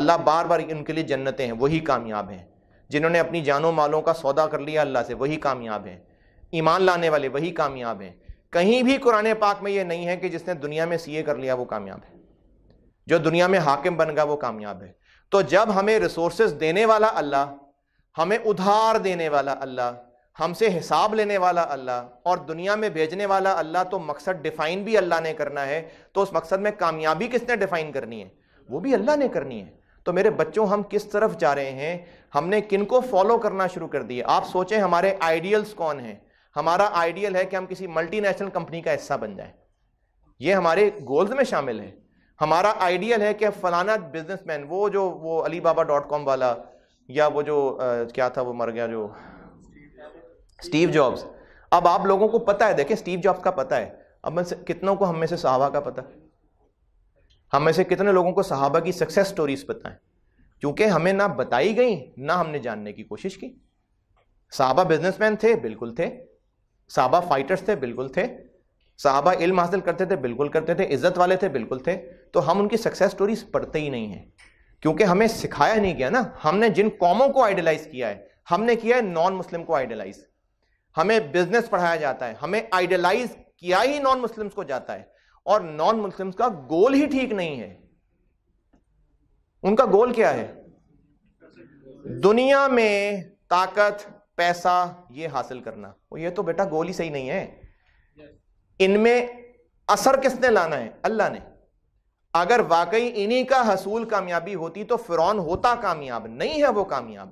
अल्लाह बार बार उनके लिए जन्नतें हैं वही कामयाब हैं जिन्होंने अपनी जानों मालों का सौदा कर लिया अल्लाह से वही कामयाब हैं ईमान लाने वाले वही कामयाब हैं कहीं भी कुरान पाक में ये नहीं है कि जिसने दुनिया में सीए कर लिया वो कामयाब है जो दुनिया में हाकिम बन गया वो कामयाब है तो जब हमें रिसोर्सेज देने वाला अल्लाह हमें उधार देने वाला अल्लाह हमसे हिसाब लेने वाला अल्लाह और दुनिया में भेजने वाला अल्लाह तो मकसद डिफाइन भी अल्लाह ने करना है तो उस मकसद में कामयाबी किसने डिफाइन करनी है वो भी अल्लाह ने करनी है तो मेरे बच्चों हम किस तरफ जा रहे हैं हमने किन को फॉलो करना शुरू कर दिया आप सोचें हमारे आइडियल्स कौन हैं हमारा आइडियल है कि हम किसी मल्टीनेशनल कंपनी का हिस्सा बन जाएं ये हमारे गोल्स में शामिल है हमारा आइडियल है कि फलाना बिजनेसमैन वो जो वो अली बाबा डॉट कॉम वाला या वो जो आ, क्या था वो मर गया जो स्टीव जॉब्स अब आप लोगों को पता है देखें स्टीव जॉब्स का पता है अब मैं कितनों को हम में से सहाबा का पता हम में से कितने लोगों को सहाबा की सक्सेस स्टोरीज पता है क्योंकि हमें ना बताई गई ना हमने जानने की कोशिश की साहबा बिजनेसमैन थे बिल्कुल थे साहबा फाइटर्स थे बिल्कुल थे साहबा इल्म हासिल करते थे बिल्कुल करते थे इज्जत वाले थे बिल्कुल थे तो हम उनकी सक्सेस स्टोरीज पढ़ते ही नहीं हैं क्योंकि हमें सिखाया नहीं गया ना हमने जिन कॉमों को आइडलाइज किया है हमने किया है नॉन मुस्लिम को आइडलाइज हमें बिजनेस पढ़ाया जाता है हमें आइडलाइज किया ही नॉन मुस्लिम्स को जाता है और नॉन मुस्लिम्स का गोल ही ठीक नहीं है उनका गोल क्या है दुनिया में ताकत पैसा ये हासिल करना वो ये तो बेटा गोल ही सही नहीं है इनमें असर किसने लाना है अल्लाह ने अगर वाकई इन्हीं का हसूल कामयाबी होती तो फिरौन होता कामयाब नहीं है वो कामयाब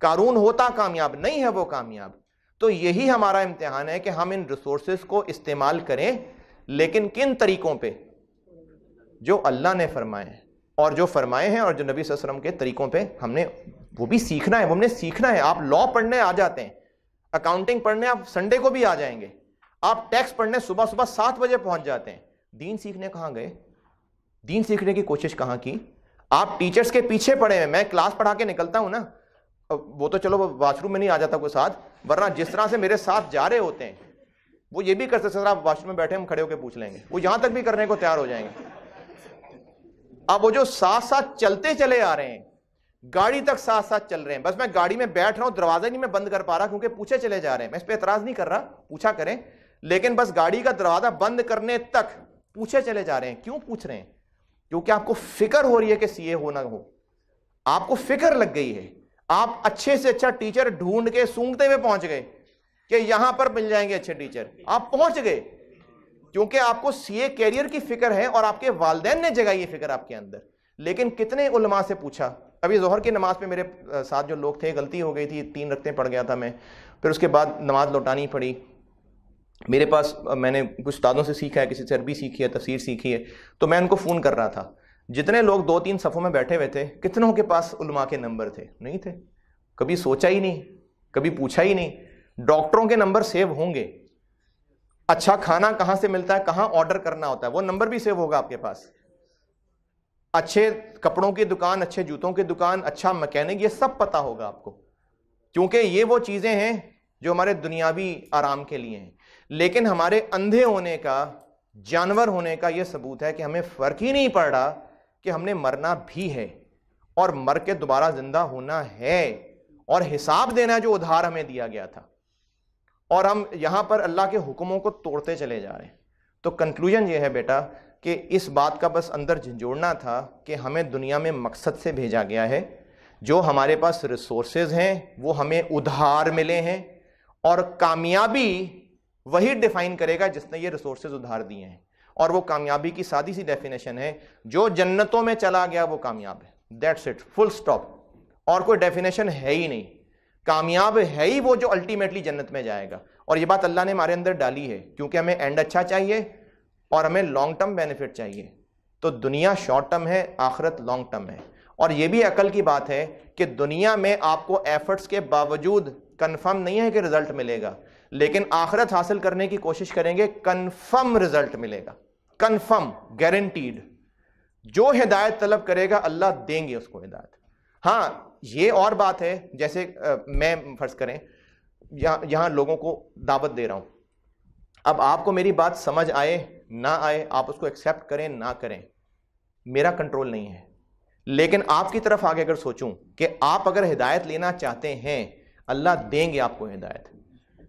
कारून होता कामयाब नहीं है वो कामयाब तो यही हमारा इम्तिहान है कि हम इन रिसोर्स को इस्तेमाल करें लेकिन किन तरीकों पे जो अल्लाह ने फरमाए हैं और जो फरमाए हैं और जो नबी वसम के तरीकों पे हमने वो भी सीखना है वो हमने सीखना है आप लॉ पढ़ने आ जाते हैं अकाउंटिंग पढ़ने आप संडे को भी आ जाएंगे आप टैक्स पढ़ने सुबह सुबह सात बजे पहुंच जाते हैं दीन सीखने कहाँ गए दीन सीखने की कोशिश कहाँ की आप टीचर्स के पीछे पड़े हैं मैं क्लास पढ़ा के निकलता हूँ ना वो तो चलो वाशरूम में नहीं आ जाता कोई साथ वरना जिस तरह से मेरे साथ जा रहे होते हैं वो ये भी कर सकते सर आप वाशरूम में बैठे हम खड़े होकर पूछ लेंगे वो यहाँ तक भी करने को तैयार हो जाएंगे अब वो जो साथ साथ चलते चले आ रहे हैं गाड़ी तक साथ साथ चल रहे हैं बस मैं गाड़ी में बैठ रहा हूं दरवाजा नहीं मैं बंद कर पा रहा क्योंकि पूछे चले जा रहे हैं मैं इस पर एतराज नहीं कर रहा पूछा करें लेकिन बस गाड़ी का दरवाजा बंद करने तक पूछे चले जा रहे हैं क्यों पूछ रहे हैं क्योंकि आपको फिक्र हो रही है कि सीए हो ना हो आपको फिक्र लग गई है आप अच्छे से अच्छा टीचर ढूंढ के सूंघते हुए पहुंच गए कि यहां पर मिल जाएंगे अच्छे टीचर आप पहुंच गए क्योंकि आपको सीए कैरियर की फिक्र है और आपके वालदेन ने जगाई ये फिक्र आपके अंदर लेकिन कितने उलमा से पूछा अभी जोहर की नमाज पे मेरे साथ जो लोग थे गलती हो गई थी तीन रखते पड़ गया था मैं फिर उसके बाद नमाज लौटानी पड़ी मेरे पास मैंने कुछ उस्तादों से सीखा है किसी से अरबी सीखी है तफसीर सीखी है तो मैं उनको फ़ोन कर रहा था जितने लोग दो तीन सफ़ों में बैठे हुए थे कितनों के पास उलमा के नंबर थे नहीं थे कभी सोचा ही नहीं कभी पूछा ही नहीं डॉक्टरों के नंबर सेव होंगे अच्छा खाना कहाँ से मिलता है कहाँ ऑर्डर करना होता है वो नंबर भी सेव होगा आपके पास अच्छे कपड़ों की दुकान अच्छे जूतों की दुकान अच्छा मकैनिक ये सब पता होगा आपको क्योंकि ये वो चीज़ें हैं जो हमारे दुनियावी आराम के लिए हैं लेकिन हमारे अंधे होने का जानवर होने का यह सबूत है कि हमें फर्क ही नहीं पड़ रहा कि हमने मरना भी है और मर के दोबारा जिंदा होना है और हिसाब देना जो उधार हमें दिया गया था और हम यहां पर अल्लाह के हुक्मों को तोड़ते चले जा रहे हैं तो कंक्लूजन ये है बेटा कि इस बात का बस अंदर झंझोड़ना था कि हमें दुनिया में मकसद से भेजा गया है जो हमारे पास रिसोर्सेज हैं वो हमें उधार मिले हैं और कामयाबी वही डिफाइन करेगा जिसने ये रिसोर्सेज उधार दिए हैं और वो कामयाबी की सादी सी डेफिनेशन है जो जन्नतों में चला गया वो कामयाब है दैट्स इट फुल स्टॉप और कोई डेफिनेशन है ही नहीं कामयाब है ही वो जो अल्टीमेटली जन्नत में जाएगा और ये बात अल्लाह ने हमारे अंदर डाली है क्योंकि हमें एंड अच्छा चाहिए और हमें लॉन्ग टर्म बेनिफिट चाहिए तो दुनिया शॉर्ट टर्म है आखिरत लॉन्ग टर्म है और ये भी अकल की बात है कि दुनिया में आपको एफर्ट्स के बावजूद कन्फर्म नहीं है कि रिजल्ट मिलेगा लेकिन आखिरत हासिल करने की कोशिश करेंगे कन्फर्म रिजल्ट मिलेगा कन्फर्म गारंटीड जो हिदायत तलब करेगा अल्लाह देंगे उसको हिदायत हाँ ये और बात है जैसे आ, मैं फर्ज करें या, यहाँ लोगों को दावत दे रहा हूँ अब आपको मेरी बात समझ आए ना आए आप उसको एक्सेप्ट करें ना करें मेरा कंट्रोल नहीं है लेकिन आपकी तरफ आगे अगर सोचूं कि आप अगर हिदायत लेना चाहते हैं अल्लाह देंगे आपको हिदायत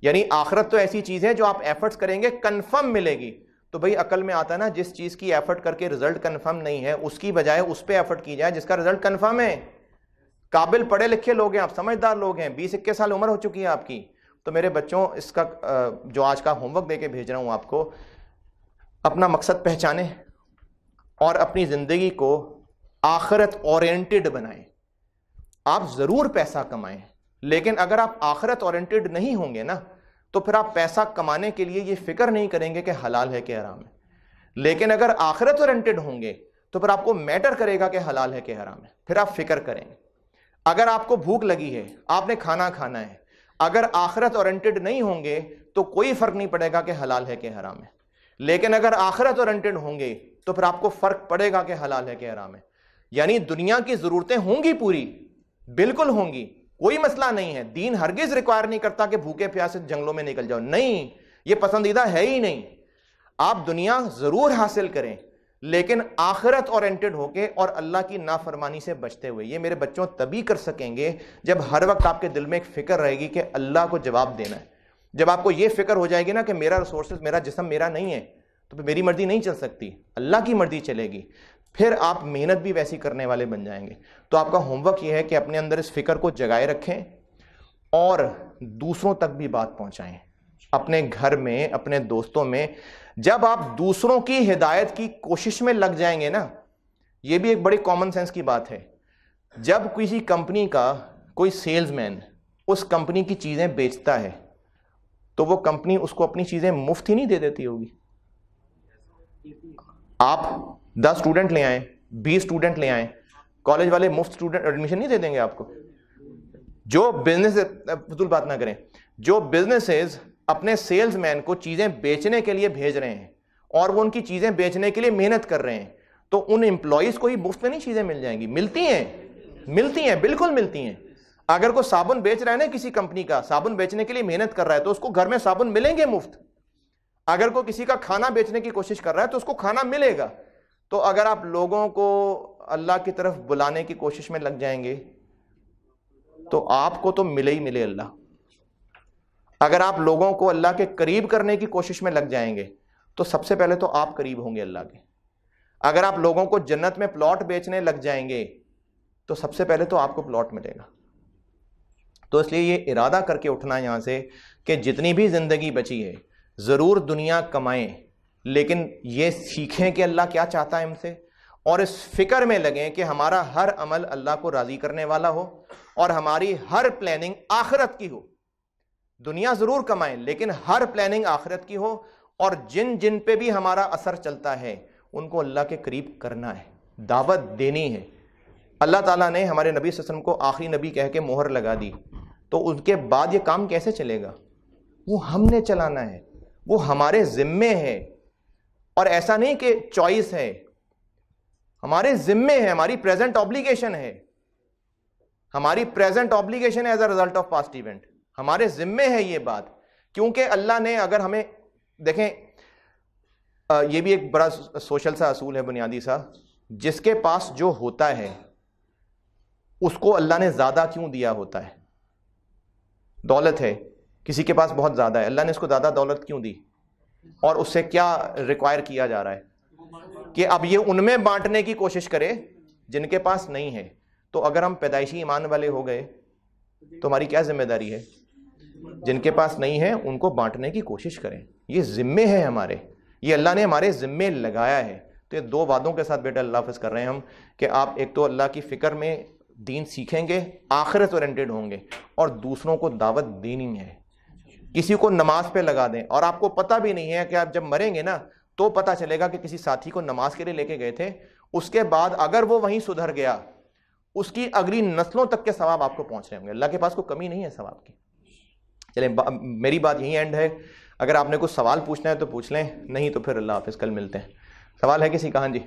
यानी आखरत तो ऐसी चीज़ है जो आप एफर्ट्स करेंगे कन्फर्म मिलेगी तो भाई अकल में आता ना जिस चीज़ की एफर्ट करके रिजल्ट कन्फर्म नहीं है उसकी बजाय उस पर एफर्ट की जाए जिसका रिजल्ट कन्फर्म है काबिल पढ़े लिखे लोग हैं आप समझदार लोग हैं बीस इक्कीस साल उम्र हो चुकी है आपकी तो मेरे बच्चों इसका जो आज का होमवर्क दे के भेज रहा हूँ आपको अपना मकसद पहचाने और अपनी ज़िंदगी को आखरत ओरिएंटेड बनाएं आप ज़रूर पैसा कमाएं लेकिन अगर आप आखरत ओरिएंटेड नहीं होंगे ना तो फिर आप पैसा कमाने के लिए ये फिक्र नहीं करेंगे कि हलाल है कि हराम है लेकिन अगर आखिरत ओरेंटेड होंगे तो फिर आपको मैटर करेगा कि हलाल है कि हराम है फिर आप फिक्र करेंगे अगर आपको भूख लगी है आपने खाना खाना है अगर आखिरत ओरेंटेड नहीं होंगे तो कोई फर्क नहीं पड़ेगा कि हलाल है कि हराम है लेकिन अगर आखिरत ओरेंटेड होंगे तो फिर आपको फर्क पड़ेगा कि हलाल है कि हराम है यानी दुनिया की ज़रूरतें होंगी पूरी बिल्कुल होंगी कोई मसला नहीं है दीन हरगिज रिक्वायर नहीं करता कि भूखे प्यासे जंगलों में निकल जाओ नहीं ये पसंदीदा है ही नहीं आप दुनिया जरूर हासिल करें लेकिन आखिरत ओरिएंटेड होके और अल्लाह की नाफरमानी से बचते हुए ये मेरे बच्चों तभी कर सकेंगे जब हर वक्त आपके दिल में एक फ़िक्र रहेगी कि अल्लाह को जवाब देना है जब आपको ये फ़िक्र हो जाएगी ना कि मेरा रिसोर्स मेरा जिसम मेरा नहीं है तो मेरी मर्ज़ी नहीं चल सकती अल्लाह की मर्ज़ी चलेगी फिर आप मेहनत भी वैसी करने वाले बन जाएंगे तो आपका होमवर्क यह है कि अपने अंदर इस फिक्र को जगाए रखें और दूसरों तक भी बात पहुंचाएं अपने घर में अपने दोस्तों में जब आप दूसरों की हिदायत की कोशिश में लग जाएंगे ना ये भी एक बड़ी कॉमन सेंस की बात है जब किसी कंपनी का कोई सेल्समैन उस कंपनी की चीज़ें बेचता है तो वो कंपनी उसको अपनी चीज़ें मुफ्त ही नहीं दे देती होगी आप दस स्टूडेंट ले आए बीस स्टूडेंट ले आए कॉलेज वाले मुफ्त स्टूडेंट एडमिशन नहीं दे देंगे आपको जो बिजनेस फजूल बात ना करें जो बिजनेसेस अपने सेल्समैन को चीज़ें बेचने के लिए भेज रहे हैं और वो उनकी चीज़ें बेचने के लिए मेहनत कर रहे हैं तो उन एम्प्लॉयज़ को ही मुफ्त में नहीं चीज़ें मिल जाएंगी मिलती हैं मिलती हैं बिल्कुल मिलती हैं अगर कोई साबुन बेच रहा है ना किसी कंपनी का साबुन बेचने के लिए मेहनत कर रहा है तो उसको घर में साबुन मिलेंगे मुफ्त अगर कोई किसी का खाना बेचने की कोशिश कर रहा है तो उसको खाना मिलेगा तो अगर आप लोगों को अल्लाह की तरफ बुलाने की कोशिश में लग जाएंगे तो आपको तो मिले ही मिले अल्लाह अगर आप लोगों को अल्लाह के करीब करने की कोशिश में लग जाएंगे तो सबसे पहले तो आप करीब होंगे अल्लाह के अगर आप लोगों को जन्नत में प्लॉट बेचने लग जाएंगे तो सबसे पहले तो आपको प्लॉट मिलेगा तो इसलिए ये इरादा करके उठना यहाँ से कि जितनी भी ज़िंदगी बची है ज़रूर दुनिया कमाएं लेकिन ये सीखें कि अल्लाह क्या चाहता है हमसे और इस फिक्र में लगें कि हमारा हर अमल अल्लाह को राज़ी करने वाला हो और हमारी हर प्लानिंग आखिरत की हो दुनिया ज़रूर कमाएं लेकिन हर प्लानिंग आखिरत की हो और जिन जिन पे भी हमारा असर चलता है उनको अल्लाह के करीब करना है दावत देनी है अल्लाह ताला ने हमारे नबी वसम को आखिरी नबी कह के मोहर लगा दी तो उनके बाद ये काम कैसे चलेगा वो हमने चलाना है वो हमारे ज़िम्मे है और ऐसा नहीं कि चॉइस है हमारे जिम्मे है हमारी प्रेजेंट ऑब्लिगेशन है हमारी present obligation as a result of past event हमारे जिम्मे है ये बात क्योंकि अल्लाह ने अगर हमें देखें ये भी एक बड़ा सोशल सा असूल है बुनियादी सा जिसके पास जो होता है उसको अल्लाह ने ज़्यादा क्यों दिया होता है दौलत है किसी के पास बहुत ज़्यादा है अल्लाह ने इसको ज़्यादा दौलत क्यों दी और उससे क्या रिक्वायर किया जा रहा है कि अब ये उनमें बांटने की कोशिश करे जिनके पास नहीं है तो अगर हम पैदाइशी ईमान वाले हो गए तो हमारी क्या जिम्मेदारी है जिनके पास नहीं है उनको बांटने की कोशिश करें ये ज़िम्मे है हमारे ये अल्लाह ने हमारे ज़िम्मे लगाया है तो ये दो वादों के साथ बेटा अल्लाह हाफ़ कर रहे हैं हम कि आप एक तो अल्लाह की फ़िक्र में दीन सीखेंगे आखिरत ओरेंटेड होंगे और दूसरों को दावत देनी है किसी को नमाज पे लगा दें और आपको पता भी नहीं है कि आप जब मरेंगे ना तो पता चलेगा कि किसी साथी को नमाज के लिए लेके गए थे उसके बाद अगर वो वहीं सुधर गया उसकी अगली नस्लों तक के सवाब आपको पहुंच रहे होंगे अल्लाह के पास कोई कमी नहीं है सवाब की चले बा, मेरी बात यही एंड है अगर आपने कुछ सवाल पूछना है तो पूछ लें नहीं तो फिर अल्लाह हाफिज़ कल मिलते हैं सवाल है किसी कहाँ जी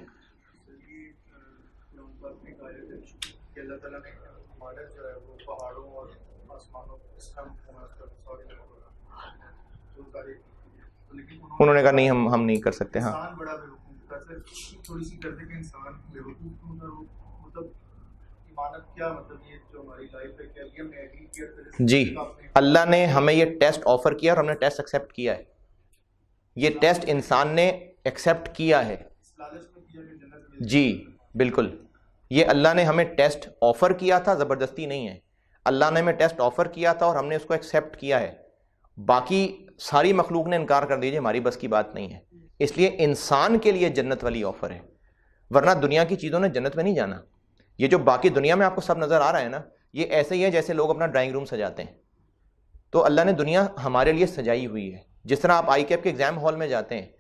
उन्होंने कहा नहीं हम हम नहीं कर सकते हाँ मतलब मतलब जी अल्लाह ने हमें ये टेस्ट ऑफर किया और हमने टेस्ट एक्सेप्ट किया है ये टेस्ट इंसान ने एक्सेप्ट किया है जी बिल्कुल ये अल्लाह ने हमें टेस्ट ऑफ़र किया था ज़बरदस्ती नहीं है अल्लाह ने हमें टेस्ट ऑफ़र किया था और हमने उसको एक्सेप्ट किया है बाकी सारी मखलूक ने इनकार कर दीजिए हमारी बस की बात नहीं है इसलिए इंसान के लिए जन्नत वाली ऑफ़र है वरना दुनिया की चीज़ों ने जन्नत में नहीं जाना ये जो बाकी दुनिया में आपको सब नज़र आ रहा है ना ये ऐसे ही है जैसे लोग अपना ड्राइंग रूम सजाते हैं तो अल्लाह ने दुनिया हमारे लिए सजाई हुई है जिस तरह आप आई कैप के एग्ज़ाम हॉल में जाते हैं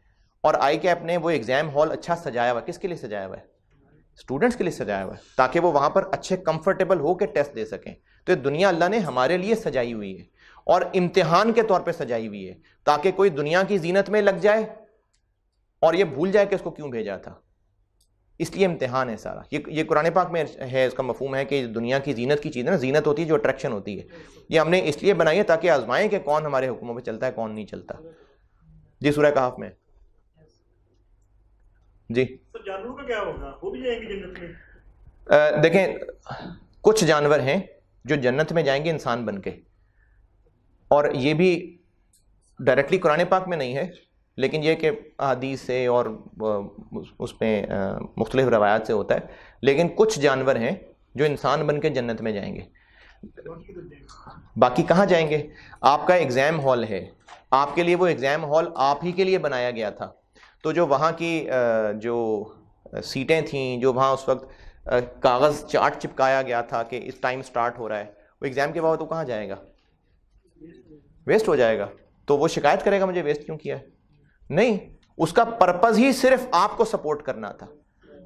और आई कैप ने वो एग्ज़ाम हॉल अच्छा सजाया हुआ है किसके लिए सजाया हुआ है स्टूडेंट्स के लिए सजाया हुआ है ताकि वो वहाँ पर अच्छे कंफर्टेबल होकर टेस्ट दे सकें तो ये दुनिया अल्लाह ने हमारे लिए सजाई हुई है और इम्तिहान के तौर पे सजाई हुई है ताकि कोई दुनिया की जीनत में लग जाए और ये भूल जाए कि उसको क्यों भेजा था इसलिए इम्तिहान है सारा ये ये कुरान पाक में है इसका मफहम है कि दुनिया की जीनत की चीज़ है ना जीनत होती है जो अट्रैक्शन होती है ये हमने इसलिए बनाई है ताकि आजमाएं कि कौन हमारे हुक्मों पर चलता है कौन नहीं चलता जी सूर्य कहाफ में जी तो जानवरों का क्या होगा वो भी जाएंगे जन्नत में देखें कुछ जानवर हैं जो जन्नत में जाएंगे इंसान बन के और ये भी डायरेक्टली कुरान पाक में नहीं है लेकिन यह कि अदीस से और उसमें मुख्तलिफ रवायात से होता है लेकिन कुछ जानवर हैं जो इंसान बन के जन्नत में जाएंगे बाकी कहाँ जाएंगे आपका एग्ज़ाम हॉल है आपके लिए वो एग्ज़ाम हॉल आप ही के लिए बनाया गया था तो जो वहाँ की जो सीटें थीं जो वहाँ उस वक्त कागज़ चार्ट चिपकाया गया था कि इस टाइम स्टार्ट हो रहा है वो एग्ज़ाम के बाद तो कहाँ जाएगा वेस्ट हो जाएगा तो वो शिकायत करेगा मुझे वेस्ट क्यों किया है नहीं उसका पर्पज ही सिर्फ आपको सपोर्ट करना था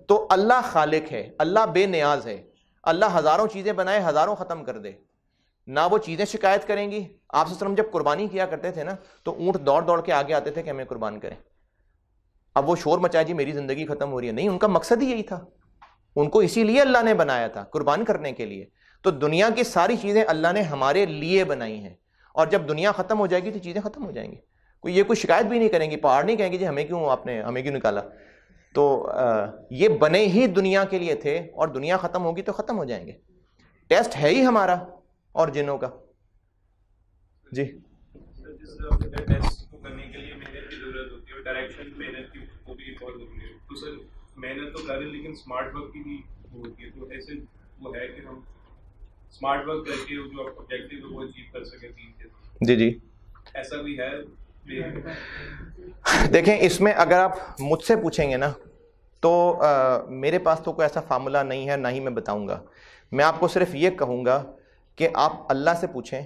तो अल्लाह खालिक है अल्लाह बेनियाज है अल्लाह हज़ारों चीज़ें बनाए हज़ारों ख़त्म कर दे ना वो चीज़ें शिकायत करेंगी आपसे सलम जब कुर्बानी किया करते थे ना तो ऊंट दौड़ दौड़ के आगे आते थे कि हमें कुर्बान करें अब वो शोर मचाए जी मेरी ज़िंदगी ख़त्म हो रही है नहीं उनका मकसद ही यही था उनको इसीलिए अल्लाह ने बनाया था कुर्बान करने के लिए तो दुनिया की सारी चीज़ें अल्लाह ने हमारे लिए बनाई हैं और जब दुनिया ख़त्म हो जाएगी तो चीज़ें ख़त्म हो जाएंगी कोई ये कोई शिकायत भी नहीं करेंगी पहाड़ नहीं कहेंगे जी हमें क्यों आपने हमें क्यों निकाला तो ये बने ही दुनिया के लिए थे और दुनिया ख़त्म होगी तो ख़त्म हो जाएंगे टेस्ट है ही हमारा और जिनों का जी तो मेहनत तो करें लेकिन स्मार्ट वर्क की भी होती है तो ऐसे वो है कि हम स्मार्ट वर्क करके जो ऑब्जेक्टिव है वो अचीव कर सके टीम के जी जी ऐसा भी है देखें इसमें अगर आप मुझसे पूछेंगे ना तो आ, मेरे पास तो कोई ऐसा फार्मूला नहीं है ना ही मैं बताऊंगा मैं आपको सिर्फ ये कहूंगा कि आप अल्लाह से पूछें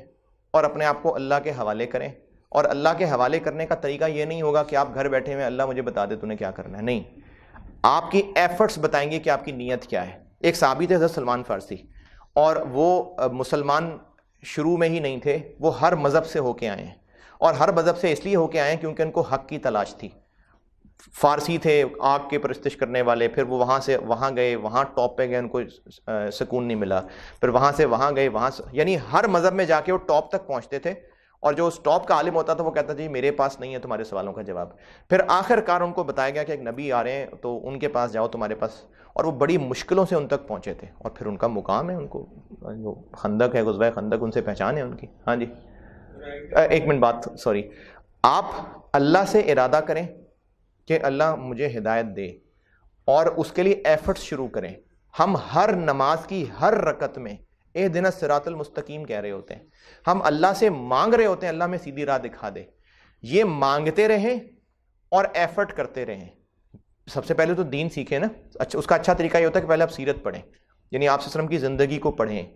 और अपने आप को अल्लाह के हवाले करें और अल्लाह के हवाले करने का तरीका ये नहीं होगा कि आप घर बैठे हुए अल्लाह मुझे बता दे तूने क्या करना है नहीं आपकी एफ़र्ट्स बताएंगे कि आपकी नीयत क्या है एक साबित है सलमान फ़ारसी और वो मुसलमान शुरू में ही नहीं थे वो हर मज़हब से होके आए हैं और हर मज़हब से इसलिए होके आए हैं क्योंकि उनको हक की तलाश थी फारसी थे आग के परस्तिश करने वाले फिर वो वहाँ से वहाँ गए वहाँ टॉप पे गए उनको सुकून नहीं मिला फिर वहाँ से वहाँ गए वहाँ यानी हर मज़हब में जाके वो टॉप तक पहुँचते थे और जो उस टॉप का आलिम होता था वो कहता जी मेरे पास नहीं है तुम्हारे सवालों का जवाब फिर आखिरकार उनको बताया गया कि एक नबी आ रहे हैं तो उनके पास जाओ तुम्हारे पास और वो बड़ी मुश्किलों से उन तक पहुँचे थे और फिर उनका मुकाम है उनको जो खंदक है गुजबा खंदक उनसे पहचान है उनकी हाँ जी एक मिनट बात सॉरी आप अल्लाह से इरादा करें कि अल्लाह मुझे हिदायत दे और उसके लिए एफर्ट्स शुरू करें हम हर नमाज की हर रकत में ए दिन सरातल मुस्तकीम कह रहे होते हैं हम अल्लाह से मांग रहे होते हैं अल्लाह में सीधी राह दिखा दे ये मांगते रहें और एफर्ट करते रहें सबसे पहले तो दीन सीखें ना अच्छा उसका अच्छा तरीका ये होता है कि पहले आप सीरत पढ़ें यानी आप सलम की ज़िंदगी को पढ़ें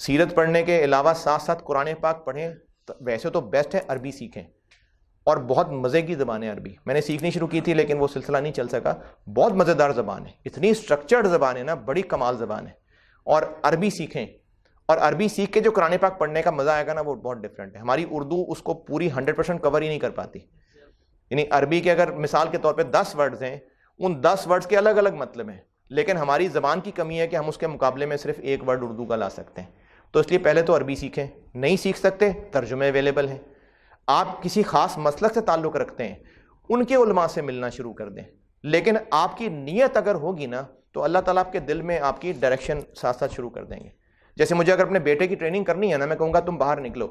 सीरत पढ़ने के अलावा साथ साथ कुरान पाक पढ़ें तो वैसे तो बेस्ट है अरबी सीखें और बहुत मज़े की ज़बान है अरबी मैंने सीखनी शुरू की थी लेकिन वो सिलसिला नहीं चल सका बहुत मज़ेदार ज़बान है इतनी स्ट्रक्चर्ड ज़बान है ना बड़ी कमाल ज़बान है और अरबी सीखें और अरबी सीख के जो कुरान पाक पढ़ने का मज़ा आएगा ना वो बहुत डिफरेंट है हमारी उर्दू उसको पूरी हंड्रेड परसेंट कवर ही नहीं कर पाती यानी अरबी के अगर मिसाल के तौर पर दस वर्ड्स हैं उन दस वर्ड्स के अलग अलग मतलब हैं लेकिन हमारी ज़बान की कमी है कि हम उसके मुकाबले में सिर्फ एक वर्ड उर्दू का ला सकते हैं तो इसलिए पहले तो अरबी सीखें नहीं सीख सकते तर्जुमे अवेलेबल हैं आप किसी ख़ास मसलक से ताल्लुक़ रखते हैं उनके उलमा से मिलना शुरू कर दें लेकिन आपकी नीयत अगर होगी ना तो अल्लाह ताला आपके दिल में आपकी डायरेक्शन साथ साथ शुरू कर देंगे जैसे मुझे अगर अपने बेटे की ट्रेनिंग करनी है ना मैं कहूँगा तुम बाहर निकलो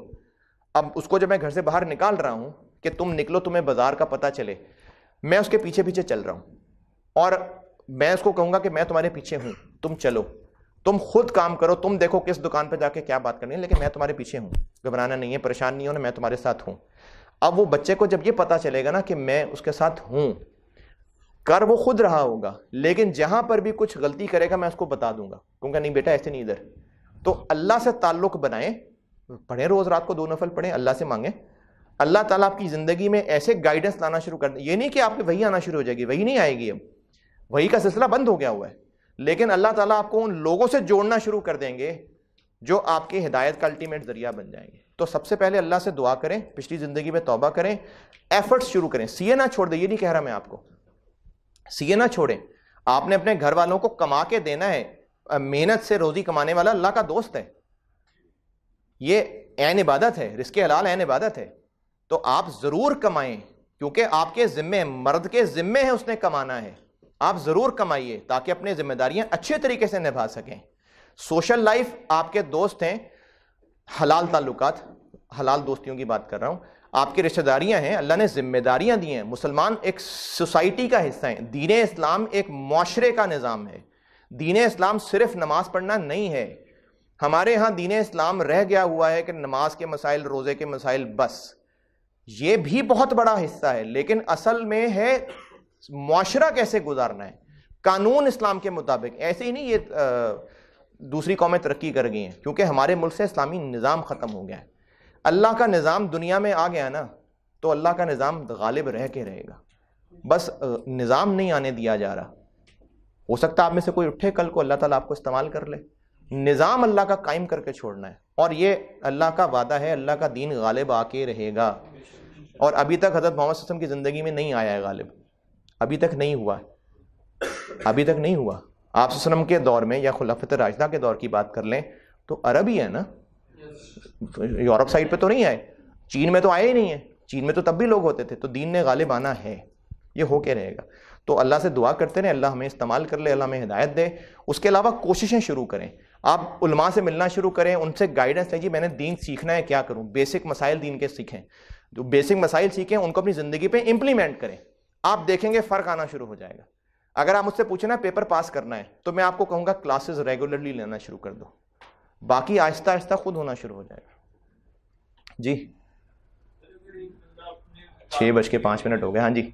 अब उसको जब मैं घर से बाहर निकाल रहा हूँ कि तुम निकलो तुम्हें बाजार का पता चले मैं उसके पीछे पीछे चल रहा हूँ और मैं उसको कहूँगा कि मैं तुम्हारे पीछे हूँ तुम चलो तुम खुद काम करो तुम देखो किस दुकान पर जाके क्या बात करनी है लेकिन मैं तुम्हारे पीछे हूँ घबराना नहीं है परेशान नहीं होना मैं तुम्हारे साथ हूँ अब वो बच्चे को जब ये पता चलेगा ना कि मैं उसके साथ हूँ कर वो खुद रहा होगा लेकिन जहाँ पर भी कुछ गलती करेगा मैं उसको बता दूंगा क्योंकि नहीं बेटा ऐसे नहीं इधर तो अल्लाह से ताल्लुक़ बनाए पढ़ें रोज़ रात को दो नफल पढ़ें अल्लाह से मांगें अल्लाह ताला आपकी ज़िंदगी में ऐसे गाइडेंस लाना शुरू कर ये नहीं कि आपके वही आना शुरू हो जाएगी वही नहीं आएगी अब वही का सिलसिला बंद हो गया हुआ है लेकिन अल्लाह ताला आपको उन लोगों से जोड़ना शुरू कर देंगे जो आपके हिदायत का अल्टीमेट ज़रिया बन जाएंगे तो सबसे पहले अल्लाह से दुआ करें पिछली ज़िंदगी में तोबा करें एफ़र्ट्स शुरू करें सीए ना छोड़ दें ये नहीं कह रहा मैं आपको सीए ना छोड़ें आपने अपने घर वालों को कमा के देना है मेहनत से रोज़ी कमाने वाला अल्लाह का दोस्त है ये ऐन इबादत है रिस्क हलाल ऐन इबादत है तो आप ज़रूर कमाएं क्योंकि आपके ज़िम्मे मर्द के ज़िम्मे है उसने कमाना है आप ज़रूर कमाइए ताकि अपनी जिम्मेदारियां अच्छे तरीके से निभा सकें सोशल लाइफ आपके दोस्त हैं हलाल ताल्लुकात हलाल दोस्तियों की बात कर रहा हूँ आपकी रिश्तेदारियाँ हैं अल्लाह ने जिम्मेदारियाँ दी हैं मुसलमान एक सोसाइटी का हिस्सा है दीन इस्लाम एक माशरे का निज़ाम है दीन इस्लाम सिर्फ नमाज पढ़ना नहीं है हमारे यहाँ दीन इस्लाम रह गया हुआ है कि नमाज के मसाइल रोज़े के मसाइल बस ये भी बहुत बड़ा हिस्सा है लेकिन असल में है माशरा कैसे गुजारना है कानून इस्लाम के मुताबिक ऐसे ही नहीं ये आ, दूसरी कौमें तरक्की कर गई हैं क्योंकि हमारे मुल्क से इस्लामी निज़ाम ख़त्म हो गया है अल्लाह का निज़ाम दुनिया में आ गया ना तो अल्लाह का निज़ाम गालिब रह के रहेगा बस निज़ाम नहीं आने दिया जा रहा हो सकता है आप में से कोई उठे कल को अल्लाह ताला आपको इस्तेमाल कर ले निज़ाम अल्लाह का कायम करके छोड़ना है और ये अल्लाह का वादा है अल्लाह का दीन गालिब आके रहेगा और अभी तक हज़रत मोहम्मद वसम की ज़िंदगी में नहीं आया है गालिब अभी तक नहीं हुआ अभी तक नहीं हुआ आप वसम के दौर में या खुलाफत राजदा के दौर की बात कर लें तो अरब ही है ना यूरोप साइड पर तो नहीं आए चीन में तो आए ही नहीं है चीन में तो तब भी लोग होते थे तो दीन ने गालिब आना है ये होके रहेगा तो अल्लाह से दुआ करते रहें अल्लाह हमें इस्तेमाल कर ले अल्लाह हमें हिदायत दे उसके अलावा कोशिशें शुरू करें आप उलमा से मिलना शुरू करें उनसे गाइडेंस लें जी मैंने दीन सीखना है क्या करूँ बेसिक मसाइल दीन के सीखें जो बेसिक मसाइल सीखें उनको अपनी ज़िंदगी पर इम्प्लीमेंट करें आप देखेंगे फ़र्क आना शुरू हो जाएगा अगर आप मुझसे पूछे ना पेपर पास करना है तो मैं आपको कहूँगा क्लासेस रेगुलरली लेना शुरू कर दो बाकी आहिस्ता आहिस्ता खुद होना शुरू हो जाएगा जी छः बज के पाँच मिनट हो गए हाँ जी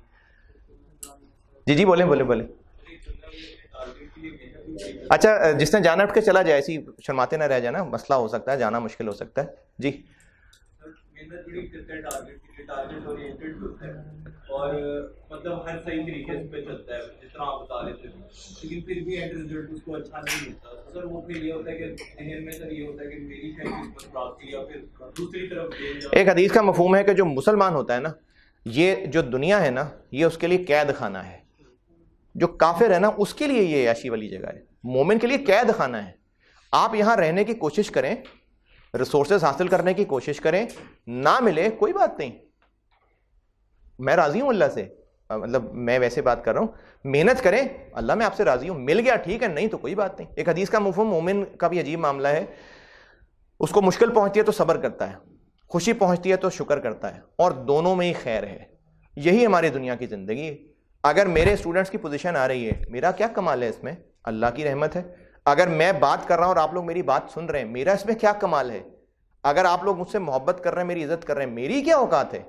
जी जी बोले बोले बोले अच्छा जिसने जाना उठ के चला जाए ऐसी शर्माते ना रह जाना मसला हो सकता है जाना मुश्किल हो सकता है जी एक हदीस का मफहम है कि जो मुसलमान होता है ना ये जो दुनिया है ना ये उसके लिए कैद खाना है जो काफिर है ना उसके लिए ये याशी वाली जगह है मोमिन के लिए कैद खाना है आप यहाँ रहने की कोशिश करें रिसोर्सेज हासिल करने की कोशिश करें ना मिले कोई बात नहीं मैं राज़ी हूँ अल्लाह से मतलब मैं वैसे बात कर रहा हूँ मेहनत करें अल्लाह मैं आपसे राज़ी हूँ मिल गया ठीक है नहीं तो कोई बात नहीं एक हदीस का मुफहम मोमिन का भी अजीब मामला है उसको मुश्किल पहुँचती है तो सब्र करता है खुशी पहुँचती है तो शुक्र करता है और दोनों में ही खैर है यही हमारी दुनिया की ज़िंदगी है अगर मेरे स्टूडेंट्स की पोजीशन आ रही है मेरा क्या कमाल है इसमें अल्लाह की रहमत है अगर मैं बात कर रहा हूँ और आप लोग मेरी बात सुन रहे हैं मेरा इसमें क्या कमाल है अगर आप लोग मुझसे मोहब्बत कर रहे हैं मेरी इज्जत कर रहे हैं मेरी क्या औकात है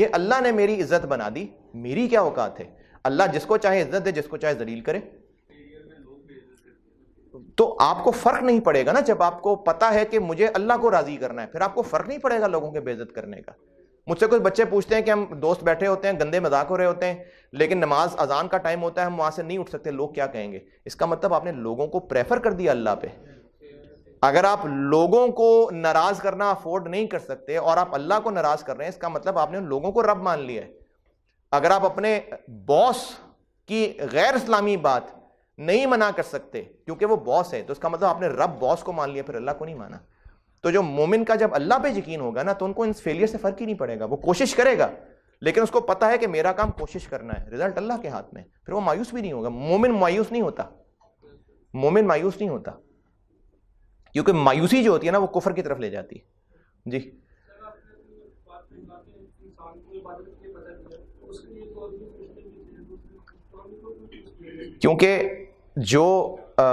ये अल्लाह ने मेरी इज्जत बना दी मेरी क्या औकात है अल्लाह जिसको चाहे इज्जत दे जिसको चाहे जलील करे तो आपको फर्क नहीं पड़ेगा ना जब आपको पता है कि मुझे अल्लाह को राजी करना है फिर आपको फर्क नहीं पड़ेगा लोगों के बेइज्जत करने का मुझसे कुछ बच्चे पूछते हैं कि हम दोस्त बैठे होते हैं गंदे मजाक हो रहे होते हैं लेकिन नमाज अजान का टाइम होता है हम वहां से नहीं उठ सकते लोग क्या कहेंगे इसका मतलब आपने लोगों को प्रेफर कर दिया अल्लाह पे अगर आप लोगों को नाराज करना अफोर्ड नहीं कर सकते और आप अल्लाह को नाराज कर रहे हैं इसका मतलब आपने उन लोगों को रब मान लिया है अगर आप अपने बॉस की गैर इस्लामी बात नहीं मना कर सकते क्योंकि वो बॉस है तो इसका मतलब आपने रब बॉस को मान लिया फिर अल्लाह को नहीं माना तो जो मोमिन का जब अल्लाह पे यकीन होगा ना तो उनको इन फेलियर से फ़र्क ही नहीं पड़ेगा वो कोशिश करेगा लेकिन उसको पता है कि मेरा काम कोशिश करना है रिजल्ट अल्लाह के हाथ में फिर वो मायूस भी नहीं होगा मोमिन मायूस नहीं होता मोमिन मायूस नहीं होता क्योंकि मायूसी जो होती है ना वो कुफर की तरफ ले जाती है जी क्योंकि जो आ,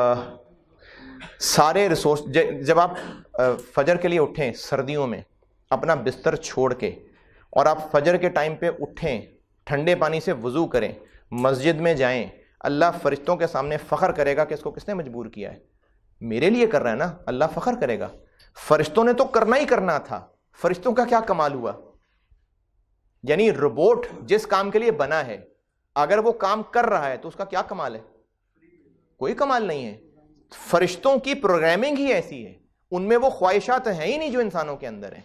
सारे रिसोर्स जब आप फजर के लिए उठें सर्दियों में अपना बिस्तर छोड़ के और आप फजर के टाइम पे उठें ठंडे पानी से वज़ू करें मस्जिद में जाएं अल्लाह फरिश्तों के सामने फ़ख्र करेगा कि इसको किसने मजबूर किया है मेरे लिए कर रहा है ना अल्लाह फ़ख्र करेगा फरिश्तों ने तो करना ही करना था फरिश्तों का क्या कमाल हुआ यानी रोबोट जिस काम के लिए बना है अगर वो काम कर रहा है तो उसका क्या कमाल है कोई कमाल नहीं है फरिश्तों की प्रोग्रामिंग ही ऐसी है उनमें वो ख्वाहिशात हैं ही नहीं जो इंसानों के अंदर हैं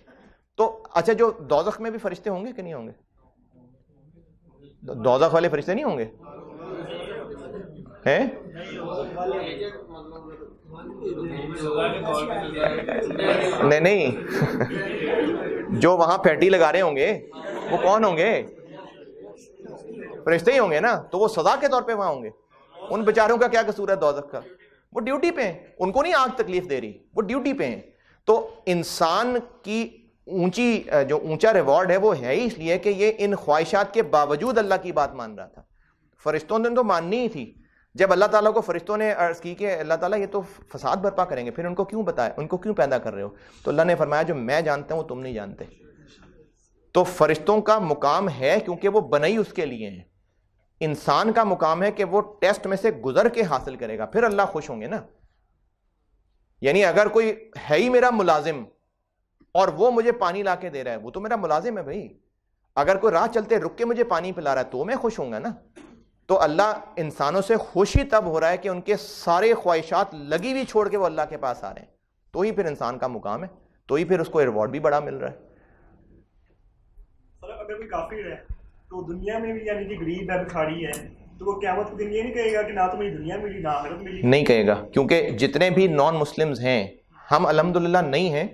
तो अच्छा जो दौजख में भी फरिश्ते होंगे कि नहीं होंगे दौजख वाले फरिश्ते नहीं होंगे हैं नहीं नहीं जो वहां फैटी लगा रहे होंगे वो कौन होंगे फरिश्ते ही होंगे ना तो वो सजा के तौर पे वहां होंगे उन बेचारों का क्या कसूर है दौजख का वो ड्यूटी पे हैं उनको नहीं आग तकलीफ दे रही वो ड्यूटी पे हैं तो इंसान की ऊंची जो ऊंचा रिवॉर्ड है वो है ही इसलिए कि ये इन ख्वाहिशात के बावजूद अल्लाह की बात मान रहा था फरिश्तों ने तो माननी ही थी जब अल्लाह ताला को फरिश्तों ने अर्ज़ की कि अल्लाह ताला ये तो फसाद बरपा करेंगे फिर उनको क्यों बताया उनको क्यों पैदा कर रहे हो तो अल्लाह ने फरमाया जो मैं जानता हूँ वो तुम नहीं जानते तो फरिश्तों का मुकाम है क्योंकि वो बनाई उसके लिए हैं इंसान का मुकाम है कि वो टेस्ट में से गुजर के हासिल करेगा फिर अल्लाह खुश होंगे ना यानी अगर कोई है ही मेरा मुलाजिम और वो मुझे पानी ला के दे रहा है वो तो मेरा मुलाजिम है भाई अगर कोई राह चलते रुक के मुझे पानी पिला रहा है तो मैं खुश होऊंगा ना तो अल्लाह इंसानों से खुशी तब हो रहा है कि उनके सारे ख्वाहिशात लगी हुई छोड़ के वो अल्लाह के पास आ रहे हैं तो ही फिर इंसान का मुकाम है तो ही फिर उसको रिवॉर्ड भी बड़ा मिल रहा है अगर कोई है तो दुनिया में भी यानी कि गरीब है भिखारी है तो वो क्यामत के दिन ये नहीं कहेगा कि ना तो मेरी दुनिया मिली ना आखिरत मिली नहीं कहेगा क्योंकि जितने भी नॉन मुस्लिम्स हैं हम अलहमदिल्ला नहीं हैं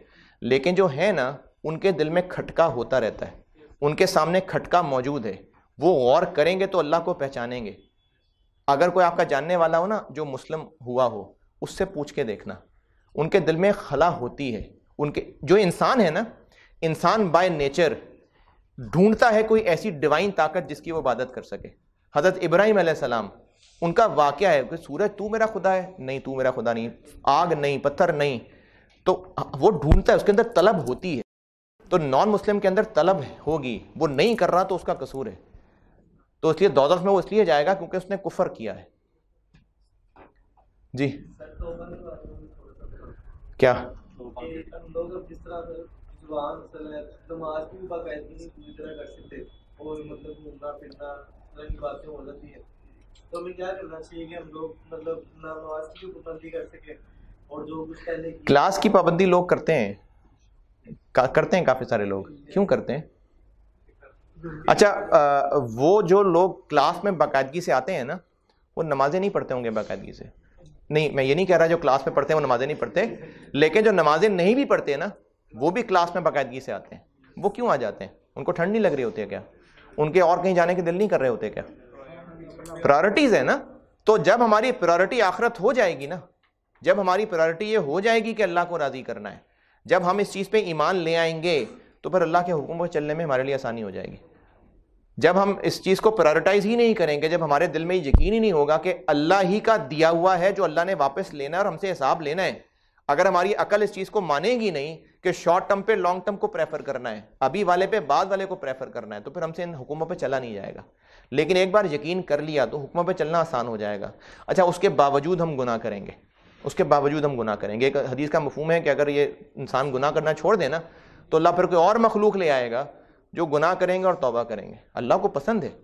लेकिन जो है ना उनके दिल में खटका होता रहता है उनके सामने खटका मौजूद है वो गौर करेंगे तो अल्लाह को पहचानेंगे अगर कोई आपका जानने वाला हो ना जो मुस्लिम हुआ हो उससे पूछ के देखना उनके दिल में खला होती है उनके जो इंसान है ना इंसान बाय नेचर ढूंढता है कोई ऐसी डिवाइन ताकत जिसकी वो इबादत कर सके हज़रत इब्राहिम सलाम उनका वाक़ है कि सूरज तू मेरा खुदा है नहीं तू मेरा खुदा नहीं आग नहीं पत्थर नहीं तो वो ढूंढता है उसके अंदर तलब होती है तो नॉन मुस्लिम के अंदर तलब होगी वो नहीं कर रहा तो उसका कसूर है तो इसलिए दौदस में वो इसलिए जाएगा क्योंकि उसने कुफर किया है जी क्या तो नमाज तो की पूरी तरह कर सकते और मतलब घूमना फिरना तरह की बातें हो जाती है तो हमें क्या करना चाहिए कि हम लोग मतलब नमाज की पाबंदी कर और जो कुछ पहले क्लास की पाबंदी लोग करते हैं करते हैं काफ़ी सारे लोग क्यों करते हैं अच्छा आ, वो जो लोग क्लास में बाकायदगी से आते हैं ना वो नमाजें नहीं पढ़ते होंगे बाकायदगी से नहीं मैं ये नहीं कह रहा जो क्लास में पढ़ते हैं वो नमाजें नहीं पढ़ते लेकिन जो नमाजें नहीं भी पढ़ते हैं ना वो भी क्लास में बाकायदगी से आते हैं वो क्यों आ जाते हैं उनको ठंड नहीं लग रही होती है क्या उनके और कहीं जाने के दिल नहीं कर रहे होते क्या प्रायोरिटीज़ है ना तो जब हमारी प्रायोरिटी आखरत हो जाएगी ना जब हमारी प्रायोरिटी ये हो जाएगी कि अल्लाह को राज़ी करना है जब हम इस चीज़ पे ईमान ले आएंगे तो फिर अल्लाह के हुक्म पर चलने में हमारे लिए आसानी हो जाएगी जब हम इस चीज़ को प्रायोरिटाइज ही नहीं करेंगे जब हमारे दिल में यकीन ही नहीं होगा कि अल्लाह ही का दिया हुआ है जो अल्लाह ने वापस लेना है और हमसे हिसाब लेना है अगर हमारी अकल इस चीज़ को मानेगी नहीं कि शॉर्ट टर्म पे लॉन्ग टर्म को प्रेफर करना है अभी वाले पे बाद वाले को प्रेफर करना है तो फिर हमसे इन हुक्मों पे चला नहीं जाएगा लेकिन एक बार यकीन कर लिया तो हुक्मों पे चलना आसान हो जाएगा अच्छा उसके बावजूद हम गुनाह करेंगे उसके बावजूद हम गुनाह करेंगे एक हदीस का मफहम है कि अगर ये इंसान गुनाह करना छोड़ देना तो अल्लाह फिर कोई और मखलूक ले आएगा जो गुनाह करेंगे और तोबा करेंगे अल्लाह को पसंद है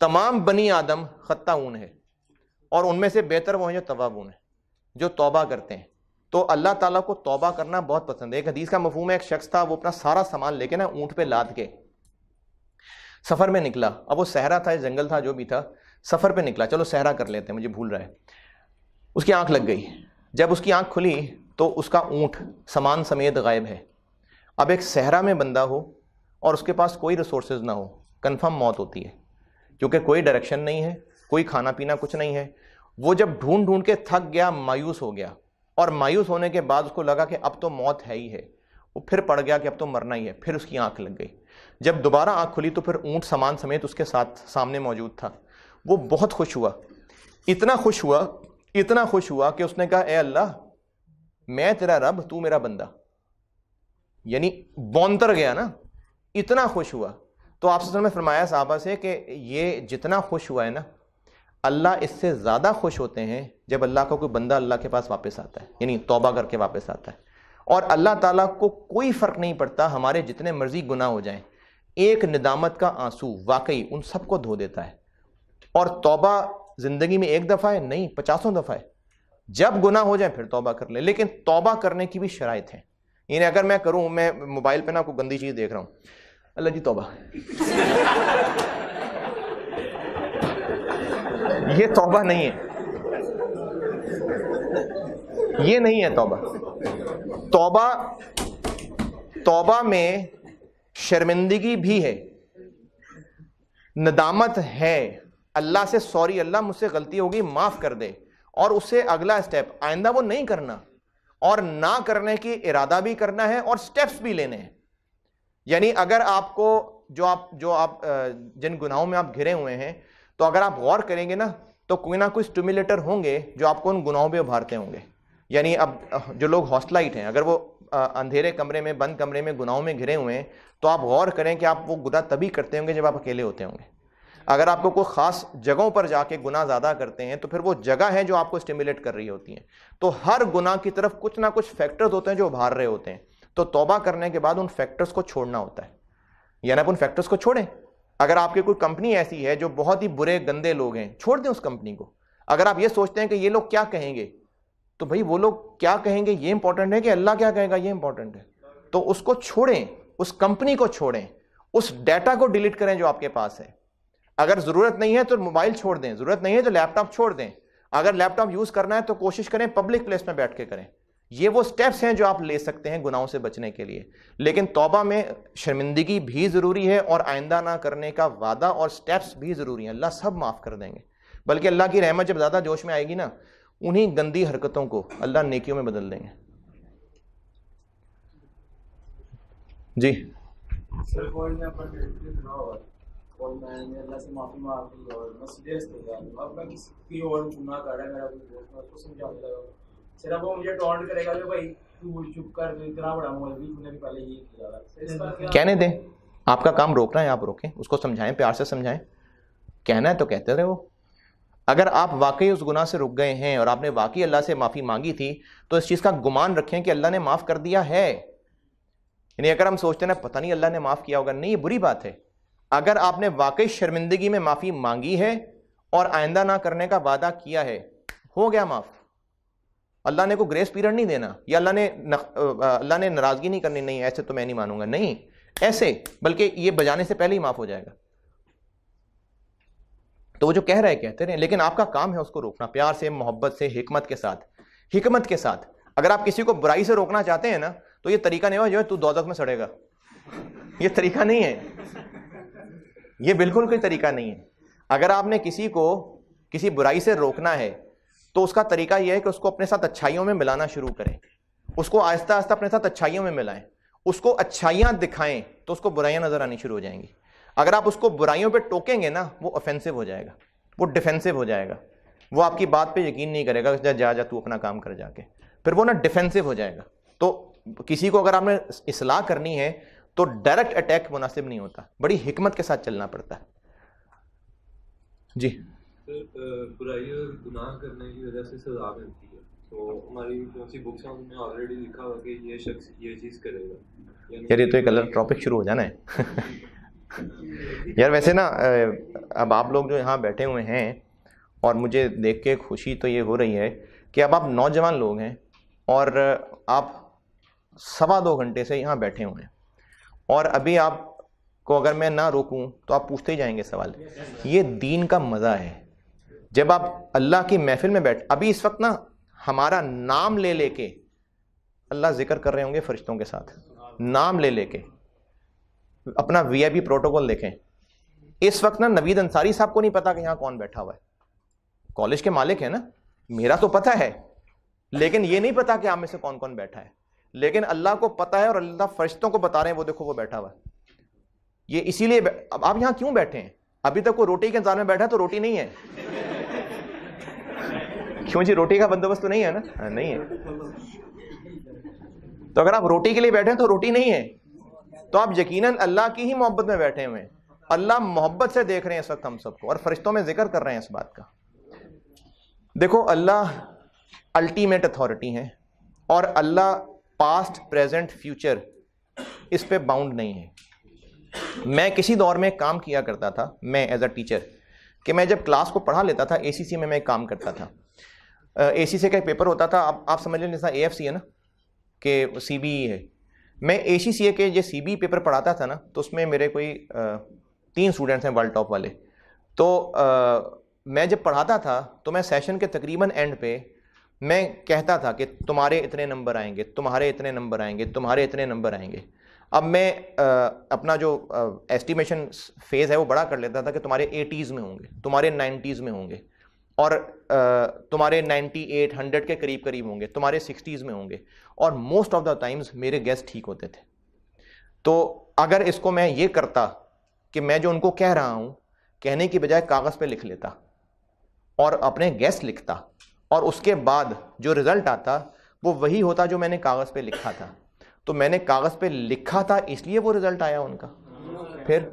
तमाम बनी आदम ख़त्ताऊन है और उनमें से बेहतर वो हैं जो तवाबून है जो तोबा करते हैं तो अल्लाह ताला को तौबा करना बहुत पसंद है एक हदीस का मफहम है एक शख्स था वो अपना सारा सामान लेके ना ऊँट पे लाद के सफ़र में निकला अब वो सहरा था जंगल था जो भी था सफ़र पे निकला चलो सहरा कर लेते हैं मुझे भूल रहा है उसकी आँख लग गई जब उसकी आँख खुली तो उसका ऊँट सामान समेत गायब है अब एक सहरा में बंदा हो और उसके पास कोई रिसोर्सेज ना हो कन्फर्म मौत होती है क्योंकि कोई डायरेक्शन नहीं है कोई खाना पीना कुछ नहीं है वो जब ढूंढ ढूंढ के थक गया मायूस हो गया और मायूस होने के बाद उसको लगा कि अब तो मौत है ही है वो फिर पड़ गया कि अब तो मरना ही है फिर उसकी आंख लग गई जब दोबारा आंख खुली तो फिर ऊँट सामान समेत उसके साथ सामने मौजूद था वो बहुत खुश हुआ इतना खुश हुआ इतना खुश हुआ कि उसने कहा ए अल्लाह मैं तेरा रब तू मेरा बंदा यानी बौंतर गया ना इतना खुश हुआ तो आपसे में फरमाया साहबा से कि ये जितना खुश हुआ है ना अल्लाह इससे ज़्यादा खुश होते हैं जब अल्लाह का कोई बंदा अल्लाह के पास वापस आता है यानी तोबा करके वापस आता है और अल्लाह ताला को कोई फ़र्क नहीं पड़ता हमारे जितने मर्ज़ी गुनाह हो जाएं एक निदामत का आंसू वाकई उन सबको धो देता है और तोबा ज़िंदगी में एक दफ़ा है नहीं पचासों दफ़ा है जब गुनाह हो जाए फिर तोबा कर ले। लेकिन तोबा करने की भी शराइत है यानी अगर मैं करूँ मैं मोबाइल पर ना कोई गंदी चीज़ देख रहा हूँ अल्लाह जी तोबा ये तोबा नहीं है ये नहीं है तोबा तोबा तोबा में शर्मिंदगी भी है नदामत है अल्लाह से सॉरी अल्लाह मुझसे गलती होगी माफ़ कर दे और उसे अगला स्टेप आइंदा वो नहीं करना और ना करने की इरादा भी करना है और स्टेप्स भी लेने हैं यानी अगर आपको जो आप जो आप जिन गुनाहों में आप घिरे हुए हैं तो अगर आप गौर करेंगे ना तो कोई ना कोई स्टिमुलेटर होंगे जो आपको उन गुनाहों में उभारते होंगे यानी अब जो लोग हॉस्टलाइट हैं अगर वो अंधेरे कमरे में बंद कमरे में गुनाहों में घिरे हुए हैं तो आप गौर करें कि आप वो गुना तभी करते होंगे जब आप अकेले होते होंगे अगर आपको कोई ख़ास जगहों पर जाके गुना ज़्यादा करते हैं तो फिर वो जगह है जो आपको स्टिमुलेट कर रही होती हैं तो हर गुना की तरफ कुछ ना कुछ फैक्टर्स होते हैं जो उभार रहे होते हैं तो तौबा करने के बाद उन फैक्टर्स को छोड़ना होता है यानी आप उन फैक्टर्स को छोड़ें अगर आपकी कोई कंपनी ऐसी है जो बहुत ही बुरे गंदे लोग हैं छोड़ दें उस कंपनी को अगर आप ये सोचते हैं कि ये लोग क्या कहेंगे तो भाई वो लोग क्या कहेंगे ये इंपॉर्टेंट है कि अल्लाह क्या कहेगा ये इंपॉर्टेंट है तो उसको छोड़ें उस कंपनी को छोड़ें उस डाटा को डिलीट करें जो आपके पास है अगर ज़रूरत नहीं है तो मोबाइल छोड़ दें ज़रूरत नहीं है तो लैपटॉप छोड़ दें अगर लैपटॉप यूज़ करना है तो कोशिश करें पब्लिक प्लेस में बैठ के करें ये वो स्टेप्स हैं जो आप ले सकते हैं गुनाहों से बचने के लिए लेकिन तौबा में शर्मिंदगी भी ज़रूरी है और आइंदा ना करने का वादा और स्टेप्स भी ज़रूरी हैं अल्लाह सब माफ़ कर देंगे बल्कि अल्लाह की रहमत जब ज़्यादा जोश में आएगी ना उन्हीं गंदी हरकतों को अल्लाह नेकियों में बदल देंगे जी सर और सिर्फ वो मुझे टॉन्ट करेगा कि भाई तू चुप कर इतना बड़ा मौलवी तूने भी पहले ये किया था कहने दे आपका काम रोकना है आप रोकें उसको समझाएं प्यार से समझाएं कहना है तो कहते रहे वो अगर आप वाकई उस गुनाह से रुक गए हैं और आपने वाकई अल्लाह से माफ़ी मांगी थी तो इस चीज़ का गुमान रखें कि अल्लाह ने माफ़ कर दिया है यानी अगर हम सोचते ना पता नहीं अल्लाह ने माफ़ किया होगा नहीं ये बुरी बात है अगर आपने वाकई शर्मिंदगी में माफ़ी मांगी है और आइंदा ना करने का वादा किया है हो गया माफ़ अल्लाह ने को ग्रेस पीरियड नहीं देना या अल्लाह ने अल्लाह ने नाराज़गी नहीं करनी नहीं ऐसे तो मैं नहीं मानूंगा नहीं ऐसे बल्कि ये बजाने से पहले ही माफ़ हो जाएगा तो वो जो कह रहा है कहते रहे लेकिन आपका काम है उसको रोकना प्यार से मोहब्बत से हिकमत के साथ हिकमत के साथ अगर आप किसी को बुराई से रोकना चाहते हैं ना तो ये तरीका नहीं हो जो तू दौदक में सड़ेगा ये तरीका नहीं है ये बिल्कुल कोई तरीका नहीं है अगर आपने किसी को किसी बुराई से रोकना है तो उसका तरीका यह है कि उसको अपने साथ अच्छाइयों में मिलाना शुरू करें उसको आहिस्ता आहिस्ता अपने साथ अच्छाइयों में मिलाएं उसको अच्छाइयां दिखाएं तो उसको बुराइयाँ नजर आनी शुरू हो जाएंगी अगर आप उसको बुराइयों पर टोकेंगे ना वो ऑफेंसिव हो जाएगा वो डिफेंसिव हो जाएगा वो आपकी बात पे यकीन नहीं करेगा जा जा, जा तू अपना काम कर जाके फिर वो ना डिफेंसिव हो जाएगा तो किसी को अगर आपने इसलाह करनी है तो डायरेक्ट अटैक मुनासिब नहीं होता बड़ी हिकमत के साथ चलना पड़ता है जी सर बुराई और गुनाह करने की वजह से सजा मिलती है तो हमारी कौन सी बुक्स हैं उनमें ऑलरेडी लिखा हुआ कि ये शख्स ये चीज़ करेगा यार ये तो एक अलग टॉपिक शुरू हो जाना है यार वैसे ना अब आप लोग जो यहाँ बैठे हुए हैं और मुझे देख के खुशी तो ये हो रही है कि अब आप नौजवान लोग हैं और आप सवा दो घंटे से यहाँ बैठे हुए हैं और अभी आप को अगर मैं ना रोकूं तो आप पूछते ही जाएंगे सवाल ये दीन का मज़ा है जब आप अल्लाह की महफिल में बैठ अभी इस वक्त ना हमारा नाम ले लेके अल्लाह जिक्र कर रहे होंगे फरिश्तों के साथ नाम ले लेके अपना वी प्रोटोकॉल देखें इस वक्त ना नवीद अंसारी साहब को नहीं पता कि यहाँ कौन बैठा हुआ है कॉलेज के मालिक है ना मेरा तो पता है लेकिन ये नहीं पता कि आप में से कौन कौन बैठा है लेकिन अल्लाह को पता है और अल्लाह फरिश्तों को बता रहे हैं वो देखो वो बैठा हुआ है ये इसीलिए अब आप यहाँ क्यों बैठे हैं अभी तक वो रोटी के इंतजार में बैठा है तो रोटी नहीं है क्यों जी रोटी का बंदोबस्त तो नहीं है ना आ, हाँ, नहीं है तो अगर आप रोटी के लिए बैठे हैं तो रोटी नहीं है तो आप यकीनन अल्लाह की ही मोहब्बत में बैठे हुए हैं अल्लाह मोहब्बत से देख रहे हैं इस वक्त हम सबको और फरिश्तों में जिक्र कर रहे हैं इस बात का देखो अल्लाह अल्टीमेट अथॉरिटी है और अल्लाह पास्ट प्रेजेंट फ्यूचर इस पर बाउंड नहीं है मैं किसी दौर में काम किया करता था मैं एज अ टीचर कि मैं जब क्लास को पढ़ा लेता था एसीसी में मैं काम करता था ए सी से का एक पेपर होता था आप आप समझ लें जैसा ए एफ सी है ना कि सी बी ई है मैं ए सी सी ए के जो सी बी पेपर पढ़ाता था ना तो उसमें मेरे कोई आ, तीन स्टूडेंट्स हैं वर्ल्ड टॉप वाले तो आ, मैं जब पढ़ाता था तो मैं सेशन के तकरीबन एंड पे मैं कहता था कि तुम्हारे इतने नंबर आएंगे तुम्हारे इतने नंबर आएंगे तुम्हारे इतने नंबर आएंगे अब मैं आ, अपना जो एस्टिमेशन फेज़ है वो बड़ा कर लेता था कि तुम्हारे एटीज़ में होंगे तुम्हारे नाइन्टीज़ में होंगे और तुम्हारे 98, 100 के करीब करीब होंगे तुम्हारे 60s में होंगे और मोस्ट ऑफ द टाइम्स मेरे गेस्ट ठीक होते थे तो अगर इसको मैं ये करता कि मैं जो उनको कह रहा हूँ कहने की बजाय कागज़ पे लिख लेता और अपने गेस्ट लिखता और उसके बाद जो रिज़ल्ट आता वो वही होता जो मैंने कागज़ पे लिखा था तो मैंने कागज़ पे लिखा था इसलिए वो रिज़ल्ट आया उनका फिर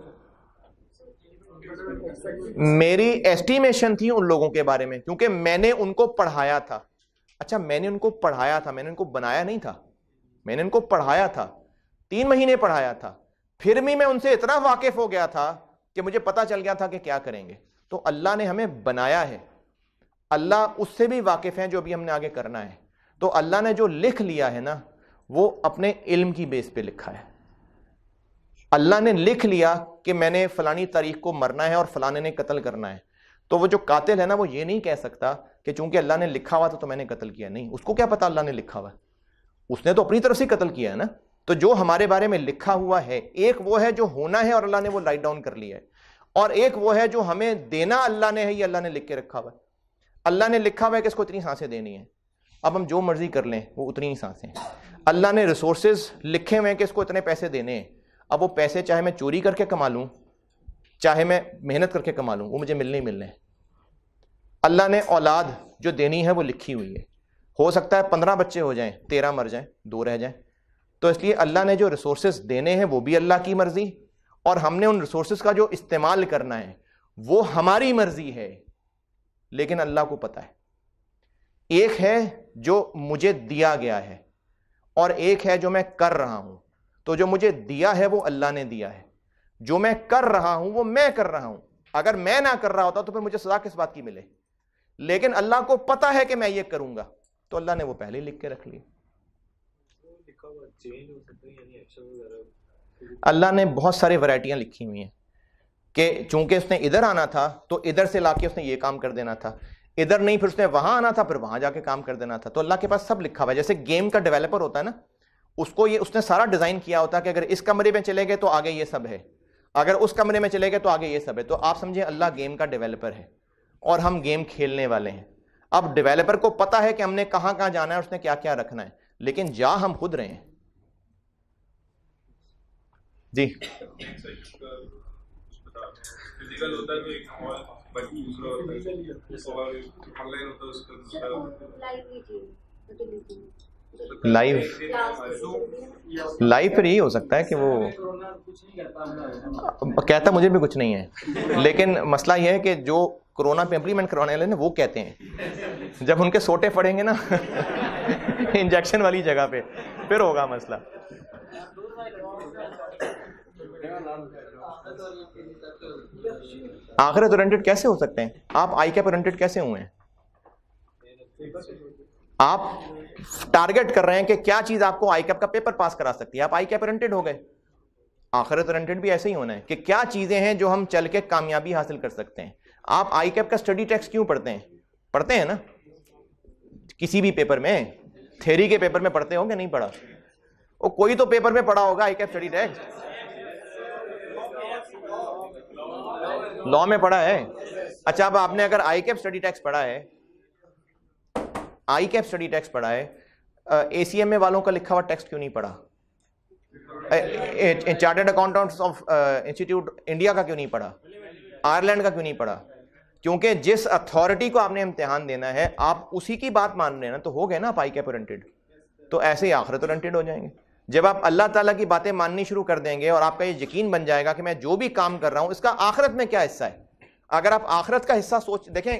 मेरी एस्टीमेशन थी उन लोगों के बारे में क्योंकि मैंने उनको पढ़ाया था अच्छा मैंने उनको पढ़ाया था मैंने उनको बनाया नहीं था मैंने उनको पढ़ाया था तीन महीने पढ़ाया था फिर भी मैं उनसे इतना वाकिफ हो गया था कि मुझे पता चल गया था कि क्या करेंगे तो अल्लाह ने हमें बनाया है अल्लाह उससे भी वाकिफ हैं जो अभी हमने आगे करना है तो अल्लाह ने जो लिख लिया है ना वो अपने इल्म की बेस पे लिखा है अल्लाह ने लिख लिया कि मैंने फलानी तारीख को मरना है और फलाने ने कत्ल करना है तो वो जो कातिल है ना वो ये नहीं कह सकता कि चूंकि अल्लाह ने लिखा हुआ था तो मैंने कत्ल किया नहीं उसको क्या पता अल्लाह ने लिखा हुआ उसने तो अपनी तरफ से कत्ल किया है ना तो जो हमारे बारे में लिखा हुआ है एक वो है जो होना है और अल्लाह ने वो राइट डाउन कर लिया है और एक वो है जो हमें देना अल्लाह ने है ये अल्लाह ने लिख के रखा हुआ अल्लाह ने लिखा हुआ है कि इसको इतनी सांसें देनी है अब हम जो मर्जी कर लें वो उतनी ही सांसें अल्लाह ने रिसोर्सेज लिखे हुए हैं कि इसको इतने पैसे देने हैं अब वो पैसे चाहे मैं चोरी करके कमा लूँ चाहे मैं मेहनत करके कमा लूँ वो मुझे मिलने ही मिलने हैं अल्लाह ने औलाद जो देनी है वो लिखी हुई है हो सकता है पंद्रह बच्चे हो जाएं तेरह मर जाएं दो रह जाएं तो इसलिए अल्लाह ने जो रिसोर्सेज देने हैं वो भी अल्लाह की मर्ज़ी और हमने उन रिसोर्सेज का जो इस्तेमाल करना है वो हमारी मर्ज़ी है लेकिन अल्लाह को पता है एक है जो मुझे दिया गया है और एक है जो मैं कर रहा हूँ तो जो मुझे दिया है वो अल्लाह ने दिया है जो मैं कर रहा हूं वो मैं कर रहा हूं अगर मैं ना कर रहा होता तो फिर मुझे सजा किस बात की मिले लेकिन अल्लाह को पता है कि मैं ये करूंगा तो अल्लाह ने वो पहले लिख के रख लिया अल्लाह ने बहुत सारी वरायटियां लिखी हुई हैं कि चूंकि उसने इधर आना था तो इधर से लाके उसने ये काम कर देना था इधर नहीं फिर उसने वहां आना था फिर वहां जाके काम कर देना था तो अल्लाह के पास सब लिखा हुआ है जैसे गेम का डेवलपर होता है ना उसको ये उसने सारा डिज़ाइन किया होता कि अगर इस कमरे में चले गए तो आगे ये सब है अगर उस कमरे में चले गए तो आगे ये सब है तो आप समझे अल्लाह गेम का डेवलपर है और हम गेम खेलने वाले हैं अब डेवलपर को पता है कि हमने कहां कहाँ जाना है उसने क्या क्या रखना है लेकिन जा हम खुद रहे हैं जी होता है एक बाकी दूसरा होता है ऑनलाइन होता है उसका दूसरा लाइव लाइव फिर यही हो सकता है कि वो कहता मुझे भी कुछ नहीं है लेकिन मसला यह है कि जो कोरोना पे इम्प्लीमेंट करवाने वाले ना वो कहते हैं जब उनके सोटे फड़ेंगे ना इंजेक्शन वाली जगह पे फिर होगा मसला तो रेंटेड कैसे हो सकते हैं आप आई कैप रेंटेड कैसे हुए हैं आप टारगेट कर रहे हैं कि क्या चीज आपको आई कैप का पेपर पास करा सकती है आप आई कैप हो गए आखिरत तो रेंटेड भी ऐसे ही होना है कि क्या चीजें हैं जो हम चल के कामयाबी हासिल कर सकते हैं आप आई कैप का स्टडी टेक्स्ट क्यों पढ़ते हैं पढ़ते हैं ना किसी भी पेपर में थेरी के पेपर में पढ़ते होंगे नहीं पढ़ा वो कोई तो पेपर में पढ़ा होगा ICAP study text law में पढ़ा है अच्छा अब आपने अगर आई कैप स्टडी टेक्स्ट पढ़ा है आई कैप स्टडी टेक्स्ट पढ़ा है ए सी एम ए वालों का लिखा हुआ टेक्स्ट क्यों नहीं पढ़ा chartered accountants of institute India का क्यों नहीं पढ़ा आयरलैंड का क्यों नहीं पढ़ा क्योंकि जिस अथॉरिटी को आपने इम्तिहान देना है आप उसी की बात मान रहे हैं ना तो हो गए ना आप आई कैप ओरेंटेड तो ऐसे ही आखिरत ओरेंटेड हो जाएंगे जब आप अल्लाह ताला की बातें माननी शुरू कर देंगे और आपका ये यकीन बन जाएगा कि मैं जो भी काम कर रहा हूँ इसका आखिरत में क्या हिस्सा है अगर आप आखिरत का हिस्सा सोच देखें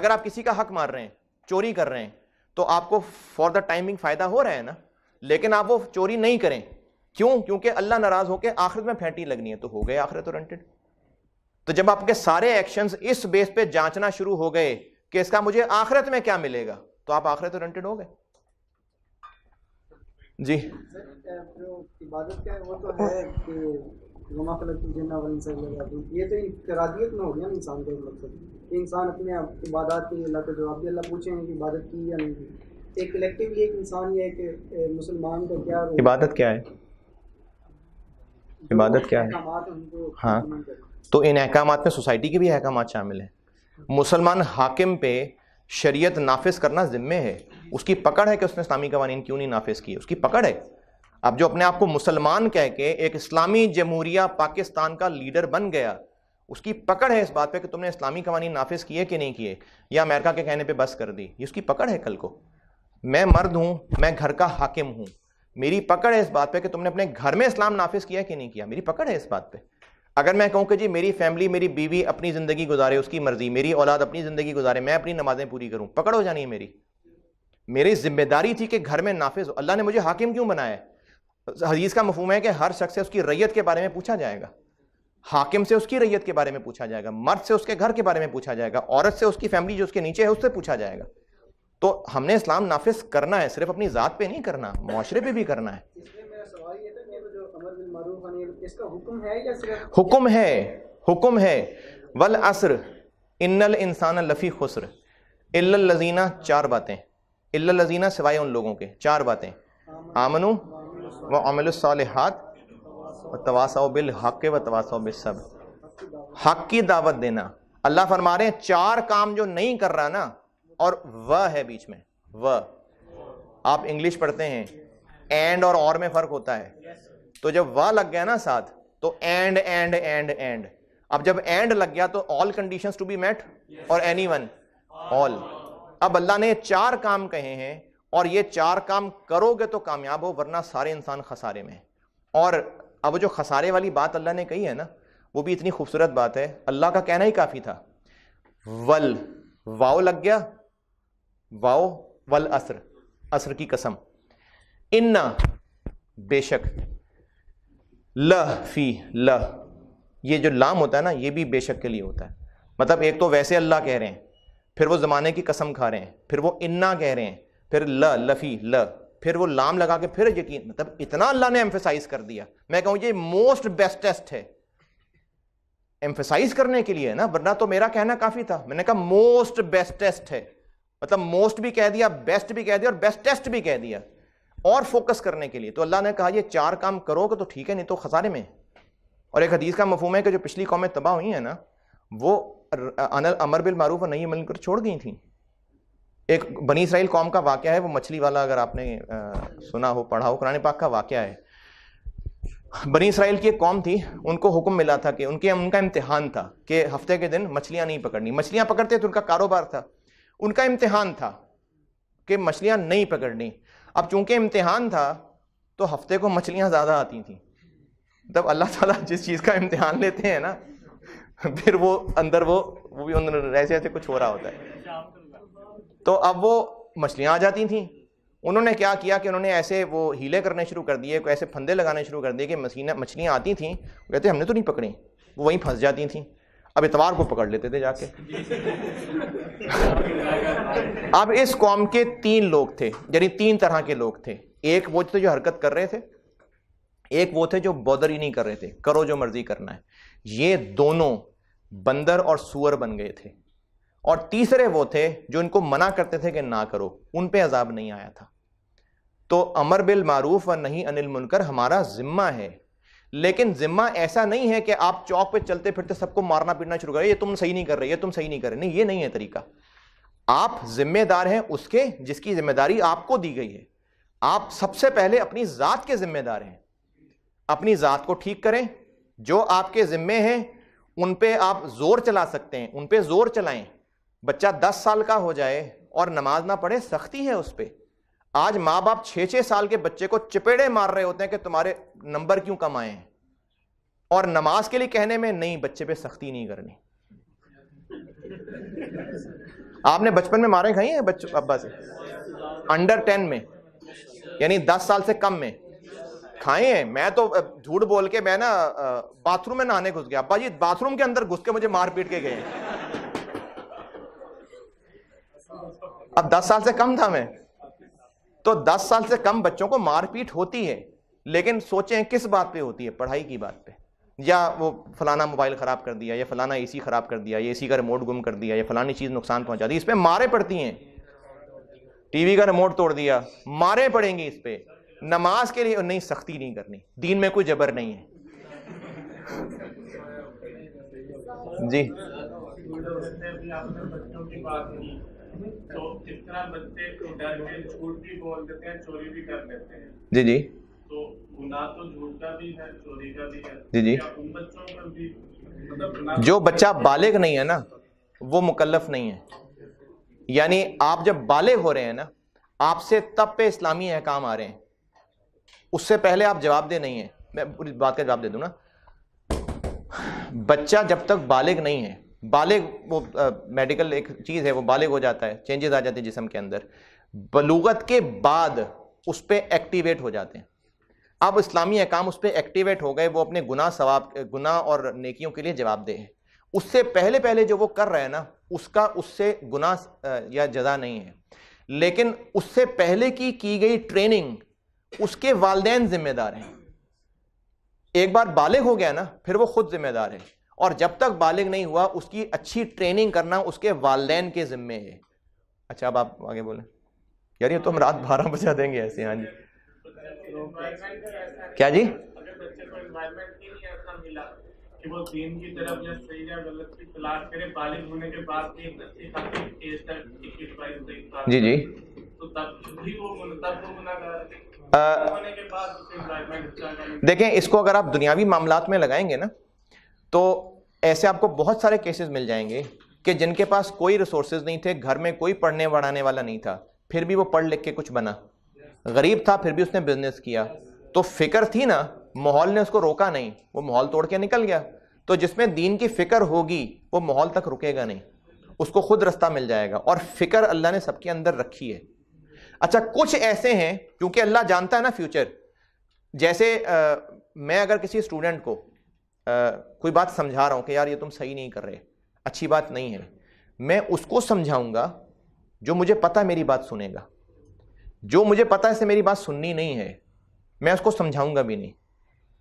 अगर आप किसी का हक मार रहे हैं चोरी कर रहे हैं तो आपको फॉर द टाइमिंग फ़ायदा हो रहा है ना लेकिन आप वो चोरी नहीं करें क्यों क्योंकि अल्लाह नाराज़ होकर आखिरत में फेंटी लगनी है तो हो गए आखिरत ओरेंटेड तो जब आपके सारे एक्शंस इस बेस पे जांचना शुरू हो गए कि इसका मुझे आखिरत में क्या मिलेगा तो आप आखिरत ओरेंटेड हो गए जी जो इबादत क्या है वो तो है कि फलक की जिन्ना वाली से लगा दी ये तो करादियत में हो गया ना इंसान का मतलब कि इंसान अपने इबादत अल्लाह जवाब अल्लाह कि इबादत की या नहीं की एक कलेक्टिवली एक इंसान या एक मुसलमान का क्या इबादत क्या है इबादत क्या है हाँ तो इन अहकाम में सोसाइटी के भी अहकाम शामिल हैं मुसलमान हाकिम पे शरीयत नाफिज करना ज़िम्मे है उसकी पकड़ है कि उसने इस्लामी कवानीन क्यों नहीं नाफिज किए उसकी पकड़ है अब जो अपने आप को मुसलमान कह के एक इस्लामी जमहूरिया पाकिस्तान का लीडर बन गया उसकी पकड़ है इस बात पे कि तुमने इस्लामी कवानी नाफिज किए कि नहीं किए या अमेरिका के कहने पे बस कर दी ये उसकी पकड़ है कल को मैं मर्द हूँ मैं घर का हाकिम हूँ मेरी पकड़ है इस बात पे कि तुमने अपने घर में इस्लाम नाफिज किया कि नहीं किया मेरी पकड़ है इस बात पे अगर मैं कहूँ कि जी मेरी फैमिली मेरी बीवी अपनी ज़िंदगी गुजारे उसकी मर्ज़ी मेरी औलाद अपनी ज़िंदगी गुजारे मैं अपनी नमाज़ें पूरी करूँ पकड़ हो जानी है मेरी मेरी जिम्मेदारी थी कि घर में नाफिज अल्लाह ने मुझे हाकिम क्यों बनाया है हदीस का मफहम है कि हर शख्स से उसकी रैयत के बारे में पूछा जाएगा हाकिम से उसकी रैयत के बारे में पूछा जाएगा मर्द से उसके घर के बारे में पूछा जाएगा औरत से उसकी फैमिली जो उसके नीचे है उससे पूछा जाएगा तो हमने इस्लाम नाफिस करना है सिर्फ अपनी ज़ात पे नहीं करना माशरे पे भी करना है हुक्म है हुक्म है वल असर इन्नल इंसान लफ़ी खुसर इल्ल लजीना चार बातें इल्ल लजीना सिवाय उन लोगों के चार बातें आमनू व अमलसालहत व तवासाओ बिल हक व तवासा बिल सब हक की दावत देना अल्लाह फरमा रहे हैं चार काम जो नहीं कर रहा ना और व है बीच में व आप इंग्लिश पढ़ते हैं एंड और और में फ़र्क होता है तो जब व लग गया ना साथ तो एंड एंड एंड एंड अब जब एंड लग गया तो all condition to be met और एनी वन ऑल अब अल्लाह ने चार काम कहे हैं और ये चार काम करोगे तो कामयाब हो वरना सारे इंसान खसारे में और अब जो खसारे वाली बात अल्लाह ने कही है ना वो भी इतनी खूबसूरत बात है अल्लाह का कहना ही काफ़ी था वल वाओ लग गया वाओ वल असर असर की कसम इन्ना बेशक ल फी ल ये जो लाम होता है ना ये भी बेशक के लिए होता है मतलब एक तो वैसे अल्लाह कह रहे हैं फिर वो ज़माने की कसम खा रहे हैं फिर वो इन्ना कह रहे हैं फिर ल लफी ल फिर वो लाम लगा के फिर यकीन मतलब इतना अल्लाह ने एम्फेसाइज कर दिया मैं कहूँ ये मोस्ट बेस्टेस्ट है एम्फेसाइज करने के लिए ना वरना तो मेरा कहना काफ़ी था मैंने कहा मोस्ट बेस्टेस्ट है मतलब मोस्ट भी कह दिया बेस्ट भी कह दिया और बेस्टेस्ट भी कह दिया और फोकस करने के लिए तो अल्लाह ने कहा ये चार काम करोगे तो ठीक है नहीं तो खसारे में और एक हदीस का मफहम है कि जो पिछली कौमें तबाह हुई है ना वो अनल अमर बिल मारूफ और नई मिलकर छोड़ गई थी एक बनी इसराइल कौम का वाक्य है वो मछली वाला अगर आपने आ, सुना हो पढ़ा हो कुरान पाक का वाक़ है बनी इसराइल की एक कौम थी उनको हुक्म मिला था कि उनके उनका इम्तिहान था कि हफ्ते के दिन मछलियाँ नहीं पकड़नी मछलियाँ पकड़ते तो उनका कारोबार था उनका इम्तिहान था कि मछलियाँ नहीं पकड़नी अब चूंकि इम्तिहान था तो हफ्ते को मछलियाँ ज़्यादा आती थी तब अल्लाह ताला जिस चीज़ का इम्तिहान लेते हैं ना फिर वो अंदर वो वो भी अंदर ऐसे ऐसे कुछ हो रहा होता है तो अब वो मछलियाँ आ जाती थीं उन्होंने क्या किया कि उन्होंने ऐसे वो हीले करने शुरू कर दिए ऐसे फंदे लगाने शुरू कर दिए कि मछलियाँ मछलियाँ आती थी कहते हमने तो नहीं पकड़ी वो वहीं फंस जाती थी अब इतवार को पकड़ लेते थे जाके अब इस कौम के तीन लोग थे यानी तीन तरह के लोग थे एक वो थे जो हरकत कर रहे थे एक वो थे जो बॉदर ही नहीं कर रहे थे करो जो मर्जी करना है ये दोनों बंदर और सुअर बन गए थे और तीसरे वो थे जो इनको मना करते थे कि ना करो उन पे अजाब नहीं आया था तो अमर बिल मारूफ और नहीं अनिल मुनकर हमारा जिम्मा है लेकिन जिम्मा ऐसा नहीं है कि आप चौक पे चलते फिरते सबको मारना पीटना शुरू करें ये तुम सही नहीं कर रहे ये तुम सही नहीं कर रहे नहीं ये नहीं है तरीका आप जिम्मेदार हैं उसके जिसकी जिम्मेदारी आपको दी गई है आप सबसे पहले अपनी ज़ात के जिम्मेदार हैं अपनी ज़ात को ठीक करें जो आपके ज़िम्मे हैं उन पे आप ज़ोर चला सकते हैं उन पे ज़ोर चलाएं बच्चा दस साल का हो जाए और नमाज ना पढ़े सख्ती है उस पर आज माँ बाप छः छः साल के बच्चे को चिपेड़े मार रहे होते हैं कि तुम्हारे नंबर क्यों कम आए हैं और नमाज के लिए कहने में नहीं बच्चे पे सख्ती नहीं करनी आपने बचपन में मारे खाई हैं बच्चों अब्बा से अंडर टेन में यानी दस साल से कम में खाए हैं मैं तो झूठ बोल के मैं ना बाथरूम में नहाने घुस गया अब्बा जी बाथरूम के अंदर घुस के मुझे मार पीट के गए अब 10 साल से कम था मैं तो 10 साल से कम बच्चों को मारपीट होती है लेकिन सोचें किस बात पे होती है पढ़ाई की बात पे या वो फलाना मोबाइल ख़राब कर दिया या फलाना एसी ख़राब कर दिया या एसी का रिमोट गुम कर दिया या फलानी चीज़ नुकसान पहुंचा दी इस पर मारे पड़ती हैं टीवी का रिमोट तोड़ दिया मारे पड़ेंगी इस पर नमाज के लिए नहीं सख्ती नहीं करनी दीन में कोई जबर नहीं है जी तो इतना बच्चे को डर के झूठ भी बोल देते हैं चोरी भी कर लेते हैं जी जी तो गुनाह तो झूठ का भी है चोरी का भी है जी जी उन बच्चों पर भी मतलब जो बच्चा बालिग नहीं है ना वो मुकल्लफ नहीं है यानी आप जब बाले हो रहे हैं ना आपसे तब पे इस्लामी अहकाम आ रहे हैं उससे पहले आप जवाब दे नहीं है मैं पूरी बात का जवाब दे दूँ ना बच्चा जब तक बालिग नहीं है बालिग वो मेडिकल एक चीज़ है वो बालिग हो जाता है चेंजेस आ जाते हैं जिसम के अंदर बलूगत के बाद उस पर एक्टिवेट हो जाते हैं अब इस्लामी अहकाम उस पर एक्टिवेट हो गए वो अपने गुना सवाब गुना और नेकियों के लिए जवाबदेह है उससे पहले पहले जो वो कर रहे हैं ना उसका उससे गुना या जजा नहीं है लेकिन उससे पहले की की गई ट्रेनिंग उसके वालदेन जिम्मेदार हैं एक बार बालिग हो गया ना फिर वो खुद जिम्मेदार है और जब तक बालिग नहीं हुआ उसकी अच्छी ट्रेनिंग करना उसके वालदेन के जिम्मे है अच्छा अब आप आगे बोले यार ये तो हम रात बारह बजा देंगे ऐसे हाँ जी क्या जी जी जी तो देखें इसको अगर आप दुनियावी मामलात में लगाएंगे ना तो ऐसे आपको बहुत सारे केसेस मिल जाएंगे कि जिनके पास कोई रिसोर्सेज नहीं थे घर में कोई पढ़ने पढ़ाने वाला नहीं था फिर भी वो पढ़ लिख के कुछ बना गरीब था फिर भी उसने बिजनेस किया तो फिक्र थी ना माहौल ने उसको रोका नहीं वो माहौल तोड़ के निकल गया तो जिसमें दीन की फिक्र होगी वो माहौल तक रुकेगा नहीं उसको खुद रास्ता मिल जाएगा और फिक्र अल्लाह ने सबके अंदर रखी है अच्छा कुछ ऐसे हैं क्योंकि अल्लाह जानता है ना फ्यूचर जैसे आ, मैं अगर किसी स्टूडेंट को आ, कोई बात समझा रहा हूं कि यार ये तुम सही नहीं कर रहे अच्छी बात नहीं है मैं उसको समझाऊंगा जो मुझे पता मेरी बात सुनेगा जो मुझे पता है से मेरी बात सुननी नहीं है मैं उसको समझाऊंगा भी नहीं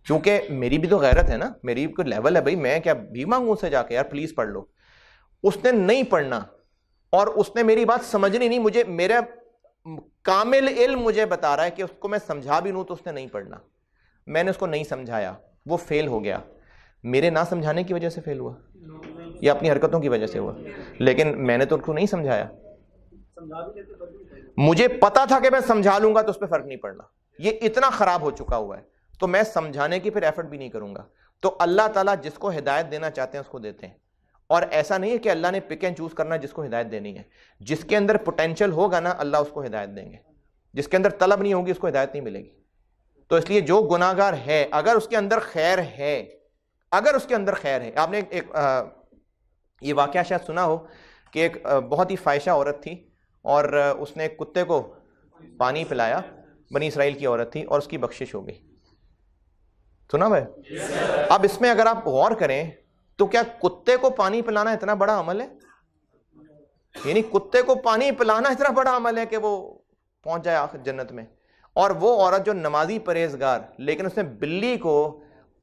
क्योंकि मेरी भी तो गैरत है ना मेरी कोई लेवल है भाई मैं क्या भी मांगू उसे जाके यार प्लीज़ पढ़ लो उसने नहीं पढ़ना और उसने मेरी बात समझनी नहीं मुझे मेरा कामिल इल मुझे बता रहा है कि उसको मैं समझा भी लूँ तो उसने नहीं पढ़ना मैंने उसको नहीं समझाया वो फेल हो गया मेरे ना समझाने की वजह से फेल हुआ या अपनी हरकतों की वजह से हुआ लेकिन मैंने तो उनको नहीं समझाया मुझे पता था कि मैं समझा लूंगा तो उस पर फर्क नहीं पड़ना ये इतना खराब हो चुका हुआ है तो मैं समझाने की फिर एफर्ट भी नहीं करूंगा तो अल्लाह ताला जिसको हिदायत देना चाहते हैं उसको देते हैं और ऐसा नहीं है कि अल्लाह ने पिक एंड चूज करना जिसको हिदायत देनी है जिसके अंदर पोटेंशियल होगा ना अल्लाह उसको हिदायत देंगे जिसके अंदर तलब नहीं होगी उसको हिदायत नहीं मिलेगी तो इसलिए जो गुनागार है अगर उसके अंदर खैर है अगर उसके अंदर खैर है आपने एक, ये वाक़ शायद सुना हो कि एक बहुत ही फायशा औरत थी और उसने कुत्ते को पानी पिलाया बनी इसराइल की औरत थी और उसकी बख्शिश हो गई सुना भाई अब इसमें अगर आप गौर करें तो क्या कुत्ते को पानी पिलाना इतना बड़ा अमल है यानी कुत्ते को पानी पिलाना इतना बड़ा अमल है कि वो पहुंच जाए आखिर जन्नत में और वो औरत जो नमाजी परहेजगार लेकिन उसने बिल्ली को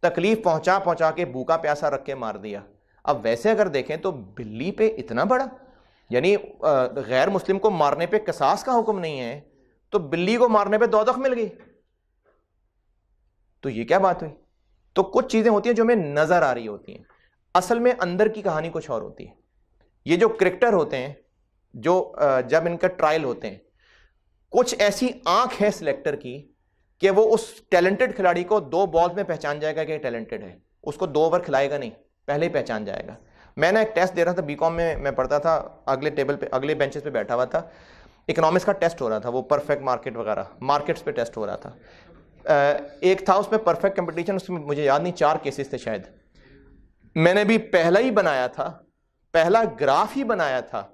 तकलीफ पहुंचा पहुंचा के भूखा प्यासा रख के मार दिया अब वैसे अगर देखें तो बिल्ली पे इतना बड़ा यानी गैर मुस्लिम को मारने पे कसास का हुक्म नहीं है तो बिल्ली को मारने पे दौदख मिल गई तो ये क्या बात हुई तो कुछ चीज़ें होती हैं जो हमें नज़र आ रही होती हैं असल में अंदर की कहानी कुछ और होती है ये जो क्रिकेटर होते हैं जो जब इनका ट्रायल होते हैं कुछ ऐसी आंख है सिलेक्टर की कि वो उस टैलेंटेड खिलाड़ी को दो बॉल में पहचान जाएगा कि टैलेंटेड है उसको दो ओवर खिलाएगा नहीं पहले ही पहचान जाएगा मैंने एक टेस्ट दे रहा था बीकॉम में मैं पढ़ता था अगले टेबल पे अगले बेंचेस पे बैठा हुआ था इकोनॉमिक्स का टेस्ट हो रहा था वो परफेक्ट मार्केट वगैरह मार्केट्स पे टेस्ट हो रहा था एक था उसमें परफेक्ट कंपटीशन उसमें मुझे याद नहीं चार केसेस थे शायद मैंने भी पहला ही बनाया था पहला ग्राफ ही बनाया था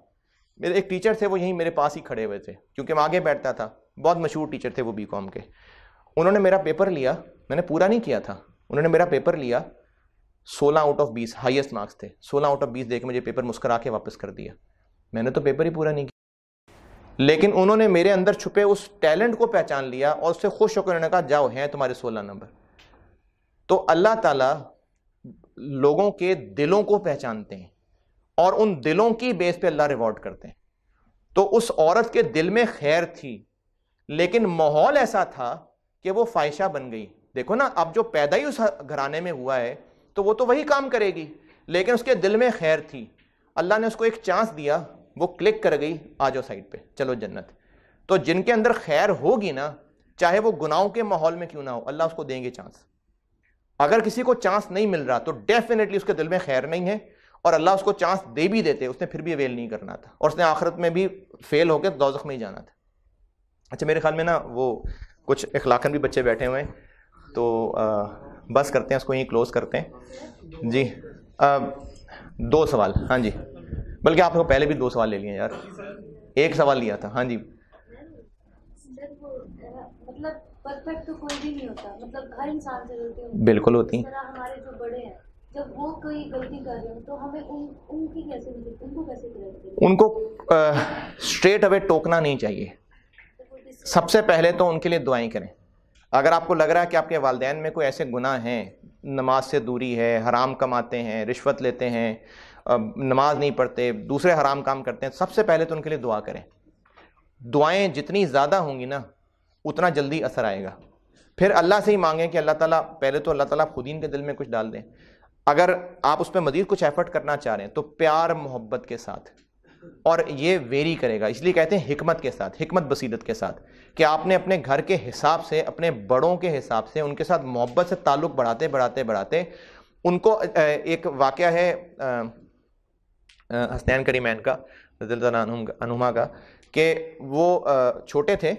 मेरे एक टीचर थे वो यहीं मेरे पास ही खड़े हुए थे क्योंकि मैं आगे बैठता था बहुत मशहूर टीचर थे वो बी के उन्होंने मेरा पेपर लिया मैंने पूरा नहीं किया था उन्होंने मेरा पेपर लिया 16 आउट ऑफ 20 हाईएस्ट मार्क्स थे 16 आउट ऑफ 20 देख मुझे पेपर मुस्करा के वापस कर दिया मैंने तो पेपर ही पूरा नहीं किया लेकिन उन्होंने मेरे अंदर छुपे उस टैलेंट को पहचान लिया और उससे खुश होकर उन्होंने कहा जाओ हैं तुम्हारे 16 नंबर तो अल्लाह ताला लोगों के दिलों को पहचानते हैं और उन दिलों की बेस पे अल्लाह रिवॉर्ड करते हैं तो उस औरत के दिल में खैर थी लेकिन माहौल ऐसा था कि वो फाइशा बन गई देखो ना अब जो पैदा ही उस घराने में हुआ है तो वो तो वही काम करेगी लेकिन उसके दिल में खैर थी अल्लाह ने उसको एक चांस दिया वो क्लिक कर गई आ जाओ साइड पे चलो जन्नत तो जिनके अंदर खैर होगी ना चाहे वो गुनाहों के माहौल में क्यों ना हो अल्लाह उसको देंगे चांस अगर किसी को चांस नहीं मिल रहा तो डेफिनेटली उसके दिल में खैर नहीं है और अल्लाह उसको चांस दे भी देते उसने फिर भी अवेल नहीं करना था और उसने आखिरत में भी फेल होकर दौजख में ही जाना था अच्छा मेरे ख्याल में ना वो कुछ अखलाकन भी बच्चे बैठे हुए हैं तो आ, बस करते हैं उसको यहीं क्लोज़ करते हैं जी आ, दो सवाल हाँ जी बल्कि आपको पहले भी दो सवाल ले लिए यार एक सवाल लिया था हाँ जी मतलब परफेक्ट तो कोई भी नहीं होता मतलब हर इंसान से बिल्कुल होती है हमारे जो बड़े हैं जब वो कोई गलती कर रहे तो हमें उन उनकी कैसे उनको कैसे उनको स्ट्रेट अवे टोकना नहीं चाहिए सबसे पहले तो उनके लिए दुआएं करें अगर आपको लग रहा है कि आपके वालदेन में कोई ऐसे गुनाह हैं नमाज से दूरी है हराम कमाते हैं रिश्वत लेते हैं नमाज नहीं पढ़ते दूसरे हराम काम करते हैं सबसे पहले तो उनके लिए दुआ करें दुआएं जितनी ज़्यादा होंगी ना उतना जल्दी असर आएगा फिर अल्लाह से ही मांगें कि अल्लाह ताला पहले तो अल्लाह ताला खुद ही इनके दिल में कुछ डाल दें अगर आप उस पर मज़ीद कुछ एफ़र्ट करना चाह रहे हैं तो प्यार मोहब्बत के साथ और ये वेरी करेगा इसलिए कहते हैं हिकमत के साथ हिकमत बसीरत के साथ कि आपने अपने घर के हिसाब से अपने बड़ों के हिसाब से उनके साथ मोहब्बत से ताल्लुक़ बढ़ाते बढ़ाते बढ़ाते उनको एक वाक़ है हसनैन करीमैन का अनुमा का कि वो छोटे थे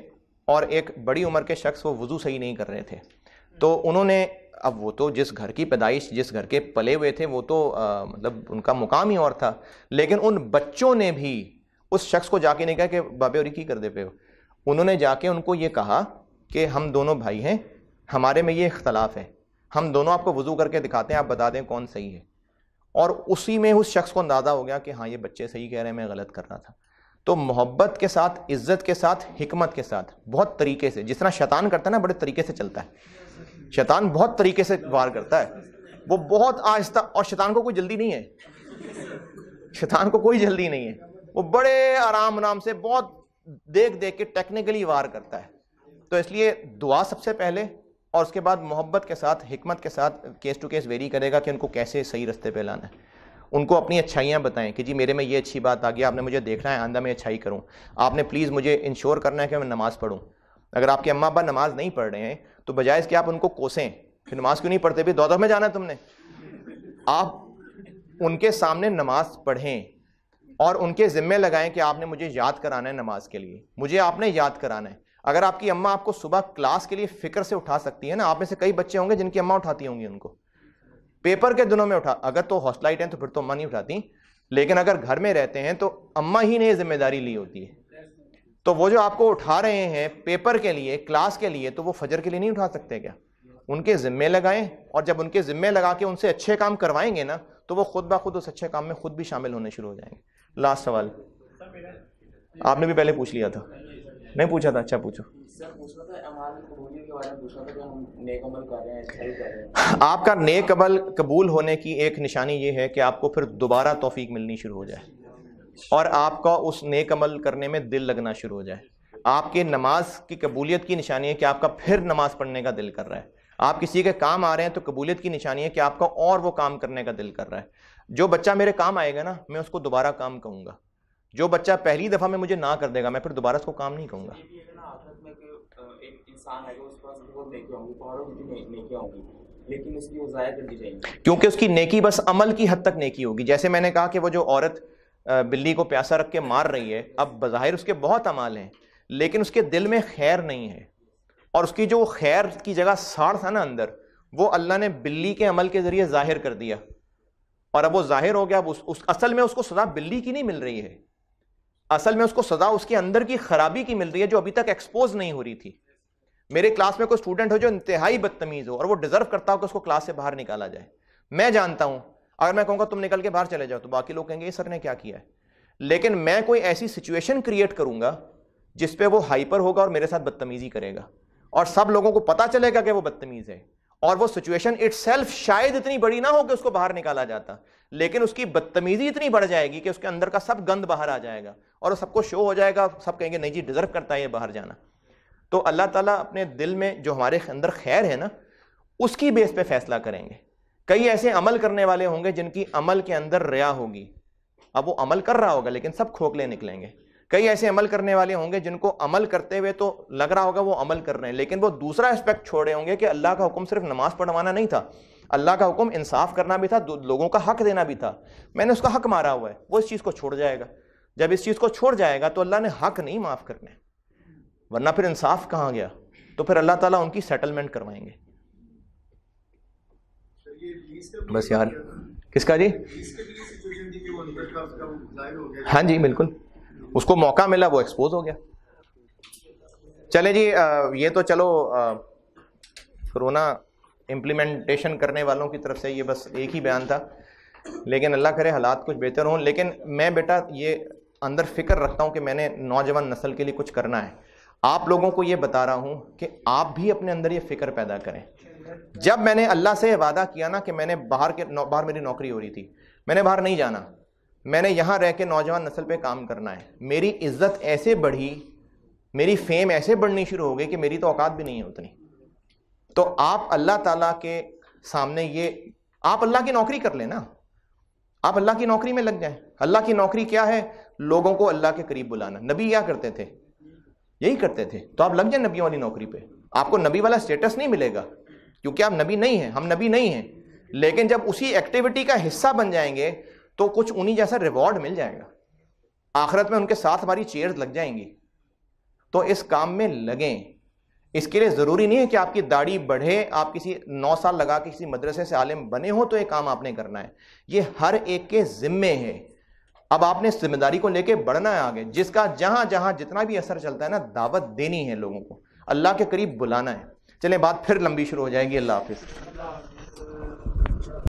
और एक बड़ी उम्र के शख्स वो वज़ू सही नहीं कर रहे थे तो उन्होंने अब वो तो जिस घर की पैदाइश जिस घर के पले हुए थे वो तो मतलब उनका मुकाम ही और था लेकिन उन बच्चों ने भी उस शख्स को जाके नहीं कहा कि बाबे और की कर दे पे हो उन्होंने जाके उनको ये कहा कि हम दोनों भाई हैं हमारे में ये इख्तलाफ है हम दोनों आपको वज़ू करके दिखाते हैं आप बता दें कौन सही है और उसी में उस शख्स को अंदाज़ा हो गया कि हाँ ये बच्चे सही कह रहे हैं मैं गलत कर रहा था तो मोहब्बत के साथ इज्जत के साथ हिकमत के साथ बहुत तरीके से जिस तरह शैतान करता है ना बड़े तरीके से चलता है शैतान बहुत तरीके से वार करता है वो बहुत आहिस्ता और शैतान को कोई जल्दी नहीं है शैतान को कोई जल्दी नहीं है वो बड़े आराम आराम से बहुत देख देख के टेक्निकली वार करता है तो इसलिए दुआ सबसे पहले और उसके बाद मोहब्बत के साथ हिकमत के साथ केस टू केस वेरी करेगा कि उनको कैसे सही रास्ते पे लाना है उनको अपनी अच्छाइयाँ बताएं कि जी मेरे में ये अच्छी बात आ गई आपने मुझे देखना है आंदा में अच्छाई करूँ आपने प्लीज़ मुझे इंश्योर करना है कि मैं नमाज़ पढ़ूँ अगर आपके अम्मा अब्बा नमाज नहीं पढ़ रहे हैं तो बजाय इसके आप उनको कोसें फिर नमाज क्यों नहीं पढ़ते भी दौदा में जाना तुमने आप उनके सामने नमाज पढ़ें और उनके ज़िम्मे लगाएं कि आपने मुझे याद कराना है नमाज के लिए मुझे आपने याद कराना है अगर आपकी अम्मा आपको सुबह क्लास के लिए फ़िक्र से उठा सकती है ना आप में से कई बच्चे होंगे जिनकी अम्मा उठाती होंगी उनको पेपर के दिनों में उठा अगर तो हॉस्टलाइट हैं तो फिर तो अम्मा नहीं उठाती लेकिन अगर घर में रहते हैं तो अम्मा ही ने जिम्मेदारी ली होती है तो वो जो आपको उठा रहे हैं पेपर के लिए क्लास के लिए तो वो फजर के लिए नहीं उठा सकते क्या उनके ज़िम्मे लगाएं और जब उनके ज़िम्मे लगा के उनसे अच्छे काम करवाएंगे ना तो वो खुद ब खुद उस अच्छे काम में खुद भी शामिल होने शुरू हो जाएंगे लास्ट सवाल आपने भी पहले पूछ लिया था नहीं पूछा था अच्छा पूछो आपका नेक अमल कबूल होने की एक निशानी ये है कि आपको फिर दोबारा तोफीक मिलनी शुरू हो जाए और आपका उस नेक अमल करने में दिल लगना शुरू हो जाए आपके नमाज की कबूलियत की निशानी है कि आपका फिर नमाज पढ़ने का दिल कर रहा है आप किसी के काम आ रहे हैं तो कबूलियत की निशानी है कि आपका और वो काम करने का दिल कर रहा है जो बच्चा मेरे काम आएगा ना मैं उसको दोबारा काम कहूँगा जो बच्चा पहली दफ़ा में मुझे ना कर देगा मैं फिर दोबारा उसको काम नहीं कहूँगा तो क्योंकि उसकी नेकी बस अमल की हद तक नेकी होगी जैसे मैंने कहा कि वो जो औरत बिल्ली को प्यासा रख के मार रही है अब बाहिर उसके बहुत अमाल हैं लेकिन उसके दिल में खैर नहीं है और उसकी जो खैर की जगह साड़ था ना अंदर वो अल्लाह ने बिल्ली के अमल के ज़रिए ज़ाहिर कर दिया और अब वो ज़ाहिर हो गया अब उस, उस असल में उसको सज़ा बिल्ली की नहीं मिल रही है असल में उसको सज़ा उसके अंदर की ख़राबी की मिल रही है जो अभी तक एक्सपोज नहीं हो रही थी मेरे क्लास में कोई स्टूडेंट हो जो इंतहाई बदतमीज़ हो और वो डिज़र्व करता हो कि उसको क्लास से बाहर निकाला जाए मैं जानता हूँ अगर मैं कहूँगा तुम निकल के बाहर चले जाओ तो बाकी लोग कहेंगे ये सर ने क्या किया है लेकिन मैं कोई ऐसी सिचुएशन क्रिएट करूँगा जिस पे वो हाइपर होगा और मेरे साथ बदतमीजी करेगा और सब लोगों को पता चलेगा कि वो बदतमीज़ है और वो सिचुएशन इट शायद इतनी बड़ी ना हो कि उसको बाहर निकाला जाता लेकिन उसकी बदतमीजी इतनी बढ़ जाएगी कि उसके अंदर का सब गंद बाहर आ जाएगा और सबको शो हो जाएगा सब कहेंगे नहीं जी डिजर्व करता है ये बाहर जाना तो अल्लाह ताला अपने दिल में जो हमारे अंदर खैर है ना उसकी बेस पे फैसला करेंगे कई ऐसे अमल करने वाले होंगे जिनकी अमल के अंदर रिया होगी अब वो अमल कर रहा होगा लेकिन सब खोखले निकलेंगे कई ऐसे अमल करने वाले होंगे जिनको अमल करते हुए तो लग रहा होगा वो अमल कर रहे हैं लेकिन वो दूसरा एस्पेक्ट छोड़े होंगे कि अल्लाह का हुक्म सिर्फ नमाज पढ़वाना नहीं था अल्लाह का हुक्म इंसाफ करना भी था लोगों का हक देना भी था मैंने उसका हक मारा हुआ है वो इस चीज़ को छोड़ जाएगा जब इस चीज़ को छोड़ जाएगा तो अल्लाह ने हक नहीं माफ़ करने वरना फिर इंसाफ कहाँ गया तो फिर अल्लाह ताला उनकी सेटलमेंट करवाएंगे बस यार किसका जी हाँ जी बिल्कुल उसको मौका मिला वो एक्सपोज हो गया चले जी ये तो चलो कोरोना इम्प्लीमेंटेशन करने वालों की तरफ से ये बस एक ही बयान था लेकिन अल्लाह करे हालात कुछ बेहतर हों लेकिन मैं बेटा ये अंदर फिक्र रखता हूँ कि मैंने नौजवान नस्ल के लिए कुछ करना है आप लोगों को ये बता रहा हूँ कि आप भी अपने अंदर ये फ़िक्र पैदा करें जब मैंने अल्लाह से वादा किया ना कि मैंने बाहर के बाहर मेरी नौकरी हो रही थी मैंने बाहर नहीं जाना मैंने यहाँ रह के नौजवान नस्ल पे काम करना है मेरी इज्जत ऐसे बढ़ी मेरी फेम ऐसे बढ़नी शुरू हो गई कि मेरी तो औकात भी नहीं है उतनी तो आप अल्लाह ताला के सामने ये आप अल्लाह की नौकरी कर लेना आप अल्लाह की नौकरी में लग जाए अल्लाह की नौकरी क्या है लोगों को अल्लाह के करीब बुलाना नबी क्या करते थे यही करते थे तो आप लग जाए नबियों वाली नौकरी पे आपको नबी वाला स्टेटस नहीं मिलेगा क्योंकि आप नबी नहीं हैं हम नबी नहीं हैं लेकिन जब उसी एक्टिविटी का हिस्सा बन जाएंगे तो कुछ उन्हीं जैसा रिवॉर्ड मिल जाएगा आखिरत में उनके साथ हमारी चेयर लग जाएंगी तो इस काम में लगें इसके लिए ज़रूरी नहीं है कि आपकी दाढ़ी बढ़े आप किसी नौ साल लगा के किसी मदरसे से आलिम बने हो तो ये काम आपने करना है ये हर एक के ज़िम्मे है अब आपने जिम्मेदारी को लेके बढ़ना है आगे जिसका जहाँ जहाँ जितना भी असर चलता है ना दावत देनी है लोगों को अल्लाह के करीब बुलाना है चलें बात फिर लंबी शुरू हो जाएगी अल्लाह हाफिज़